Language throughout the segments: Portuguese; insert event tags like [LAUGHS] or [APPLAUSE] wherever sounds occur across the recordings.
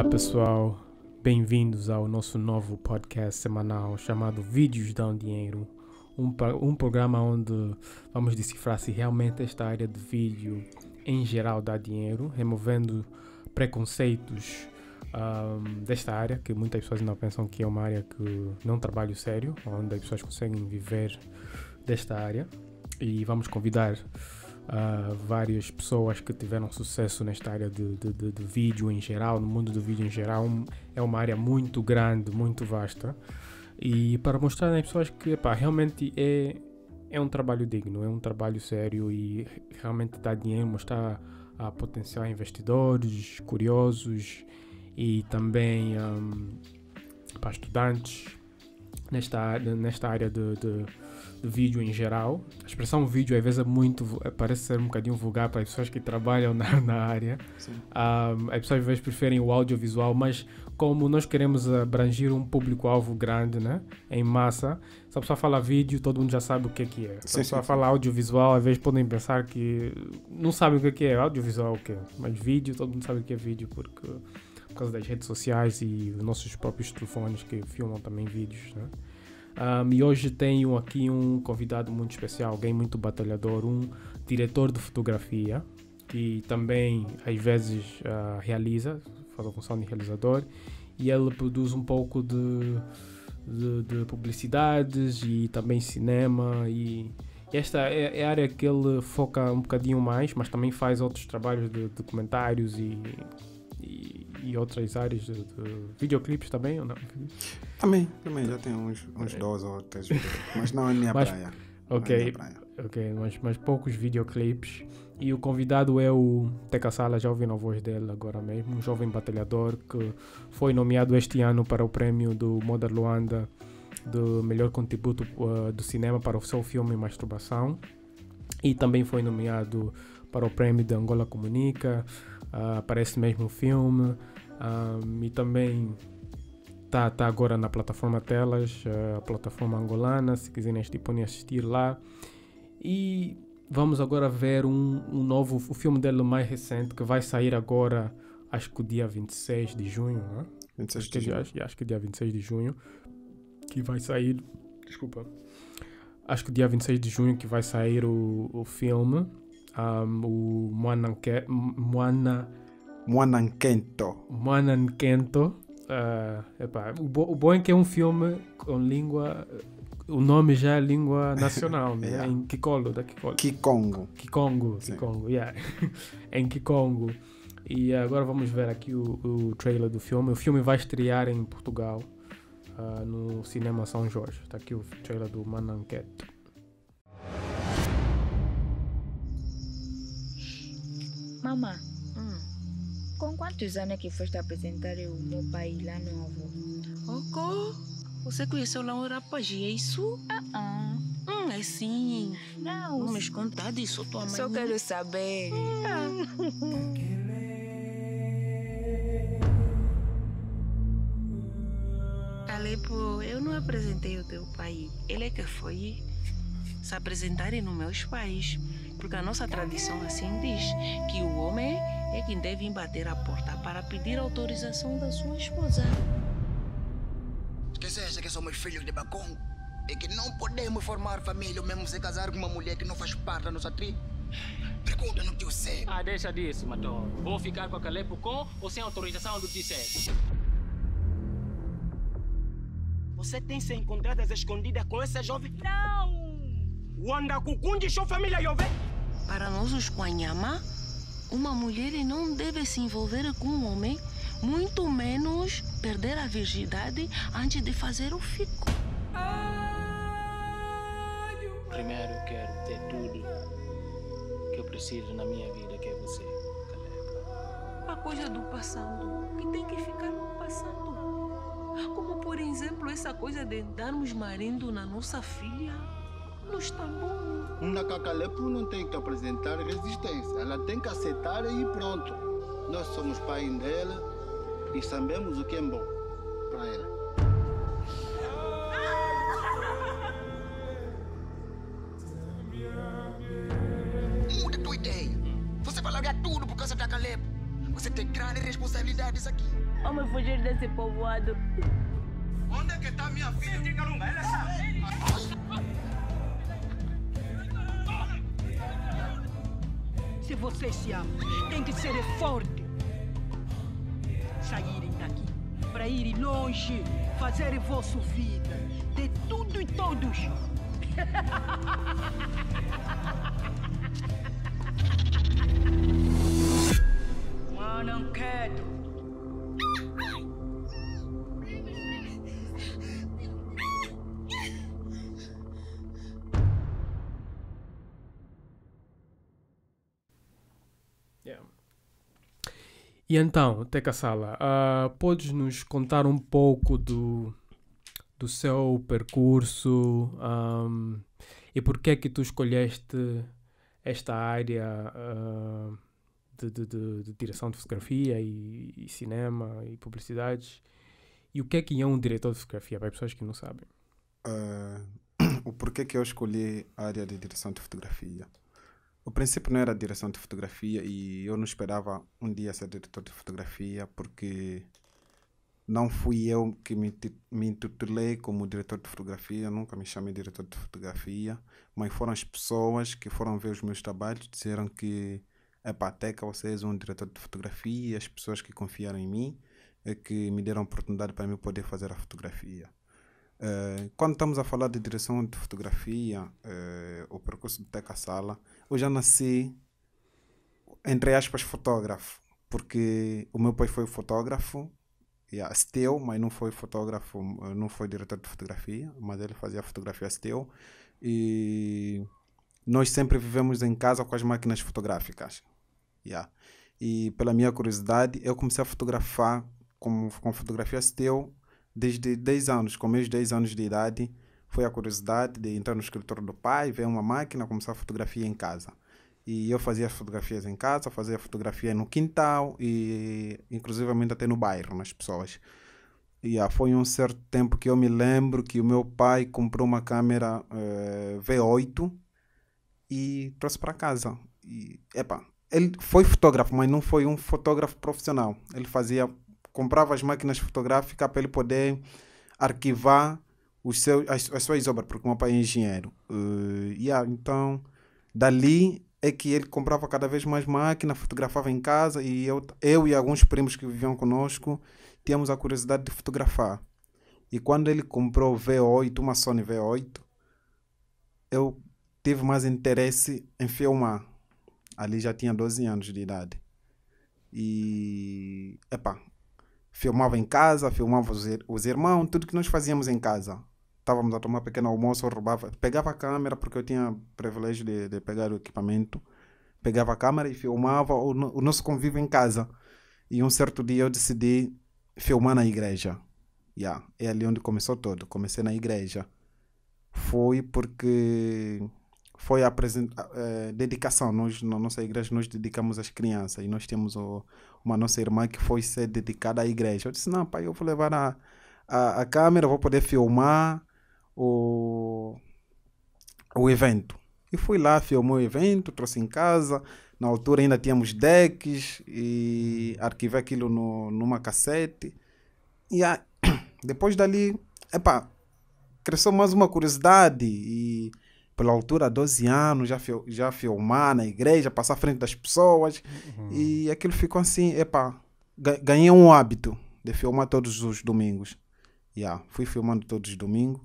Olá pessoal, bem-vindos ao nosso novo podcast semanal chamado Vídeos Dão Dinheiro, um, um programa onde vamos decifrar se realmente esta área de vídeo em geral dá dinheiro, removendo preconceitos um, desta área, que muitas pessoas ainda pensam que é uma área que não trabalho sério, onde as pessoas conseguem viver desta área. E vamos convidar uh, várias pessoas que tiveram sucesso nesta área de, de, de, de, vídeo em geral, no mundo do vídeo em geral. Um, é uma área muito grande, muito vasta. E para mostrar às pessoas que epá, realmente é, é um trabalho digno, é um trabalho sério e realmente dá dinheiro, mostrar a potencial investidores, curiosos e também um, para estudantes nesta, nesta área de, de vídeo em geral. A expressão vídeo às vezes é muito, eh, parece ser um bocadinho vulgar para as pessoas que trabalham [LAUGHS] na, na área. Um, as pessoas às vezes preferem o audiovisual, mas como nós queremos abranger um público-alvo grande, né? Em massa, se a pessoa fala vídeo, todo mundo já sabe o que é. Que é. Se a pessoa fala audiovisual, às vezes podem pensar que não sabem o que é, que é audiovisual, é o que Mas vídeo, todo mundo sabe o que é vídeo, porque por causa das redes sociais e nossos próprios telefones que filmam também vídeos, né? Um, e hoje tenho aqui um convidado muito especial, alguém muito batalhador, um diretor de fotografia, que também às vezes uh, realiza, faz a função de realizador, e ele produz um pouco de, de, de publicidades e também cinema e esta é, é a área que ele foca um bocadinho mais, mas também faz outros trabalhos de documentários e, e e outras áreas de, de videoclipes também ou não? Também, também já tem uns, uns é. dois ou três, mas não é minha [LAUGHS] mas, praia. É ok, é minha praia. ok, mas, mas poucos videoclipes. E o convidado é o Teca Sala, já ouvi na voz dele agora mesmo, um jovem batalhador que foi nomeado este ano para o prémio do Modern Luanda do melhor contributo uh, eh, do cinema para o seu filme Masturbação. E também foi nomeado para o prêmio de Angola Comunica uh, aparece mesmo o filme um, ah, e também está tá agora na plataforma Telas, eh, a plataforma angolana, se quiserem assistir, podem assistir lá. E vamos agora ver um, um novo, o filme dele mais recente, que vai sair agora, acho que o dia 26 de junho, né? 26 acho de junho. Acho, acho que dia 26 de junho, que vai sair, desculpa, acho que dia 26 de junho que vai sair o, o filme, um, o Mwananke, Mwana Uh, o, bo, o bom é que é um filme com língua. Uh, o nome já é língua [LAUGHS] nacional, né? yeah. em Kikolo, da Kikolo. Kikongo. Kikongo, Sim. Kikongo, yeah. [LAUGHS] em Kikongo. E agora vamos ver aqui o, o, trailer do filme. O filme vai estrear em Portugal, uh, no Cinema São Jorge. Está aqui o trailer do Mananqueto. Mamá, hum. com quantos anos é que foste apresentar o meu pai lá no avô? Oco, você conheceu lá um rapaz é isso? Ah, uh -uh. hum, é sim. Não. Vamos contar disso, tua mãe. Só quero saber. Hum. Alepo, eu não apresentei o teu pai. Ele é que foi se apresentarem nos meus pais. Porque a nossa tradição assim diz que o homem é quem deve bater a porta para pedir autorização da sua esposa. Esqueceste que somos filhos de Bacon e que não podemos formar família ou mesmo se casar com uma mulher que não faz parte da nossa tribo? Pergunta no que eu sei. Ah, deixa disso, Matou. Vou ficar com a Calepo com ou sem autorização do Tissé. Você tem se encontrado escondida com essa jovem? Não! Wanda Kukundi, sua família jovem? Para nós, os Panhamá, uma mulher não deve se envolver com um homem, muito menos perder a virgindade antes de fazer o fico. Primeiro, eu quero ter tudo que eu preciso na minha vida, que é você, Caleb. A coisa do passado que tem que ficar no passado. Como, por exemplo, essa coisa de darmos marido na nossa filha. Não está bom. Uma cacalepo não tem que apresentar resistência. Ela tem que aceitar e pronto. Nós somos pai dela e sabemos o que é bom para ela. Muda tua ideia. Você vai largar tudo por causa da cacalepo. Você tem grandes responsabilidades aqui. Vamos fugir desse povoado. Onde é que está minha filha Ela está... se vocês se amam, tem que ser forte. Saírem daqui para ir longe, fazer vossa vida de tudo e todos. [LAUGHS] Mas não quero. E então, Teca Sala, uh, ah, podes nos contar um pouco do, do seu percurso um, e por que é que tu escolheste esta área uh, de, de, de, de, direção de fotografia e, e, cinema e publicidades? E o que é que é um diretor de fotografia para pessoas que não sabem? Uh, [COUGHS] o porquê que eu escolhi a área de direção de fotografia? O princípio não era direção de fotografia e eu não esperava um dia ser diretor de fotografia porque não fui eu que me, me intitulei como diretor de fotografia, nunca me chamei diretor de fotografia, mas foram as pessoas que foram ver os meus trabalhos, disseram que é pateca, vocês um diretor de fotografia, as pessoas que confiaram em mim é que me deram a oportunidade para eu poder fazer a fotografia. Eh, quando estamos a falar de direção de fotografia, uh, eh, o percurso do Teca Sala, eu já nasci, entre aspas, fotógrafo, porque o meu pai foi fotógrafo, yeah, esteu, mas não foi fotógrafo, eh, não foi diretor de fotografia, mas ele fazia fotografia esteu, e nós sempre vivemos em casa com as máquinas fotográficas. Yeah. E pela minha curiosidade, eu comecei a fotografar com, com fotografia esteu Desde 10 anos, com meus 10 anos de idade, foi a curiosidade de entrar no escritório do pai, ver uma máquina, começar a fotografia em casa. E eu fazia fotografias em casa, fazia fotografia no quintal e inclusivamente até no bairro, nas pessoas. E ah, foi um certo tempo que eu me lembro que o meu pai comprou uma câmera eh, V8 e trouxe para casa. E, epa, ele foi fotógrafo, mas não foi um fotógrafo profissional. Ele fazia comprava as máquinas fotográficas para ele poder arquivar os seus, as, as suas obras, porque o meu pai é engenheiro. Uh, eh, yeah, então, dali é que ele comprava cada vez mais máquina, fotografava em casa e eu, eu e alguns primos que viviam conosco tínhamos a curiosidade de fotografar. E quando ele comprou V8, uma Sony V8, eu tive mais interesse em filmar. Ali já tinha 12 anos de idade. E, epá, filmava em casa, filmava os, os irmãos, tudo que nós fazíamos em casa. Estávamos a tomar pequeno almoço, roubava, pegava a câmera, porque eu tinha privilégio de, de pegar o equipamento, pegava a câmera e filmava o, o nosso convívio em casa. E um certo dia eu decidi filmar na igreja. Yeah, é ali onde começou todo. Comecei na igreja. Foi porque foi a é, dedicação. Nós, na nossa igreja, nós dedicamos as crianças. E nós temos o, uma nossa irmã que foi ser dedicada à igreja. Eu disse, não, pai, eu vou levar a, a, a câmera, vou poder filmar o, o evento. E fui lá, filmei o evento, trouxe em casa. Na altura ainda tínhamos decks e arquivei aquilo no, numa cassete. E [COUGHS] depois dali, epá, cresceu mais uma curiosidade e pela altura 12 anos, já, fil, já filmar na igreja, passar à frente das pessoas. Uhum. E aquilo ficou assim, epá, ganhei um hábito de filmar todos os domingos. Yeah, fui filmando todos os domingos.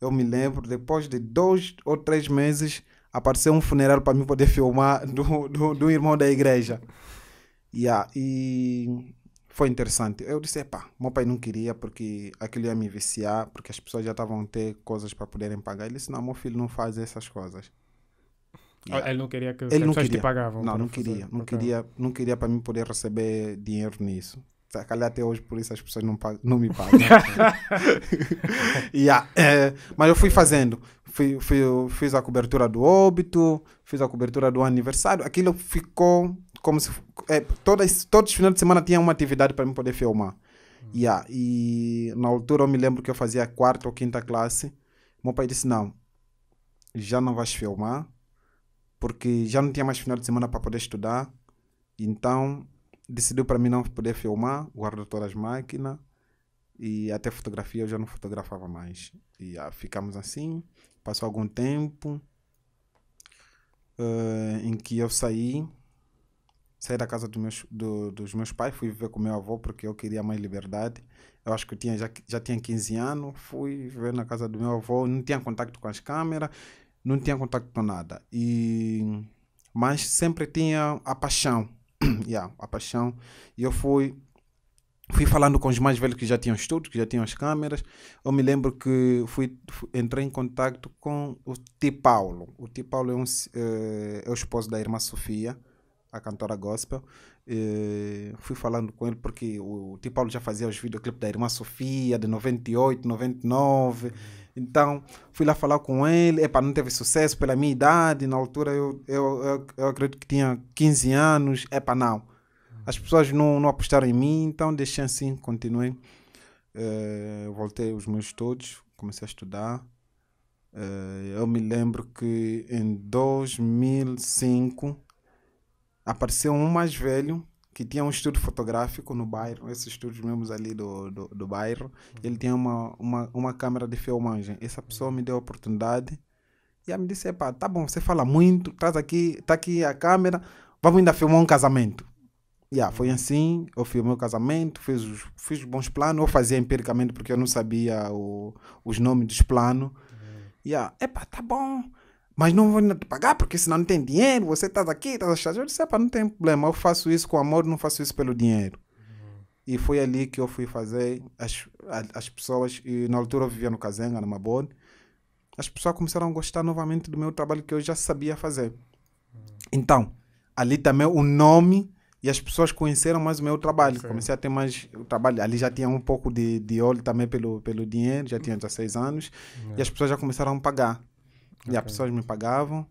Eu me lembro, depois de dois ou três meses, apareceu um funeral para mim poder filmar [LAUGHS] do, do, do irmão da igreja. Yeah, e foi interessante. Eu disse, pá, meu pai não queria porque aquilo ia me viciar, porque as pessoas já estavam a ter coisas para poderem pagar. Ele disse, não, meu filho não faz essas coisas. Yeah. Ele não queria que ele as não pessoas queria. te pagavam. Não, não queria. Não okay. queria, não queria para mim poder receber dinheiro nisso. Calhar até hoje por isso as pessoas não, pagam, não me pagam. [LAUGHS] yeah. É, mas eu fui fazendo. Fui, fui, fiz a cobertura do óbito, fiz a cobertura do aniversário. Aquilo ficou como se. É, todas, todos os finais de semana tinha uma atividade para me poder filmar. Uhum. Yeah. E na altura eu me lembro que eu fazia quarta ou quinta classe. Meu pai disse: Não, já não vais filmar, porque já não tinha mais final de semana para poder estudar. Então decidiu para mim não poder filmar, guardou todas as máquinas e até fotografia eu já não fotografava mais. E ah, ficamos assim. Passou algum tempo uh, em que eu saí saí da casa do meus, do, dos meus pais, fui viver com meu avô porque eu queria mais liberdade. Eu acho que eu tinha, já, já tinha 15 anos, fui viver na casa do meu avô, não tinha contato com as câmeras, não tinha contato com nada. E, mas sempre tinha a paixão, [CLEARS THROAT] yeah, a paixão. E eu fui, fui falando com os mais velhos que já tinham estudo, que já tinham as câmeras. Eu me lembro que fui, fui entrei em contato com o Ti Paulo. O Ti Paulo é, um, é, é o esposo da irmã Sofia a cantora gospel. E fui falando com ele porque o Tio Paulo já fazia os videoclipes da Irmã Sofia, de 98, 99. Então fui lá falar com ele. Epa, não teve sucesso pela minha idade. Na altura eu, eu, eu, eu acredito que tinha 15 anos. Epa, não. As pessoas não, não apostaram em mim, então deixei assim, continuei. Eh, voltei os meus estudos, comecei a estudar. Uh, eu me lembro que em 2005 apareceu um mais velho que tinha um estúdio fotográfico no bairro, esses estúdios mesmo ali do, do, do bairro. Ele tinha uma, uma, uma câmera de filmagem. Essa pessoa me deu a oportunidade e ela me disse: pá, tá bom, você fala muito, traz aqui, tá aqui a câmera, vamos ainda filmar um casamento. Yeah, foi assim, eu filmei o casamento, fiz os, fiz bons planos, eu fazia empiricamente porque eu não sabia o, os nomes dos planos. Uhum. Yeah, epá, tá bom, mas não vou te pagar porque senão não tem dinheiro, você está aqui, está achar Eu disse, é, não tem problema, eu faço isso com amor, não faço isso pelo dinheiro. Uhum. E foi ali que eu fui fazer as, as pessoas, e na altura eu vivia no Kazenga, numa Mabone, as pessoas começaram a gostar novamente do meu trabalho que eu já sabia fazer. Uhum. Então, ali também o nome e as pessoas conheceram mais o meu trabalho. Sim. Comecei a ter mais o trabalho. Ali já tinha um pouco de, de olho também pelo, pelo dinheiro, já tinha 16 uhum. anos, uhum. e as pessoas já começaram a pagar. Okay. as pessoas me pagavam.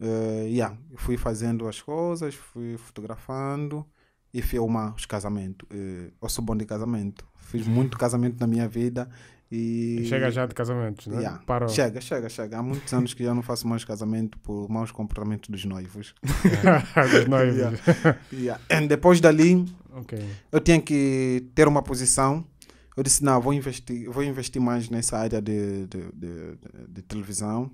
Uh, yeah, fui fazendo as coisas, fui fotografando e filmar os casamentos. Uh, eu sou bom de casamento. Fiz muito [LAUGHS] casamento na minha vida. E... Chega já de casamentos, né? Yeah. Parou. Chega, chega, chega. Há muitos anos que já não faço mais casamento por maus comportamentos dos noivos. [LAUGHS] dos noivos. yeah. Yeah. Depois dali, okay. eu tinha que ter uma posição. Eu disse, não, vou investir, vou investir mais nessa área de, de, de, de televisão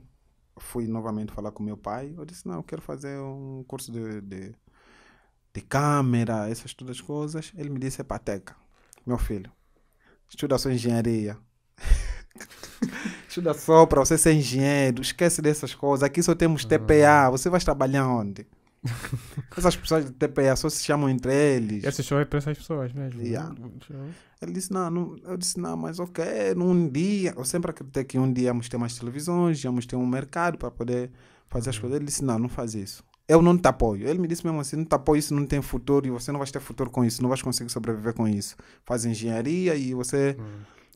fui novamente falar com meu pai. Eu disse: Não, eu quero fazer um curso de, de, de câmera, essas todas as coisas. Ele me disse: é Pateca, meu filho, estuda só engenharia. [LAUGHS] estuda só para você ser engenheiro. Esquece dessas coisas. Aqui só temos TPA. Ah. Você vai trabalhar onde? [LAUGHS] Essas pessoas de TPA só se chamam entre eles. Esse show é para essas pessoas mesmo. Né? Yeah. Ele disse, não, não, eu disse, não, mas ok, num dia, eu sempre acreditei que um dia íamos ter mais televisões, íamos ter um mercado para poder fazer as uhum. coisas. Ele disse, não, não faz isso. Eu não te apoio. Ele me disse mesmo assim, não te apoio, isso não tem futuro e você não vai ter futuro com isso, não vais conseguir sobreviver com isso. Faz engenharia e você... Hum.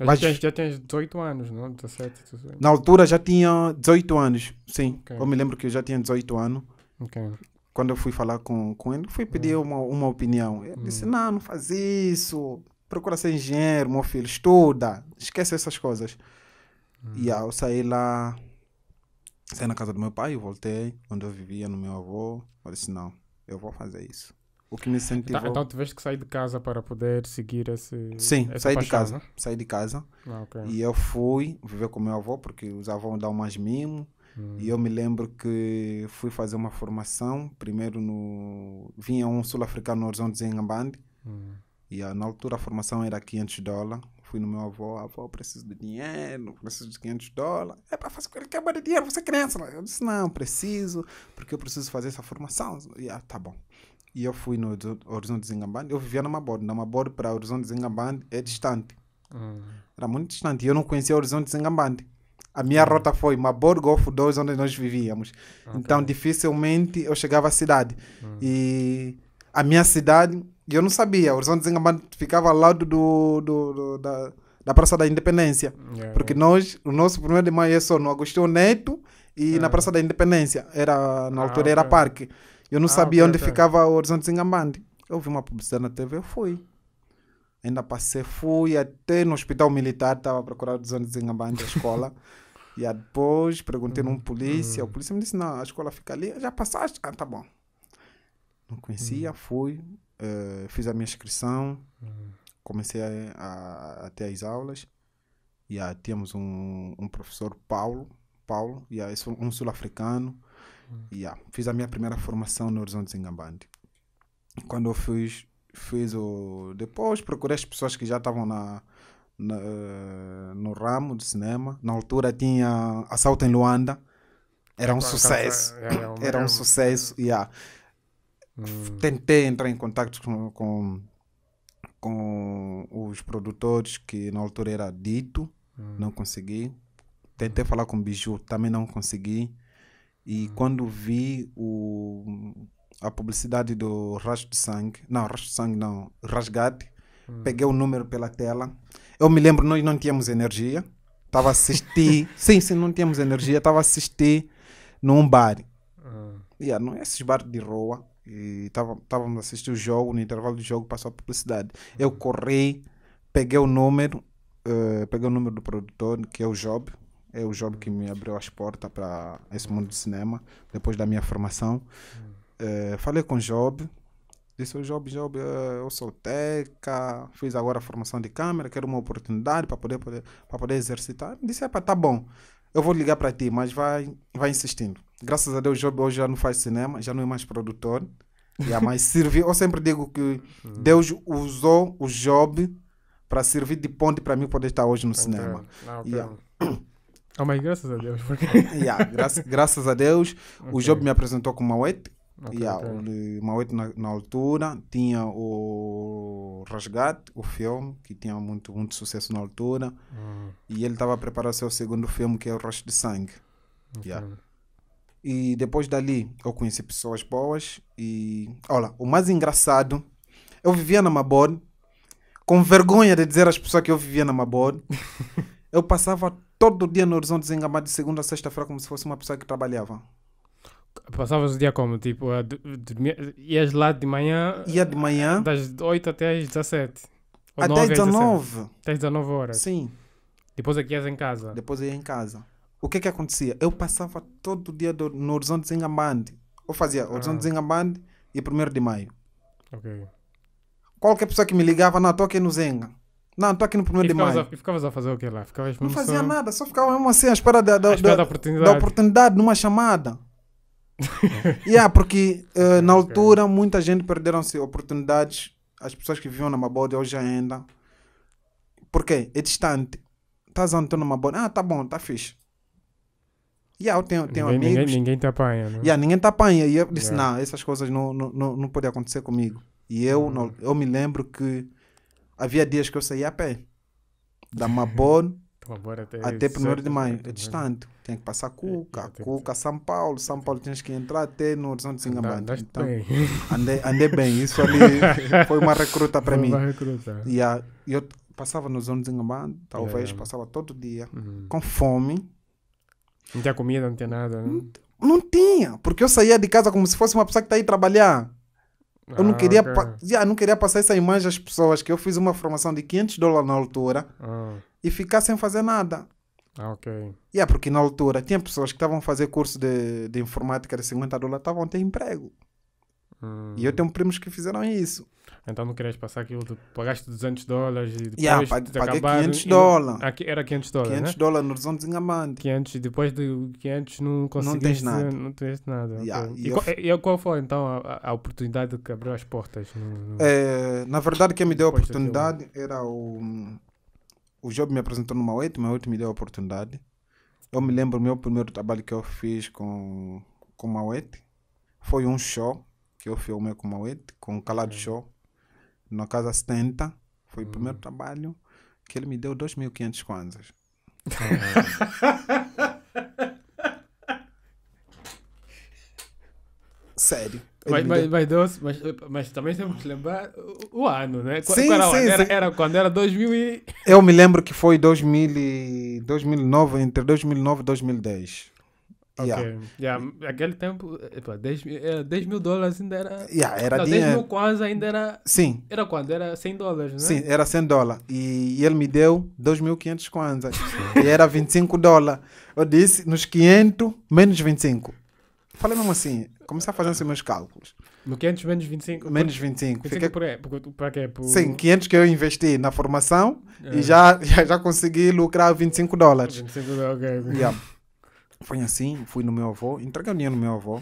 Mas já, já tens 18 anos, não? 17, 18. Na altura já tinha 18 anos, sim. Okay. Eu me lembro que eu já tinha 18 anos. Okay quando eu fui falar com, com ele, fui pedir hum. uma, uma opinião. Ele hum. disse: Não, não faz isso. Procura ser engenheiro, meu filho, estuda. Esquece essas coisas. E aí eu saí lá, saí na casa do meu pai, voltei, onde eu vivia, no meu avô. Eu disse: Não, eu vou fazer isso. O que me então, incentivou. Então, então tiveste que sair de casa para poder seguir esse. Sim, saí paixão, de casa. Né? Saí de casa. Ah, okay. E eu fui viver com meu avô, porque os avós dão mais mimo. Hum. E eu me lembro que fui fazer uma formação, primeiro no... Vinha um sul-africano no Horizonte em Gambande, hum. e ah, na altura a formação era 500 dólares. Fui no meu avô, avô, preciso de dinheiro, preciso de 500 dólares. É para fazer o que é quer, de dinheiro, você é criança. Eu disse, não, preciso, porque eu preciso fazer essa formação. E, ah, tá bom. E eu fui no Horizonte Zingambane. Eu vivia na borda Na borda para Horizonte Zingambane é distante. Hum. Era muito distante. E eu não conhecia Horizonte Zingambane. A minha uhum. rota foi Maborgo ou F2, onde nós vivíamos. então, dificilmente eu chegava à cidade. Uhum. E a minha cidade, eu não sabia. o Horizonte Zingambande ficava ao lado do, do, do da, da Praça da Independência. Yeah, porque yeah. nós, o nosso primeiro de maio é só no Agostinho Neto e na uhum. Praça da Independência. Era, na ah, altura okay. era parque. Eu não ah, sabia okay, onde okay. ficava o Horizonte Zingambande Eu vi uma publicidade na TV, eu fui. Ainda passei, fui até no hospital militar, estava a procurar os anos em da escola. [LAUGHS] e aí depois perguntei num hum, polícia, o hum. polícia me disse, não, a escola fica ali, já passaste? Ah, tá bom. Não conhecia, hum. fui, uh, fiz a minha inscrição, comecei a, a, a, ter as aulas. E aí tínhamos um, um professor, Paulo, Paulo, e aí um sul-africano. Yeah. Fiz a minha primeira formação no Horizonte Zingambande. Quando eu fiz fiz o. Depois procurei as pessoas que já estavam na, na, no ramo de cinema. Na altura tinha Assalto em Luanda. Era um sucesso. É, é [LAUGHS] era um sucesso. Yeah. Hum. Tentei entrar em contato com, com, com, os produtores que na altura era dito. Hum. Não consegui. Tentei falar com o Biju, também não consegui. E hum. quando vi o a publicidade do Rastro de Sangue. Não, Rastro de Sangue não, Rasgate. Hum. Peguei o número pela tela. Eu me lembro, nós não tínhamos energia. Estava a assistir. [LAUGHS] sim, sim, não tínhamos energia. Estava a assistir num bar. Hum. Yeah, não, esses bares de rua. E estávamos a assistir o jogo. No intervalo do jogo passou a publicidade. Hum. Eu corri, peguei o número. Uh, peguei o número do produtor, que é o Job. É o Job que me abriu as portas para esse mundo do cinema, depois da minha formação. Hum. Uh, falei com Job, disse o Job, Job, eh, eu sou teca, fiz agora a formação de câmera, quero uma oportunidade para poder, poder, poder exercitar. Disse, epa, é, tá bom, eu vou ligar para ti, mas vai, vai insistindo. Graças a Deus, Job hoje já não faz cinema, já não é mais produtor, a mais [LAUGHS] serviu. Eu sempre digo que uhum. Deus usou o Job para servir de ponte para mim poder estar hoje no cinema. ah yeah. Oh, mas graças a Deus. Porque... yeah, [LAUGHS] graças, graças a Deus, okay. [LAUGHS] o Job me apresentou com uma Mauete, Okay, yeah, então. o Mauete na, na, altura tinha o Resgate, o filme, que tinha muito, muito sucesso na altura. Hum. E ele estava a preparar o seu segundo filme, que é o Rastro de Sangue. Okay. Yeah. E depois dali eu conheci pessoas boas. E olha, o mais engraçado, eu vivia na Mabon, com vergonha de dizer às pessoas que eu vivia na Mabon. [LAUGHS] eu passava todo dia no Horizonte Desengamado de segunda a sexta-feira, como se fosse uma pessoa que trabalhava. Passavas o dia como? Tipo, a, dormia, ias lá de manhã. Ia de manhã. Das 8 até às 17. Ou até 9, 19. Até 19 horas. Sim. Depois aqui é ias em casa. Depois ia em casa. O que é que acontecia? Eu passava todo o dia do, no Horizonte Zingambande. Eu fazia ah. Horizonte ah. Zingambande e 1 de maio. Ok. Qualquer pessoa que me ligava, não, estou aqui no Zenga. Não, estou aqui no 1 de maio. A, e ficavas a fazer o que lá? Ficavas não fazia só... nada, só ficava mesmo assim à espera da, da, da, da, oportunidade. da oportunidade numa chamada. [LAUGHS] yeah, porque uh, na altura muita gente perderam-se oportunidades. As pessoas que viviam na Mabode hoje ainda. Porque é distante. Estás andando numa boa. Ah, tá bom, tá fixe. Yeah, eu tenho, tenho ninguém, amigos. Ninguém, ninguém te apanha, né? Yeah, ninguém te apanha. E eu disse, yeah. não, essas coisas não, não, não podem acontecer comigo. E eu, uhum. não, eu me lembro que havia dias que eu saía a pé. Da Mabon então agora até até 1 de maio, é distante. Tem que passar é, Cuca, é, Cuca, São Paulo. São Paulo tens que entrar até no Horizonte de Singambanda. Então, bem. Andei, andei bem. Isso ali [LAUGHS] foi uma recruta para mim. Uma recruta. E eu passava no Horizonte de talvez, passava todo dia, uhum. com fome. Não tinha comida, não tinha nada, né? não, não tinha, porque eu saía de casa como se fosse uma pessoa que está aí trabalhar. Eu não, ah, queria okay. não queria passar essa imagem às pessoas que eu fiz uma formação de 500 dólares na altura. Ah e ficar sem fazer nada. Ah, ok. Yeah, é porque na altura tinha pessoas que estavam a fazer curso de, de informática de 50 dólares, estavam a ter emprego. Hum. E eu tenho primos que fizeram isso. Então não querias passar aquilo, tu pagaste 200 dólares e depois yeah, paguei, paguei ah, 500 dólares. era 500 dólares, 500 né? dólares no Horizonte Zingamante. 500, depois de 500 não conseguiste... Não tens nada. Não tens nada. Yeah, okay. e, qual, e, qual, foi então a, a, oportunidade que abriu as portas? No, no... É, na verdade quem me deu a oportunidade era o o Job me apresentou numa 8, o 8 me deu a oportunidade. Eu me lembro, o meu primeiro trabalho que eu fiz com, com uma 8 foi um show que eu filmei com uma 8, com um calado uhum. show, na Casa 70. Foi o uhum. primeiro trabalho que ele me deu 2.500 kwanzas. [LAUGHS] Sério. Mas, mas, mas, Deus, mas, mas, também temos que lembrar o, o ano, né? Sim, Qual era, sim, era, sim. era quando? Era 2000 e... Eu me lembro que foi 2000 e 2009, entre 2009 e 2010. Ok. Yeah. yeah. Aquele tempo, epa, 10, 10 mil dólares ainda era. Yeah, era não, dinheiro. 10 mil quase ainda era. Sim. Era quando? Era 100 dólares, né? Sim, era 100 dólares. E, e ele me deu 2.500 kwanzas. e era 25 dólares. Eu disse, nos 500, menos 25. Falei mesmo assim, começar fazendo assim meus cálculos. No 500 menos 25? Menos 25. 25 é por, é, por, por, quê? Por... Sim, 500 que eu investi na formação é. e já, já, já, consegui lucrar 25 dólares. 25 dólares, ok. Yeah. Foi assim, fui no meu avô, entreguei o dinheiro no meu avô.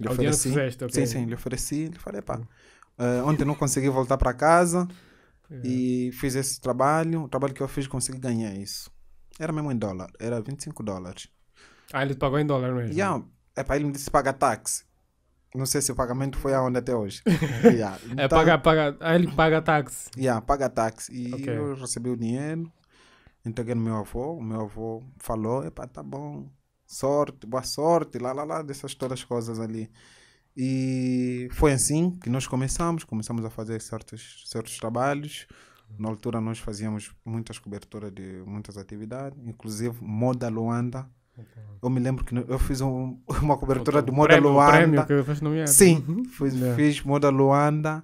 Lhe ofereci. Fizeste, okay. Sim, sim, lhe ofereci. Lhe falei, pá, uh, ontem não consegui voltar para casa é. e fiz esse trabalho. O trabalho que eu fiz, consegui ganhar isso. Era mesmo em dólar, era 25 dólares. Ah, ele pagou em dólar mesmo? Yeah. É para ele me disse pagar táxi. Não sei se o pagamento foi aonde até hoje. [LAUGHS] yeah. então, é, paga, então, paga, aí ah, ele paga táxi. Yeah, paga táxi. E okay. eu recebi o dinheiro, entreguei no meu avô. O meu avô falou: Epa, tá bom, sorte, boa sorte, lá, lá, lá, dessas todas as coisas ali. E foi assim que nós começamos, começamos a fazer certos, certos trabalhos. Na altura nós fazíamos muitas coberturas de muitas atividades, inclusive Moda Luanda então, eu me lembro que eu fiz um, [LAUGHS] uma cobertura de moda prêmio, Luanda. Prêmio que nomeado. Sim, uhum. fiz, fiz moda Luanda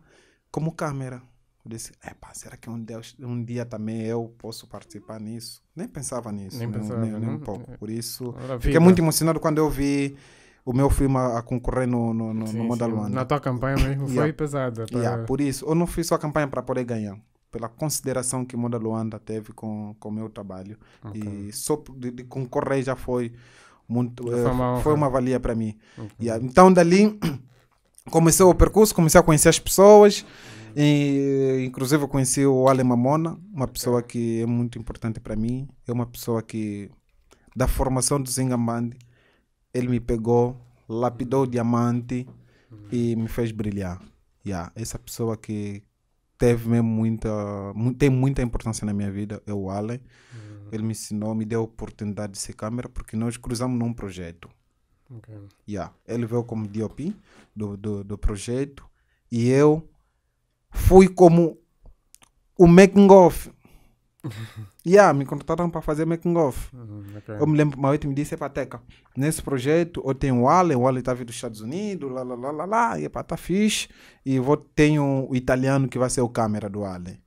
como câmera. Eu disse, epa, será que um dia, um dia também eu posso participar nisso? Nem pensava nisso, nem, né? pensava, nem, nem um pouco. Por isso, Era fiquei muito emocionado quando eu vi o meu filme a, concorrer no, no, no, sim, no Moda sim. Luanda. Na tua campanha mesmo [LAUGHS] foi yeah. pesada. Yeah, tá? por isso, eu não fiz só a campanha para poder ganhar pela consideração que Moda Luanda teve com o meu trabalho. Okay. E só de, de concorrer já foi muito, foi, eh, uma, foi uma valia para mim. Okay. Yeah. Então, dali [CLEARS THROAT] comecei o percurso, comecei a conhecer as pessoas. E, inclusive, eu conheci o Ale Mamona, uma pessoa que é muito importante para mim. É uma pessoa que, da formação do Zingambandi, ele me pegou, lapidou o diamante uhum. e me fez brilhar. Yeah, essa pessoa que, teve mesmo muita, tem muita importância na minha vida é o Allen. Uhum. Ele me ensinou, me deu a oportunidade de ser câmera porque nós cruzamos num projeto. Okay. Yeah. Ele veio como DOP do, do, do projeto e eu fui como o making of [LAUGHS] yeah, me contrataram para fazer making off. Uhum, okay. Eu me lembro, Mauete me disse, Teca, nesse projeto eu tenho o Allen, o Allen está vindo dos Estados Unidos, lá, lá, lá, lá, lá, e epá, tá fixe. E vou, tenho o italiano que vai ser o câmera do Allen.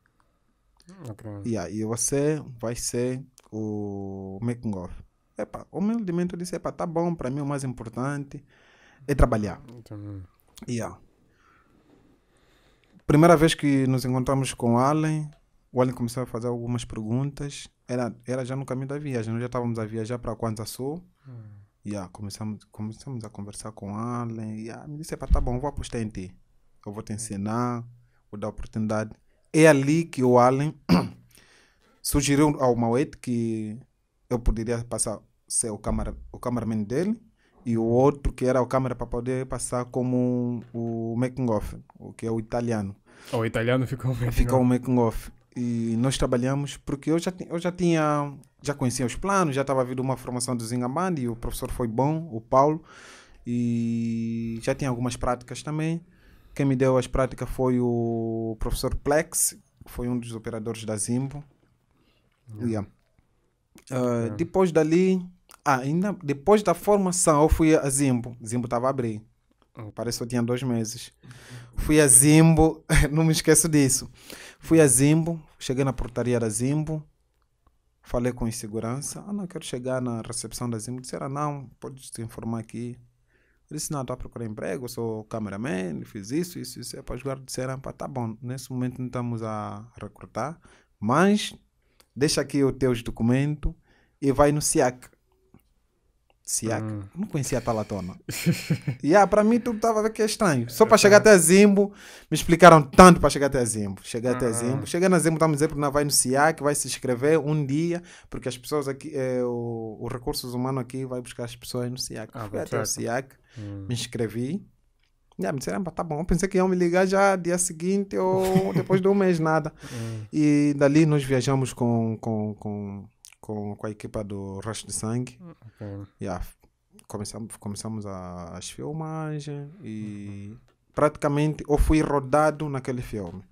Hum, okay. Yeah, e você vai ser o making off. o humildemente eu disse, epá, tá bom, para mim o mais importante é trabalhar. Yeah. Primeira vez que nos encontramos com o Allen o Alan começou a fazer algumas perguntas. Era, era já no caminho da viagem, nós já estávamos a viajar para Kwanza Sul. Hum. Yeah, começamos, começamos a conversar com o Alan. Yeah, me disse: tá bom, vou apostar em ti. Eu vou te hum. ensinar, vou dar oportunidade. É ali que o Alan [COUGHS] sugeriu ao Mauet que eu poderia passar ser o, camar, o cameraman dele e o outro que era o câmera para poder passar como o making off, o que é o italiano. O italiano ficou o making Ficou o making off e nós trabalhamos porque eu já, eu já tinha já conhecia os planos já estava vindo uma formação do Zingaband e o professor foi bom o Paulo e já tinha algumas práticas também quem me deu as práticas foi o professor Plex foi um dos operadores da Zimbo uhum. yeah. Uh, depois dali ah, ainda depois da formação eu fui a Zimbo Zimbo estava abrindo Parece que eu tinha dois meses. Fui a Zimbo, [LAUGHS] não me esqueço disso. Fui a Zimbo, cheguei na portaria da Zimbo, falei com segurança. Ah, não, quero chegar na recepção da Zimbo. Disseram, ah, não, pode te informar aqui. Eu disse, não, estou a procurar emprego, sou cameraman, fiz isso, isso, isso. Depois os guardas disseram, pá, tá bom, nesse momento não estamos a recrutar, mas deixa aqui os teus documentos e vai no SIAC. Siak. Hum. Não conhecia a Talatona. [LAUGHS] e yeah, para mim tudo estava que é estranho. Só para chegar até Zimbo, me explicaram tanto para chegar até Zimbo. Cheguei até Zimbo. Cheguei na Zimbo, estamos dizendo que vai no Siak, vai se inscrever um dia, porque as pessoas aqui, é, o, o recursos humano aqui vai buscar as pessoas no Siak. Ah, Fui até o Siak, hum. me inscrevi. Yeah, me disseram, ah, tá bom, pensei que iam me ligar já dia seguinte ou depois de um mês, nada. [LAUGHS] Hum. E dali nós viajamos com, com, com com, com a equipa do Rush de Sangue. Hum. Okay. Yeah, começamos, começamos a, as filmagens e uhum. praticamente eu fui rodado naquele filme.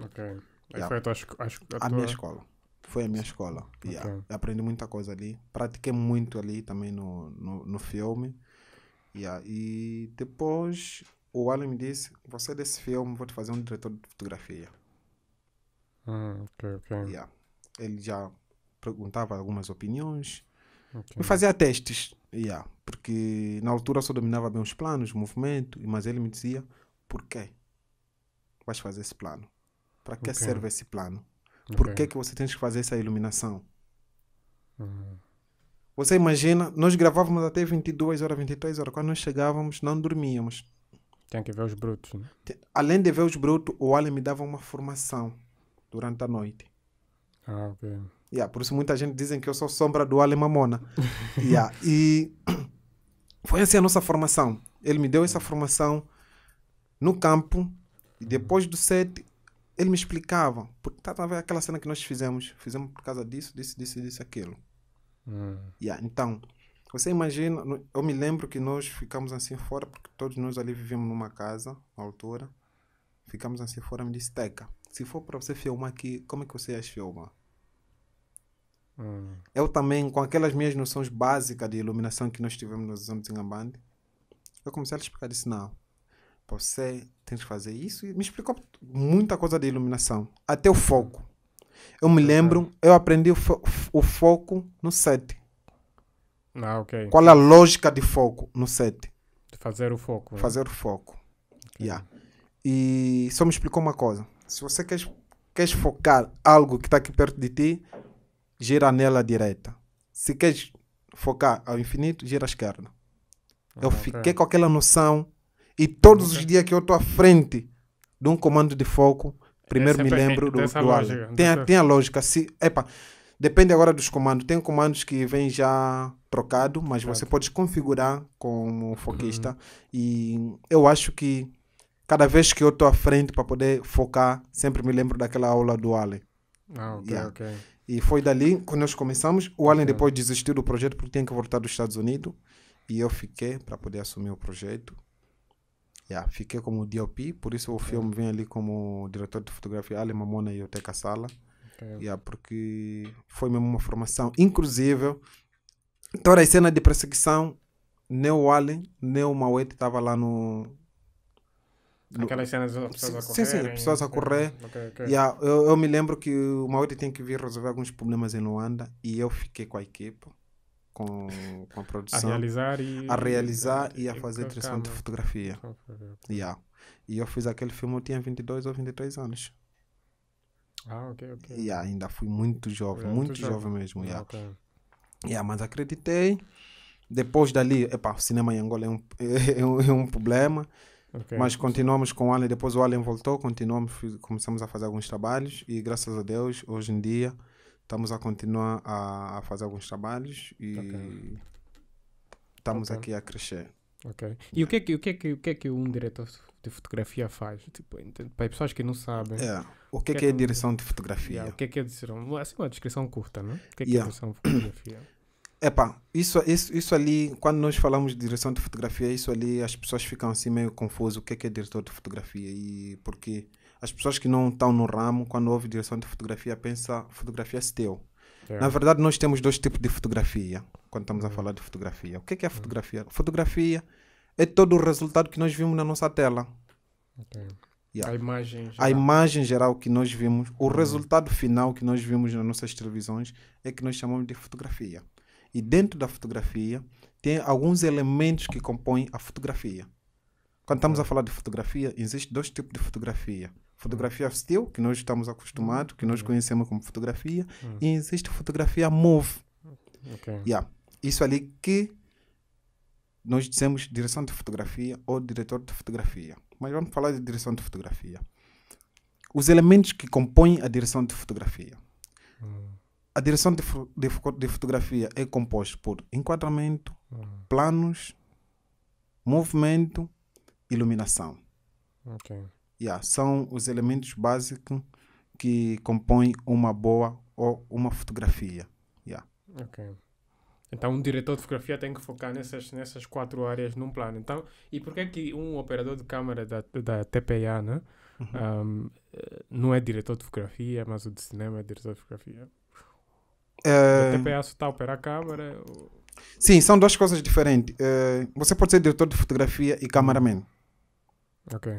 Ok. Aí yeah. foi a, tua, a, tua... a, minha escola. Foi a minha escola. Okay. Yeah. Aprendi muita coisa ali. Pratiquei muito ali também no, no, no filme. Yeah. E depois o Alan me disse: Você desse filme, vou te fazer um diretor de fotografia. Ah, ok, ok. Yeah. Ele já perguntava algumas opiniões. Okay. fazia testes, yeah, porque na altura eu só dominava bem os planos, o movimento, mas ele me dizia: por que vais fazer esse plano? Para que okay. serve esse plano? Por okay. que, que você tem que fazer essa iluminação? Uhum. Você imagina, nós gravávamos até 22 horas, 23 horas. Quando nós chegávamos, não dormíamos. Tem que ver os brutos, né? Além de ver os brutos, o Alan me dava uma formação durante a noite. Ah, ok. Yeah, por isso muita gente dizem que eu sou sombra do Ale Mamona. [LAUGHS] yeah. E [CLEARS THROAT] foi assim a nossa formação. Ele me deu essa formação no campo e depois do set ele me explicava. Porque tá, tá aquela cena que nós fizemos. Fizemos por causa disso, disso, disso, disso, aquilo. Hum. Yeah, então, você imagina, eu me lembro que nós ficamos assim fora, porque todos nós ali vivíamos numa casa, na altura. Ficamos assim fora, me disse, Teca, se for para você filmar aqui, como é que você ia filmar? Hum. Eu também, com aquelas minhas noções básicas de iluminação que nós tivemos nos anos em Ambande, eu comecei a explicar disse, não, você tem que fazer isso. E me explicou muita coisa de iluminação, até o foco. Eu me lembro, eu aprendi o, fo o foco no set. Ah, ok. Qual é a lógica de foco no set? De fazer o foco. Né? Fazer o foco. Okay. Yeah. E só me explicou uma coisa. Se você quer, quer focar algo que está aqui perto de ti, gira nela direita. Se queres focar ao infinito, gira à esquerda. Ah, eu fiquei é. com aquela noção e todos okay. os uhum. dias que eu estou à frente de um comando de foco, primeiro é me lembro do, do lógica, tem, a, tem a lógica. Se, epa, depende agora dos comandos. Tem comandos que vêm já trocado, mas certo. você pode configurar como foquista. Uhum. E eu acho que cada vez que eu estou à frente para poder focar, sempre me lembro daquela aula do Ale. Ah, ok, yeah. ok. E foi dali quando nós começamos. O Allen depois desistiu do projeto porque tinha que voltar dos Estados Unidos. E eu fiquei para poder assumir o projeto. Yeah, fiquei como DOP, por isso o filme vem ali como diretor de fotografia Allen Mamona e Oteca Sala. Okay. Yeah, porque foi mesmo uma formação inclusive Toda a cena de perseguição, nem o Allen, nem o Mauete estava lá no, Aquelas cenas das pessoas sim, a correr. Sim, sim, pessoas a correr. Okay, okay. Yeah, eu, eu, me lembro que o Maori tem que vir resolver alguns problemas em Luanda e eu fiquei com a equipa, com, com a produção. A realizar e. A realizar e, e a fazer direção de fotografia. Yeah. E eu fiz aquele filme, eu tinha 22 ou 23 anos. Ah, ok, ok. Yeah, ainda fui muito jovem, é, muito, muito, jovem, jovem mesmo. Yeah. Okay. Yeah, mas acreditei. Depois dali, epa, o cinema em Angola é um, [LAUGHS] é um, é um problema. Okay. Mas continuamos com o Allen, depois o Allen voltou, continuamos, começamos a fazer alguns trabalhos e graças a Deus, hoje em dia, estamos a continuar a, a fazer alguns trabalhos e okay. estamos okay. aqui a crescer. Ok. E é. o, que é que, o, que é que, o que é que um diretor de fotografia faz? Tipo, para pessoas que não sabem. É. O que, é que é, que é direção de fotografia? Yeah, o que é que é direção? Assim, uma descrição curta, não? Né? O que é, yeah. que é direção de fotografia? Epá, isso, isso, isso ali, quando nós falamos de direção de fotografia, isso ali as pessoas ficam assim meio confusas, o que é, que é diretor de fotografia e porque as pessoas que não estão no ramo, quando houve direção de fotografia, pensa fotografia still. É. Na verdade, nós temos dois tipos de fotografia, quando estamos a uhum. falar de fotografia. O que é, que é uhum. fotografia? Fotografia é todo o resultado que nós vimos na nossa tela. Okay. Yeah. A, imagem a imagem geral. que nós vimos, o uhum. resultado final que nós vimos nas nossas televisões é que nós chamamos de fotografia. E dentro da fotografia, tem alguns elementos que compõem a fotografia. Quando estamos a é. falar de fotografia, existem dois tipos de fotografia. Fotografia still, que nós estamos acostumados, que nós uhum. conhecemos como fotografia, uhum. e existe fotografia move. Okay. Yeah. Isso ali que nós dizemos direção de fotografia ou diretor de fotografia. Mas vamos falar de direção de fotografia. Os elementos que compõem a direção de fotografia. Hum. A direção de, de, de fotografia é composta por enquadramento, uhum. planos, movimento, iluminação. Ok. Yeah, são os elementos básicos que compõem uma boa ou uma fotografia. Yeah. Okay. Então, um diretor de fotografia tem que focar nessas, nessas quatro áreas num plano. Então, e por que que um operador de câmara da, da TPA né, uhum. um, eh, não é diretor de fotografia, mas o de cinema é diretor de fotografia? O TPA está a operar a câmara? Sim, são duas coisas diferentes. Uh, você pode ser diretor de fotografia e cameraman. Ok.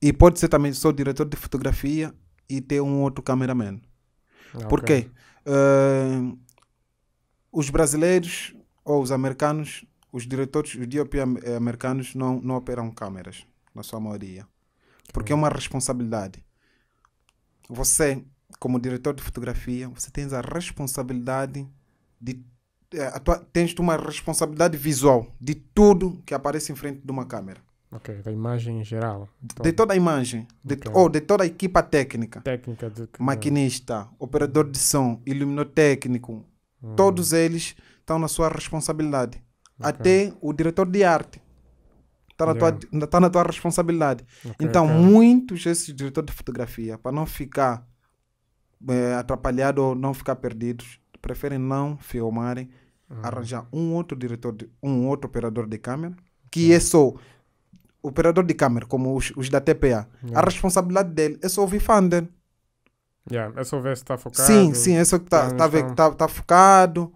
E pode ser também só diretor de fotografia e ter um outro cameraman. Ah, Por okay. quê? Uh, os brasileiros ou os americanos, os diretores, os DOP eh, americanos não, não operam câmeras, na sua maioria. Porque é uma responsabilidade. Você como diretor de fotografia, você tens a responsabilidade de é, a tua, tens uma responsabilidade visual de tudo que aparece em frente de uma câmera. Ok, da imagem em geral. Então... De toda a imagem, de, okay. ou de toda a equipa técnica. Técnica de... Maquinista, operador de som, iluminotécnico, hum. todos eles estão na sua responsabilidade. Okay. Até o diretor de arte está na, yeah. tua, está na tua responsabilidade. Okay, então, muitos desses diretores de fotografia, para não ficar é, atrapalhado ou não ficar perdidos, preferem não filmarem, uhum. arranjar um outro diretor, de, um outro operador de câmera, que uhum. é só operador de câmera, como os, os da TPA. A responsabilidade dele é só ouvir funder. Yeah, é só ver se está focado. Sim, sim, é só que está tá, tá, tá, tá, focado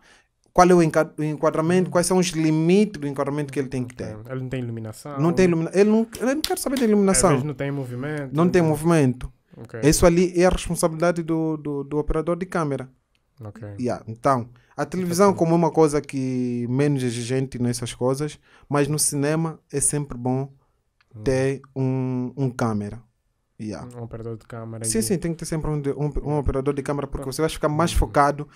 qual é o enquadramento, uhum. quais são os limites do enquadramento que ele tem que ter. Ele não tem iluminação. Não tem iluminação ele, não... ele não quer saber da iluminação. É, às vezes não tem movimento. Não, não né? tem, tem movimento. Okay. Isso ali é a responsabilidade do, do, do operador de câmera. Okay. Yeah. Então, a televisão como é uma coisa que menos exigente nessas coisas, mas no cinema é sempre bom hum. ter um, um câmera. Yeah. Um operador de câmera. Sim, e... sim, tem que ter sempre um, um, um operador de câmera porque você vai ficar mais focado.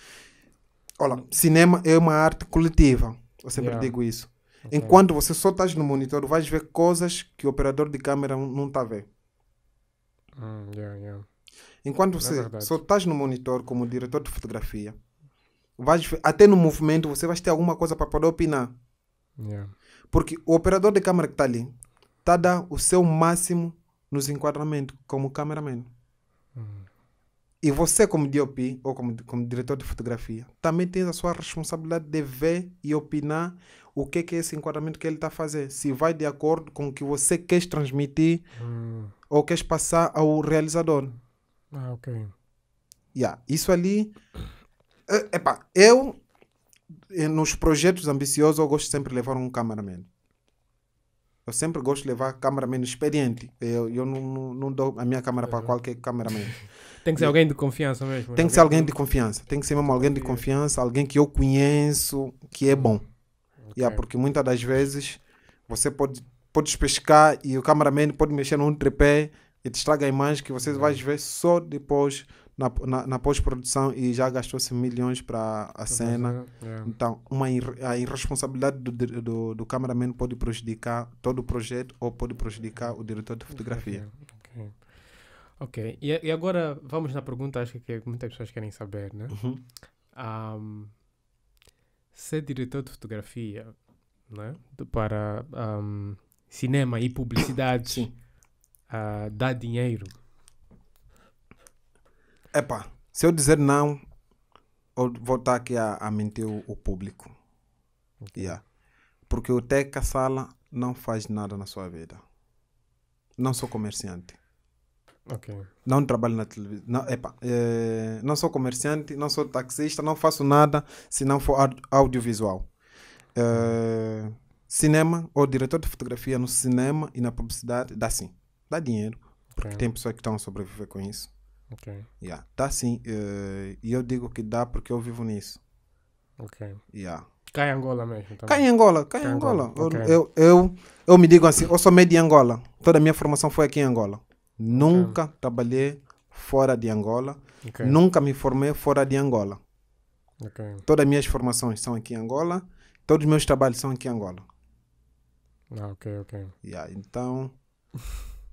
Olha, cinema é uma arte coletiva. Eu sempre yeah. digo isso. Okay. Enquanto você só estás no monitor, vais ver coisas que o operador de câmera não está vendo. Mm, yeah, yeah. Enquanto é você é só estás no monitor como diretor de fotografia, vais, até no movimento você vai ter alguma coisa para poder opinar. Yeah. Porque o operador de câmera que está ali está a dar o seu máximo nos enquadramentos como cameraman. E você, como DOP, ou como, como diretor de fotografia, também tem a sua responsabilidade de ver e opinar o que, é esse enquadramento que ele está fazendo. Se vai de acordo com o que você quer transmitir hum. ou quer passar ao realizador. Ah, ok. Yeah, isso ali. Eh, epá, eu, eh, nos projetos ambiciosos, eu gosto sempre de levar um cameraman. Eu sempre gosto de levar cameraman experiente. Eu, eu não, não, não dou a minha câmera para uhum. qualquer cameraman. [LAUGHS] Tem que ser alguém de confiança mesmo. Tem né? que ser alguém de confiança. Tem que ser mesmo alguém de confiança, alguém que eu conheço, que é bom. É okay. Yeah, porque muitas das vezes você pode pode pescar e o cameraman pode mexer num tripé e te estraga a imagem que você vai ver só depois na, na, na pós-produção e já gastou-se milhões para a cena. Yeah. É. Então, uma ir, a irresponsabilidade do, do, do cameraman pode prejudicar todo o projeto ou pode prejudicar o diretor de fotografia. Okay. Ok, e, e, agora vamos na pergunta, acho que muitas pessoas querem saber, né? Uhum. Um, ser diretor de fotografia né? para um, cinema e publicidade uh, dá dinheiro? Epá, se eu dizer não, eu vou estar aqui a, a mentir o, o público. Okay. Yeah. Porque o Teca Sala não faz nada na sua vida. Não sou comerciante. Não trabalho na televisão. Não, epa, é, não sou comerciante, não sou taxista, não faço nada se não for audiovisual. É, cinema ou diretor de fotografia no cinema e na publicidade, dá sim. Dá dinheiro. Porque okay. tem pessoas que estão a sobreviver com isso. ok Yeah, dá sim. Eh, e eu digo que dá porque eu vivo nisso. Ok. Yeah. Cai Angola mesmo. Cai em Angola, cai, Angola. Angola. Okay. Eu, eu, eu me digo assim, eu sou meio de Angola. Toda a minha formação foi aqui em Angola. Nunca okay. trabalhei fora de Angola. Okay. Nunca me formei fora de Angola. Okay. Todas as minhas formações são aqui em Angola. Todos os meus trabalhos são aqui em Angola. Ah, ok, ok. Yeah, então,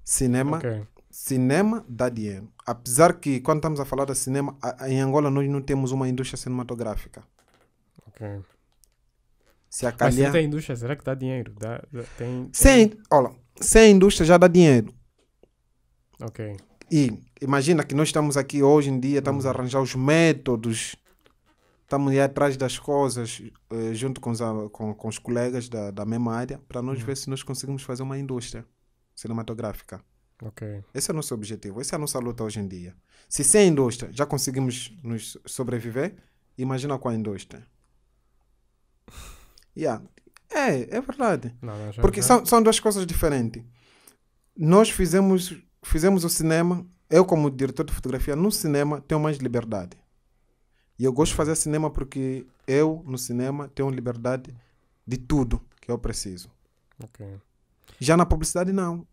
cinema, okay. cinema dá dinheiro. Apesar que, quando estamos a falar de cinema, a, em Angola nós não temos uma indústria cinematográfica. Ok. Se a calhar... Mas se tem indústria, será que dá dinheiro? Dá, dá tem, tem... Sem, olha, sem indústria já dá dinheiro. Ok. E imagina que nós estamos aqui hoje em dia, estamos a uhum. arranjar os métodos, estamos aí atrás das coisas, eh, junto com os, com, com os colegas da, da mesma área, para nós uhum. ver se nós conseguimos fazer uma indústria cinematográfica. Ok. Esse é o nosso objetivo, essa é a nossa luta hoje em dia. Se sem indústria já conseguimos nos sobreviver, imagina com a indústria. [LAUGHS] Yeah. É, é verdade. Não, não, já, Porque já. são, são duas coisas diferentes. Nós fizemos fizemos o cinema, eu como diretor de fotografia no cinema tenho mais liberdade. E eu gosto de fazer cinema porque eu no cinema tenho liberdade de tudo que eu preciso. Já na publicidade não.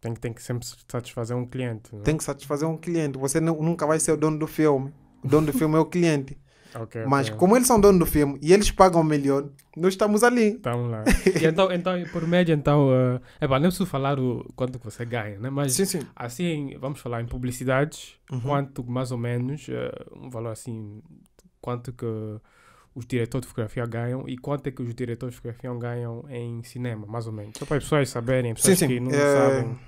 Tem que, tem que sempre satisfazer um cliente. É? Tem que satisfazer um cliente. Você não, nunca vai ser o dono do filme. O dono do filme é o cliente. Okay, Mas okay. como eles são donos do filme e eles pagam melhor, nós estamos ali. Estamos lá. [LAUGHS] então, então, por média, então, uh, é bom, nem preciso falar o quanto você ganha, né? Mas sim, sim. assim, vamos falar em publicidades, uhum. quanto mais ou menos, uh, um valor assim, quanto que os diretores de fotografia ganham e quanto é que os diretores de fotografia ganham em cinema, mais ou menos. Só para as pessoas saberem, pessoas sim, que não é... sabem. Eh,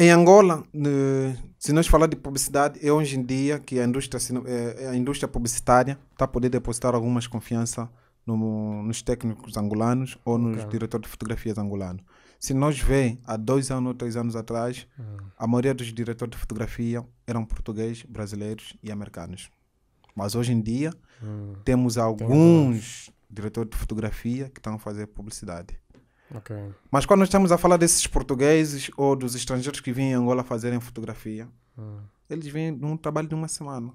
em Angola, eh, se nós falar de publicidade, é hoje em dia que a indústria, eh, a indústria publicitária está a poder depositar algumas confiança no, nos técnicos angolanos ou nos okay. diretores de fotografias angolanos. Se nós vê há dois anos ou três anos atrás, uhum. a maioria dos diretores de fotografia eram portugueses, brasileiros e americanos. Mas hoje em dia, uhum. temos alguns diretores de fotografia que estão a fazer publicidade. Okay. Mas quando estamos a falar desses portugueses ou dos estrangeiros que vêm em Angola fazerem fotografia, hum. eles vêm num trabalho de uma semana.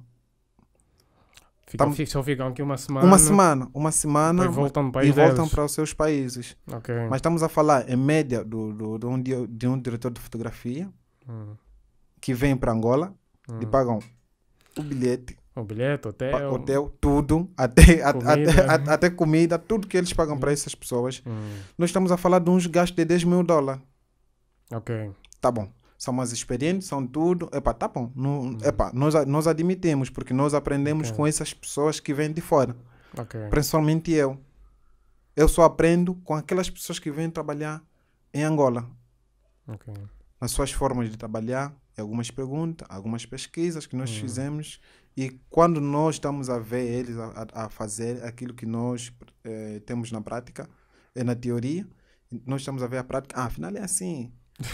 Ficam, Tam... Só ficam aqui uma semana. Uma semana, uma semana. E voltam para, e voltam para os seus países. Okay. Mas estamos a falar, em média, do, do, de, um, de um diretor de fotografia hum. que vem para Angola hum. e pagam o bilhete o bilhete, hotel. Hotel, tudo, até, [LAUGHS] a, até, comida, tudo que eles pagam para hum. essas pessoas. Hum. Nós estamos a falar de uns gastos de 10 mil dólares. Ok. Tá bom. São mais experientes, são tudo. Epá, tá bom. Não, hum. nós, nós admitimos, porque nós aprendemos okay. com essas pessoas que vêm de fora. ok. Principalmente eu. Eu só aprendo com aquelas pessoas que vêm trabalhar em Angola. ok. Nas suas formas de trabalhar, algumas perguntas, algumas pesquisas que nós hum. fizemos e quando nós estamos a ver eles a, a fazer aquilo que nós eh, temos na prática, é na teoria, nós estamos a ver a prática, ah, afinal é assim.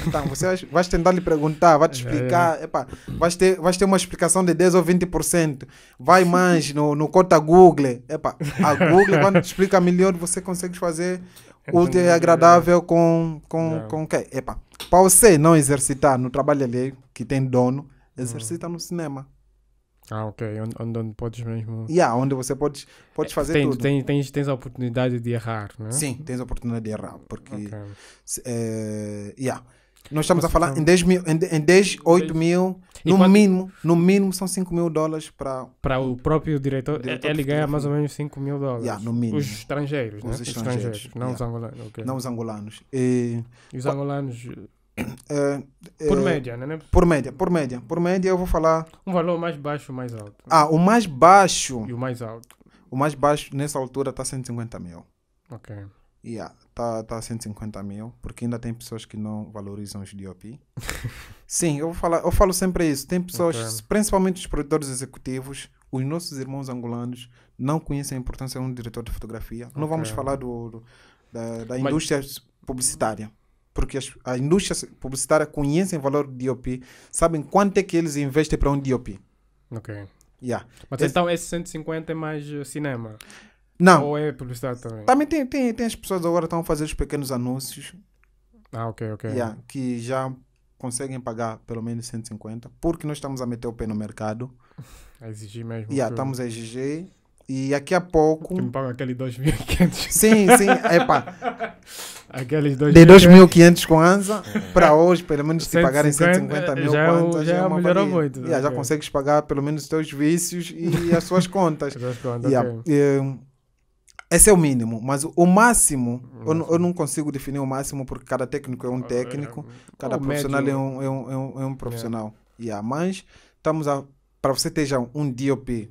Então, você vai, vai tentar lhe perguntar, vai te explicar, é, é. Epa, vai, ter, vai ter uma explicação de 10 ou 20%. Vai mais no, no conta Google. Epa, a Google, quando te explica melhor, você consegue fazer útil é e agradável né? com com, com que? É. Epa, para você não exercitar no trabalho ali que tem dono, hum. exercita hum. no cinema. Ah, ok. Onde, onde podes mesmo. Yeah, onde você podes, podes fazer tem, tudo. Tem, tens, tens a oportunidade de errar, não é? Sim, tens a oportunidade de errar. Porque. Okay. Se, é, yeah. Nós estamos a falar então em 10 mil, em 8 mil, no quando, mínimo, no mínimo são 5 mil dólares para... Para o próprio diretor, diretor ele ganha mais ou menos 5 mil dólares. Yeah, no mínimo. Os estrangeiros, os né? Estrangeiros, estrangeiros, não yeah. os angolanos. Okay. Não os angolanos. E, e os angolanos é, é, por média, né? É por média, por média. Por média eu vou falar. Um valor mais baixo, mais alto. Ah, o mais baixo. E o mais alto. O mais baixo nessa altura está 150 mil. Ok. Yeah, tá, tá 150 mil, porque ainda tem pessoas que não valorizam os DOP. [LAUGHS] Sim, eu, vou falar, eu falo sempre isso. Tem pessoas, okay. principalmente os produtores executivos, os nossos irmãos angolanos, não conhecem a importância de um diretor de fotografia. Okay. Não vamos falar do, do da, da Mas... indústria publicitária porque as, a indústria publicitária conhece o valor do DOP, sabem quanto é que eles investem para um DOP. Ok. Yeah. Mas esse, é- então esse 150 é mais eh, cinema? Não. Ou é publicidade também? Também tem, tem, tem as pessoas agora estão fazendo os pequenos anúncios. Ah, ok, ok. Yeah, que já conseguem pagar pelo menos 150, porque nós estamos a meter o pé no mercado. A exigir mesmo. Yeah, estamos a exigir e daqui a pouco. Tu me paga aquele 2.500. Sim, sim, epá. [LAUGHS] Aqueles 2.500. De 2.500 Anza, para é. hoje, pelo menos te pagarem 150 mil já kwanza. É já, já é, é uma melhorou varia. muito. Yeah, okay. Já consegues pagar pelo menos os teus vícios e as suas [LAUGHS] contas. as contas yeah. okay. Hum, esse é o mínimo, mas o máximo, eu não, eu, não consigo definir o máximo porque cada técnico é um ah, técnico, cada o profissional é, um, é, um, é, um, é um, profissional. Yeah. Yeah, mas estamos a. Para você ter já um DOP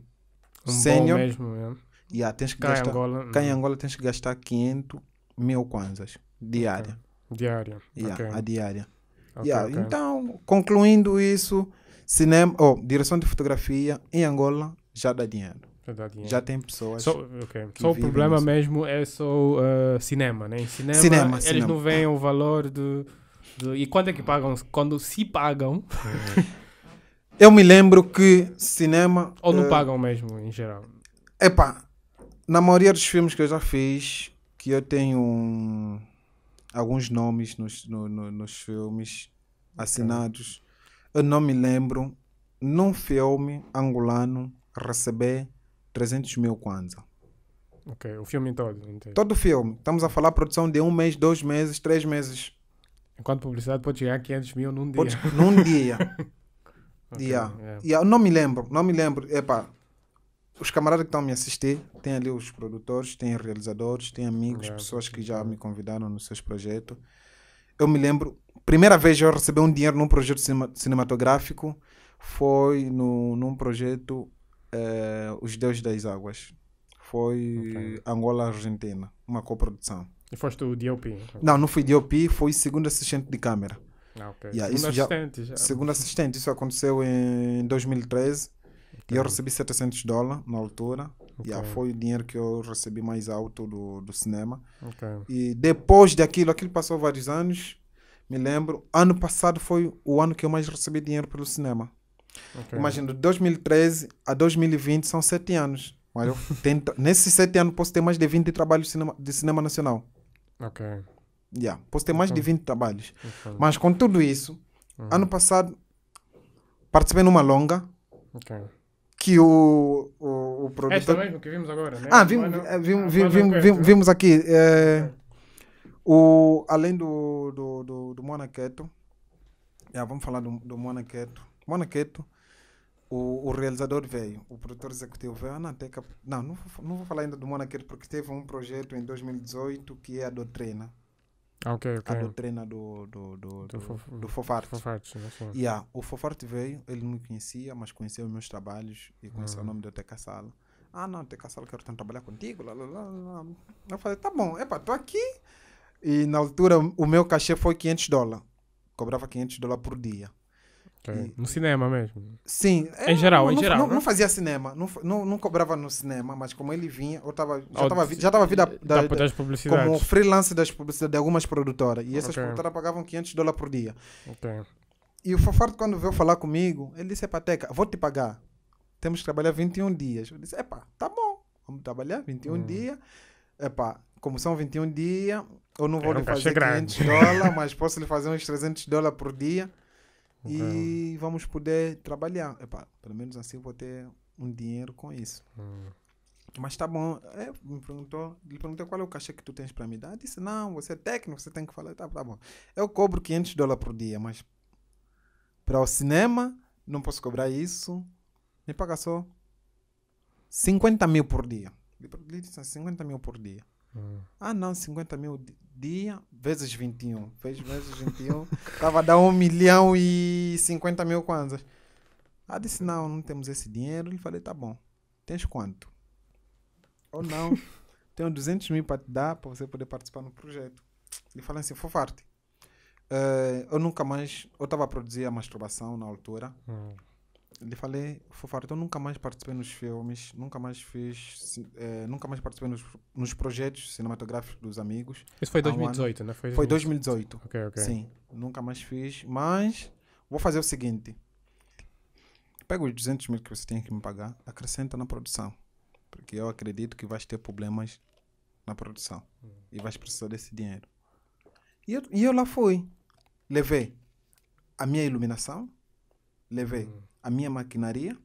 um sênior. mesmo, é. Yeah, tens que cá gastar, em Angola, cá em hum. Angola tens que gastar 500 mil kwanzas diária. Okay. Diária. Yeah, okay. A diária. Okay, yeah, então, concluindo isso, cinema, oh, direção de fotografia em Angola já dá dinheiro. Já, tem pessoas. So, Só o problema isso. mesmo é só uh, cinema, né? Cinema, cinema eles cinema. não veem o valor do, do, E quando é que pagam? Quando se pagam. É. [LAUGHS] Eu me lembro que cinema. Ou não uh, pagam mesmo, em geral? Epá, na maioria dos filmes que eu já fiz, que eu tenho um, alguns nomes nos, no, no, nos filmes assinados, okay. eu não me lembro num filme angolano receber 300 mil kwanza. Ok, o filme todo. Inteiro. Todo o filme. Estamos a falar produção de um mês, dois meses, três meses. Enquanto publicidade pode chegar a 500 mil num dia. Pode, num dia. [LAUGHS] Okay, yeah. Yeah. yeah. Não me lembro, não me lembro. Epá, os camaradas que estão a me assistir, tem ali os produtores, tem realizadores, tem amigos, yeah. pessoas que já me convidaram nos seus projetos. Eu me lembro, primeira vez eu recebi um dinheiro num projeto cinematográfico foi no, num projeto eh, Os Deuses das Águas. Foi okay. Angola-Argentina, uma coprodução. E foste o DOP? Então. Não, não fui DOP, fui segundo assistente de câmera. Ah, okay. yeah, segundo, isso assistente, já, já. segundo assistente, isso aconteceu em 2013 okay. e eu recebi 700 dólares na altura. Okay. Yeah, foi o dinheiro que eu recebi mais alto do, do cinema. Okay. E depois daquilo, aquilo passou vários anos. Me lembro, ano passado foi o ano que eu mais recebi dinheiro pelo cinema. Okay. Imagina, de 2013 a 2020 são sete anos. Mas eu [LAUGHS] nesses sete anos posso ter mais de 20 trabalhos de cinema, de cinema nacional. Ok. Yeah, posso ter mais de 20 uhum. trabalhos. Okay. Uhum. Mas com tudo isso, uhum. ano passado participei numa longa okay. que o, o, o produtor. mesmo que vimos agora, né? Ah, vimos, eh, vimos, vimos, vimos, aqui. É, o, além do, do, do, do Moana Keto, yeah, vamos falar do, do Moana Keto. Keto, o, o realizador veio, o produtor executivo veio. Ah, não, teca, não, não, vou, não vou falar ainda do Moana Keto porque teve um projeto em 2018 que é a doutrina. Ah, okay, okay. A do, do, do, do, do Fofarte. Fofarte né? yeah, o Fofarte veio, ele não me conhecia, mas conheceu os meus trabalhos e conheceu uhum. o nome do Teca Sala. Ah, não, Teca Sala, quero tanto trabalhar contigo. Lá, lá, lá, Eu falei, tá bom, epa, tô aqui. E na altura o meu cachê foi 500 dólares. Cobrava 500 dólares por dia no cinema mesmo? Sim. Em é, geral, não, em não, geral. Não, né? não, fazia cinema, não, não, não cobrava no cinema, mas como ele vinha, eu tava, já estava já tava vida da, da, das publicidades. como freelance das publicidades de algumas produtoras. E essas okay. produtoras pagavam 500 dólares por dia. Okay. E o Fofardo, quando veio falar comigo, ele disse: Pateca, vou te pagar. Temos que trabalhar 21 dias. Eu disse: Epa, tá bom, vamos trabalhar 21 hum. dias. Epa, como são 21 dias, eu não é vou lhe fazer 500 dólares, mas posso lhe fazer uns 300 dólares por dia okay. e vamos poder trabalhar. Epá, pelo menos assim vou ter um dinheiro com isso. Hum. Mas tá bom. É, me perguntou, ele perguntou qual é o cachê que tu tens para me dar. Eu disse, não, você é técnico, você tem que falar. Tá, tá bom. Eu cobro 500 dólares por dia, mas para o cinema não posso cobrar isso. Me paga só 50 mil por dia. Ele disse 50 assim, mil por dia. Hum. Ah, não, 50 mil dia vezes 21. Fez vezes 21. Estava [LAUGHS] a dar 1 milhão e 50 mil kwanzas. Ah, disse: Não, não temos esse dinheiro. Ele falei: Tá bom. Tens quanto? Ou não? [LAUGHS] Tenho 200 mil para te dar para você poder participar no projeto. Ele falou assim: Fofarte. Uh, eh, eu nunca mais. Eu estava a produzir a masturbação na altura. Hum lhe falei, Fofarto, então nunca mais participei nos filmes, nunca mais fiz, eh, nunca mais participei nos, nos projetos cinematográficos dos amigos. Isso foi 2018, ano, né? Foi, 2018. 2018. Ok, ok. Sim, nunca mais fiz, mas vou fazer o seguinte. Pega os 200 mil que você tem que me pagar, acrescenta na produção. Porque eu acredito que vais ter problemas na produção. Hum. E vais precisar desse dinheiro. E eu, e eu lá fui. Levei a minha iluminação, levei hum a minha maquinaria,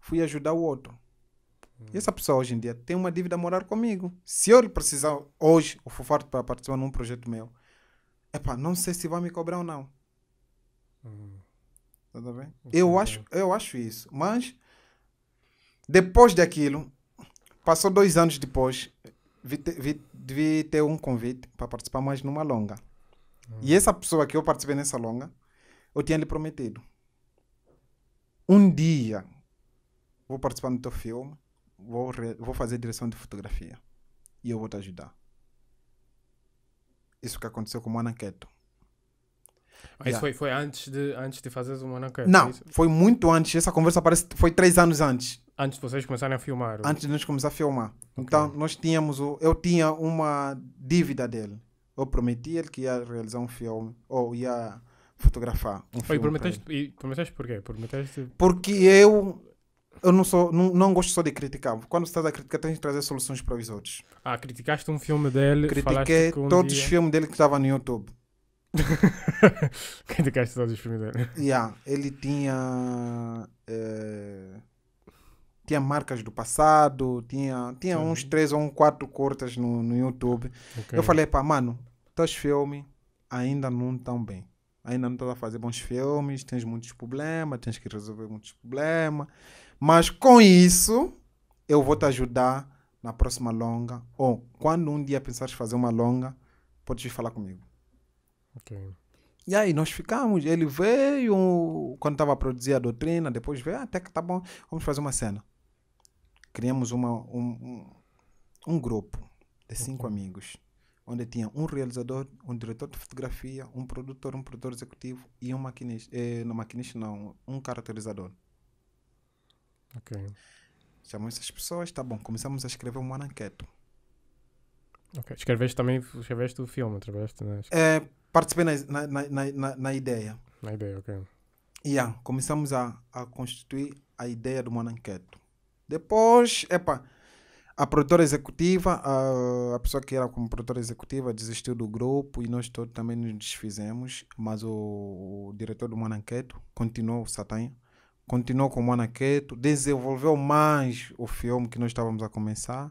fui ajudar o outro. E hum. essa pessoa hoje em dia tem uma dívida a morar comigo. Se eu precisar hoje, o Fofarto para participar num projeto meu, epá, não sei se vai me cobrar ou não. Hum. Tá bem? Eu acho, eu acho isso. Mas depois daquilo, passou dois anos depois, vi, vi, vi ter um convite para participar mais numa longa. Hum. E essa pessoa que eu participei nessa longa, eu tinha lhe prometido um dia vou participar do teu filme, vou, vou fazer direção de fotografia e eu vou te ajudar. Isso que aconteceu com o Manaqueto. Mas ah, yeah. foi, foi antes de, antes de fazer o Manaqueto? Não, é isso? foi muito antes. Essa conversa parece foi três anos antes. Antes de vocês começarem a filmar? Antes de nós começar a filmar. Okay. Então, nós tínhamos... O, eu tinha uma dívida dele. Eu prometi ele que ia realizar um filme. Ou ia fotografar um filme. E prometeste, e prometeste porquê? Prometeste... Porque eu, eu não, sou, não, não gosto só de criticar. Quando você estás a criticar, tens de trazer soluções para os outros. Ah, criticaste um filme dele, Critiquei um todos dia... os filmes dele que estavam no YouTube. [LAUGHS] criticaste todos os filmes dele. Yeah, ele tinha... Eh, tinha marcas do passado, tinha, tinha uns três ou um quatro cortas no, no YouTube. Okay. Eu falei, pá, mano, teus filmes ainda não estão bem ainda não estás a fazer bons filmes, tens muitos problemas, tens que resolver muitos problemas. Mas com isso, eu vou te ajudar na próxima longa. Ou quando um dia pensares fazer uma longa, podes vir falar comigo. Ok. E aí nós ficamos. Ele veio quando estava a produzir a doutrina, depois veio, ah, até que tá bom, vamos fazer uma cena. Criamos uma, um, um, um grupo de cinco okay. amigos onde tinha um realizador, um diretor de fotografia, um produtor, um produtor executivo e um maquinista, eh, não maquinista não, um caracterizador. Ok. Chamamos essas pessoas, tá bom, começamos a escrever o anquete. Ok, escreveste também, escreveste o filme, através né? É, participei na, na, na, na, na ideia. Na ideia, ok. E yeah, começamos a, a constituir a ideia do Monanqueto. Depois, epa, a produtora executiva, a, a, pessoa que era como produtora executiva desistiu do grupo e nós todos também nos desfizemos, mas o, o diretor do Mananqueto continuou, o Satanha, continuou com o Mananqueto, desenvolveu mais o filme que nós estávamos a começar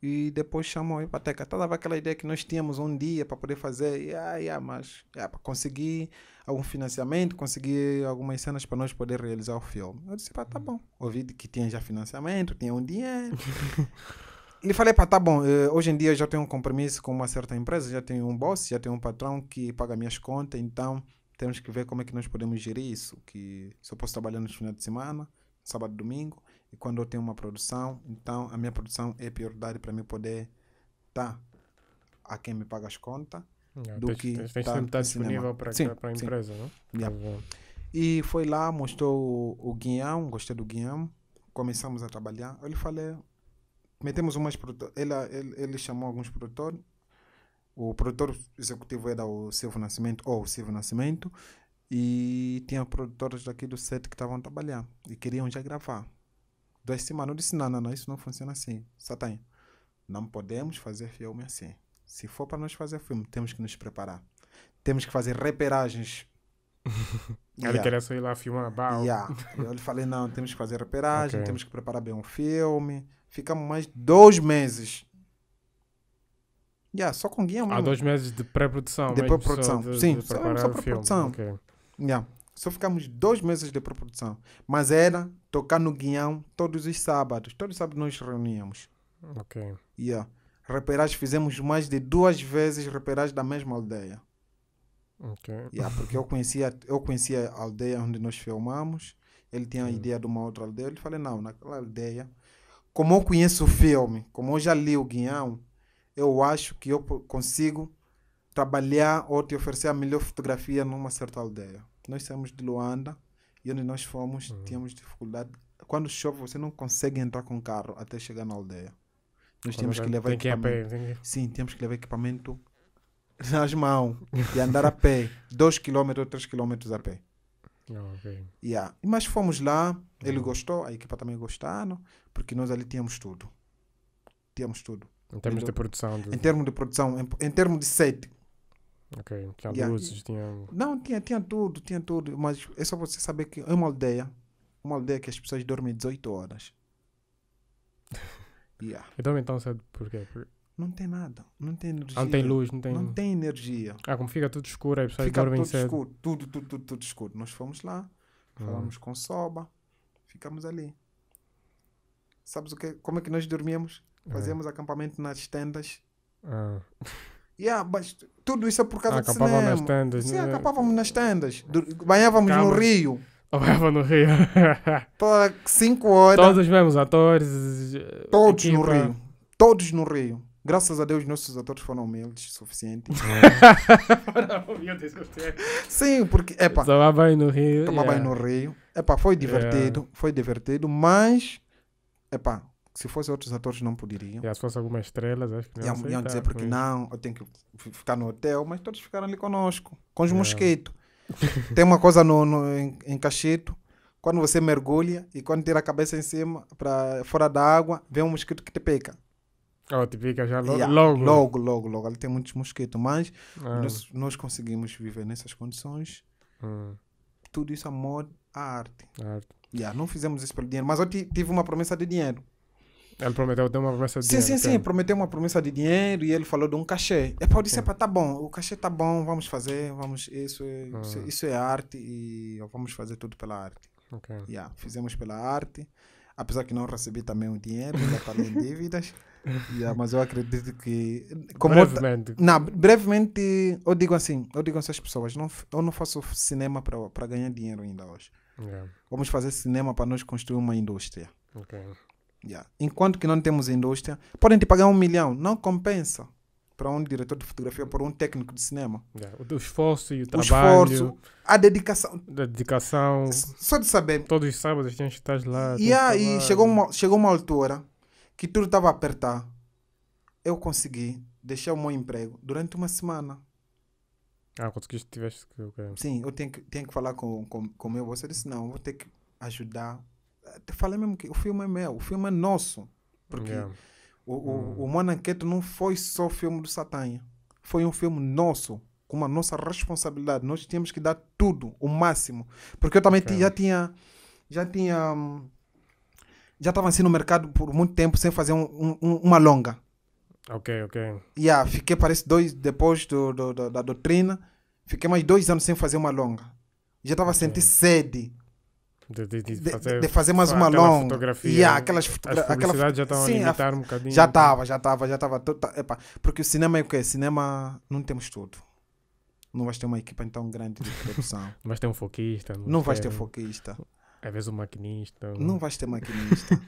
e depois chamou a Ipateca. Estava aquela ideia que nós tínhamos um dia para poder fazer, yeah, yeah, mas yeah, é, para conseguir algum financiamento, consegui algumas cenas para nós poder realizar o filme. Eu disse, pá, tá hum. bom. Ouvi que tinha já financiamento, tinha um dinheiro. ele [LAUGHS] falei, pá, tá bom, eh, hoje em dia eu já tenho um compromisso com uma certa empresa, já tenho um boss, já tenho um patrão que paga minhas contas, então temos que ver como é que nós podemos gerir isso. Que se eu posso trabalhar nos finais de semana, sábado, domingo, e quando eu tenho uma produção, então a minha produção é prioridade para mim poder estar tá a quem me paga as contas do tens, que tens, estar disponível para, sim, para a empresa, sim. não? Yeah. e foi lá, mostrou o, guião, gostei do guião, começamos a trabalhar. Eu lhe falei, metemos umas produtoras, ele, ele, ele chamou alguns produtores, o produtor executivo era o Silvio Nascimento, ou o Silvio Nascimento, e tinha produtores daqui do set que estavam a trabalhar e queriam já gravar. Duas semanas eu disse: não, não, não, isso não funciona assim, Satã. Não podemos fazer filme assim se for para nós fazer filme, temos que nos preparar. Temos que fazer reperagens. [LAUGHS] Ele yeah. queria sair lá filmar bau Yeah. [LAUGHS] Eu lhe falei: não, temos que fazer reperagem, okay. temos que preparar bem um filme. Ficamos mais dois meses. Yeah, só com guia mesmo. Há dois meses de pré-produção. De pré-produção, sim. De só, só pré-produção. Okay. Yeah. Só ficamos dois meses de pré-produção. Mas era tocar no guião todos os sábados. Todos os sábados nós reuníamos. Ok. Yeah reperagem fizemos mais de duas vezes reperagem da mesma aldeia. Ok. Yeah, porque eu conhecia, eu conhecia a aldeia onde nós filmamos, ele tinha a ideia de uma outra aldeia, eu falei, não, naquela aldeia, como eu conheço o filme, como eu já li o guião, eu acho que eu consigo trabalhar ou te oferecer a melhor fotografia numa certa aldeia. Nós somos de Luanda e onde nós fomos uhum. tínhamos dificuldade. Quando chove, você não consegue entrar com carro até chegar na aldeia. Nós temos que levar tem que equipamento. a pé, tem que... Sim, temos que levar equipamento nas mãos e andar a pé. 2 km ou 3 km a pé. Oh, okay. yeah. Mas fomos lá, ele hum. gostou, a equipa também gostaram, porque nós ali tínhamos tudo. Tínhamos tudo. Em termos de produção? De... Em termos de produção, em, em termos de sete Ok, tinha yeah. luzes, tinha... Não, tinha, tinha tudo, tinha tudo, mas é só você saber que é uma aldeia, uma aldeia que as pessoas dormem 18 horas. [LAUGHS] Yeah. Então, então sabe porquê? Não tem nada, não tem energia. Ah, não tem luz, não tem... Não tem energia. Ah, como fica tudo escuro, aí é pessoas fica dormem tudo cedo. escuro, tudo, tudo, tudo, tudo escuro. Nós fomos lá, hum. falamos com soba, ficamos ali. Sabes o que? Como é que nós dormíamos? Ah. Fazíamos acampamento nas tendas. Ah. Yeah, mas tudo isso é por causa ah, de cinema. Nas tendas, Sim, né? acampávamos nas tendas. Banhávamos Camas. no rio. Olhava no Rio. [LAUGHS] Tá cinco 5 horas. Todos os mesmos atores. Todos equipa. no Rio. Todos no Rio. Graças a Deus, nossos atores foram humildes o suficiente. É. [LAUGHS] Sim, porque, epa. Tomar banho no Rio. Tomar yeah. banho no Rio. Epa, foi divertido, yeah. foi divertido, mas, epa, se fosse outros atores não poderiam. e se fosse algumas estrelas, acho que não. Iam, iam dizer porque não, eu tenho que ficar no hotel, mas todos ficaram ali conosco, com os yeah. mosquitos. [LAUGHS] Tem uma coisa no, no, em, em cacheto, quando você mergulha e quando tira a cabeça em cima, para fora da água, vem um mosquito que te pica. Oh, te pica já lo yeah. logo? Logo, logo, logo. Ali tem muitos mosquitos, mas ah. nós, nós, conseguimos viver nessas condições. Hum. Tudo isso amor à arte. A arte. Yeah, não fizemos isso pelo dinheiro, mas eu tive uma promessa de dinheiro. Ele prometeu ter uma promessa de sim, dinheiro. Sim, sim, sim. Prometeu uma promessa de dinheiro e ele falou de um cachê. E eu disse, tá bom, o cachê tá bom, vamos fazer, vamos, isso, é, ah. isso, é, isso, é arte e vamos fazer tudo pela arte. ok Yeah, fizemos pela arte, apesar que não recebi também o dinheiro, já tá em dívidas. [LAUGHS] yeah, mas eu acredito que... brevemente. não, brevemente, eu digo assim, eu digo a essas pessoas, não, eu não faço cinema para ganhar dinheiro ainda hoje. Yeah. Vamos fazer cinema para nós construir uma indústria. Ok. Yeah. Enquanto que não temos indústria, podem te pagar um milhão, não compensa para um diretor de fotografia, para um técnico de cinema. Yeah. O esforço e o, trabalho. O esforço, a dedicação. dedicação. Só de saber. Todos os sábados tinha que estar lá. Yeah, e chegou uma, chegou uma altura que tudo estava a apertar. Eu consegui deixar o meu emprego durante uma semana. Ah, conseguiste, tiveste que... Okay. Sim, eu tenho que, tenho que falar com o com, com meu. Você disse, não, vou ter que ajudar te falei mesmo que o filme é meu, o filme é nosso. Porque yeah. o, o, hum. o não foi só filme do Satanha. Foi um filme nosso, com uma nossa responsabilidade. Nós tínhamos que dar tudo, o máximo. Porque eu também okay. já tinha. Já tinha. Hum, já estava assim no mercado por muito tempo sem fazer um, um, uma longa. Ok, ok. e Yeah, fiquei, parece, dois, depois do, do, do, da doutrina, fiquei mais dois anos sem fazer uma longa. Já estava okay. sentindo sede de, de, de, fazer, de, fazer, mais uma longa. Fotografia, yeah, aquelas fotogra as aquela já estavam a limitar um bocadinho. Já estava, já estava, já estava. Tá, porque o cinema é o que Cinema não temos tudo. Não vais ter uma equipa tão grande de produção. [LAUGHS] não vais ter um foquista. Não, não vais ter um foquista. Às vezes um maquinista. Um... Não vais ter maquinista.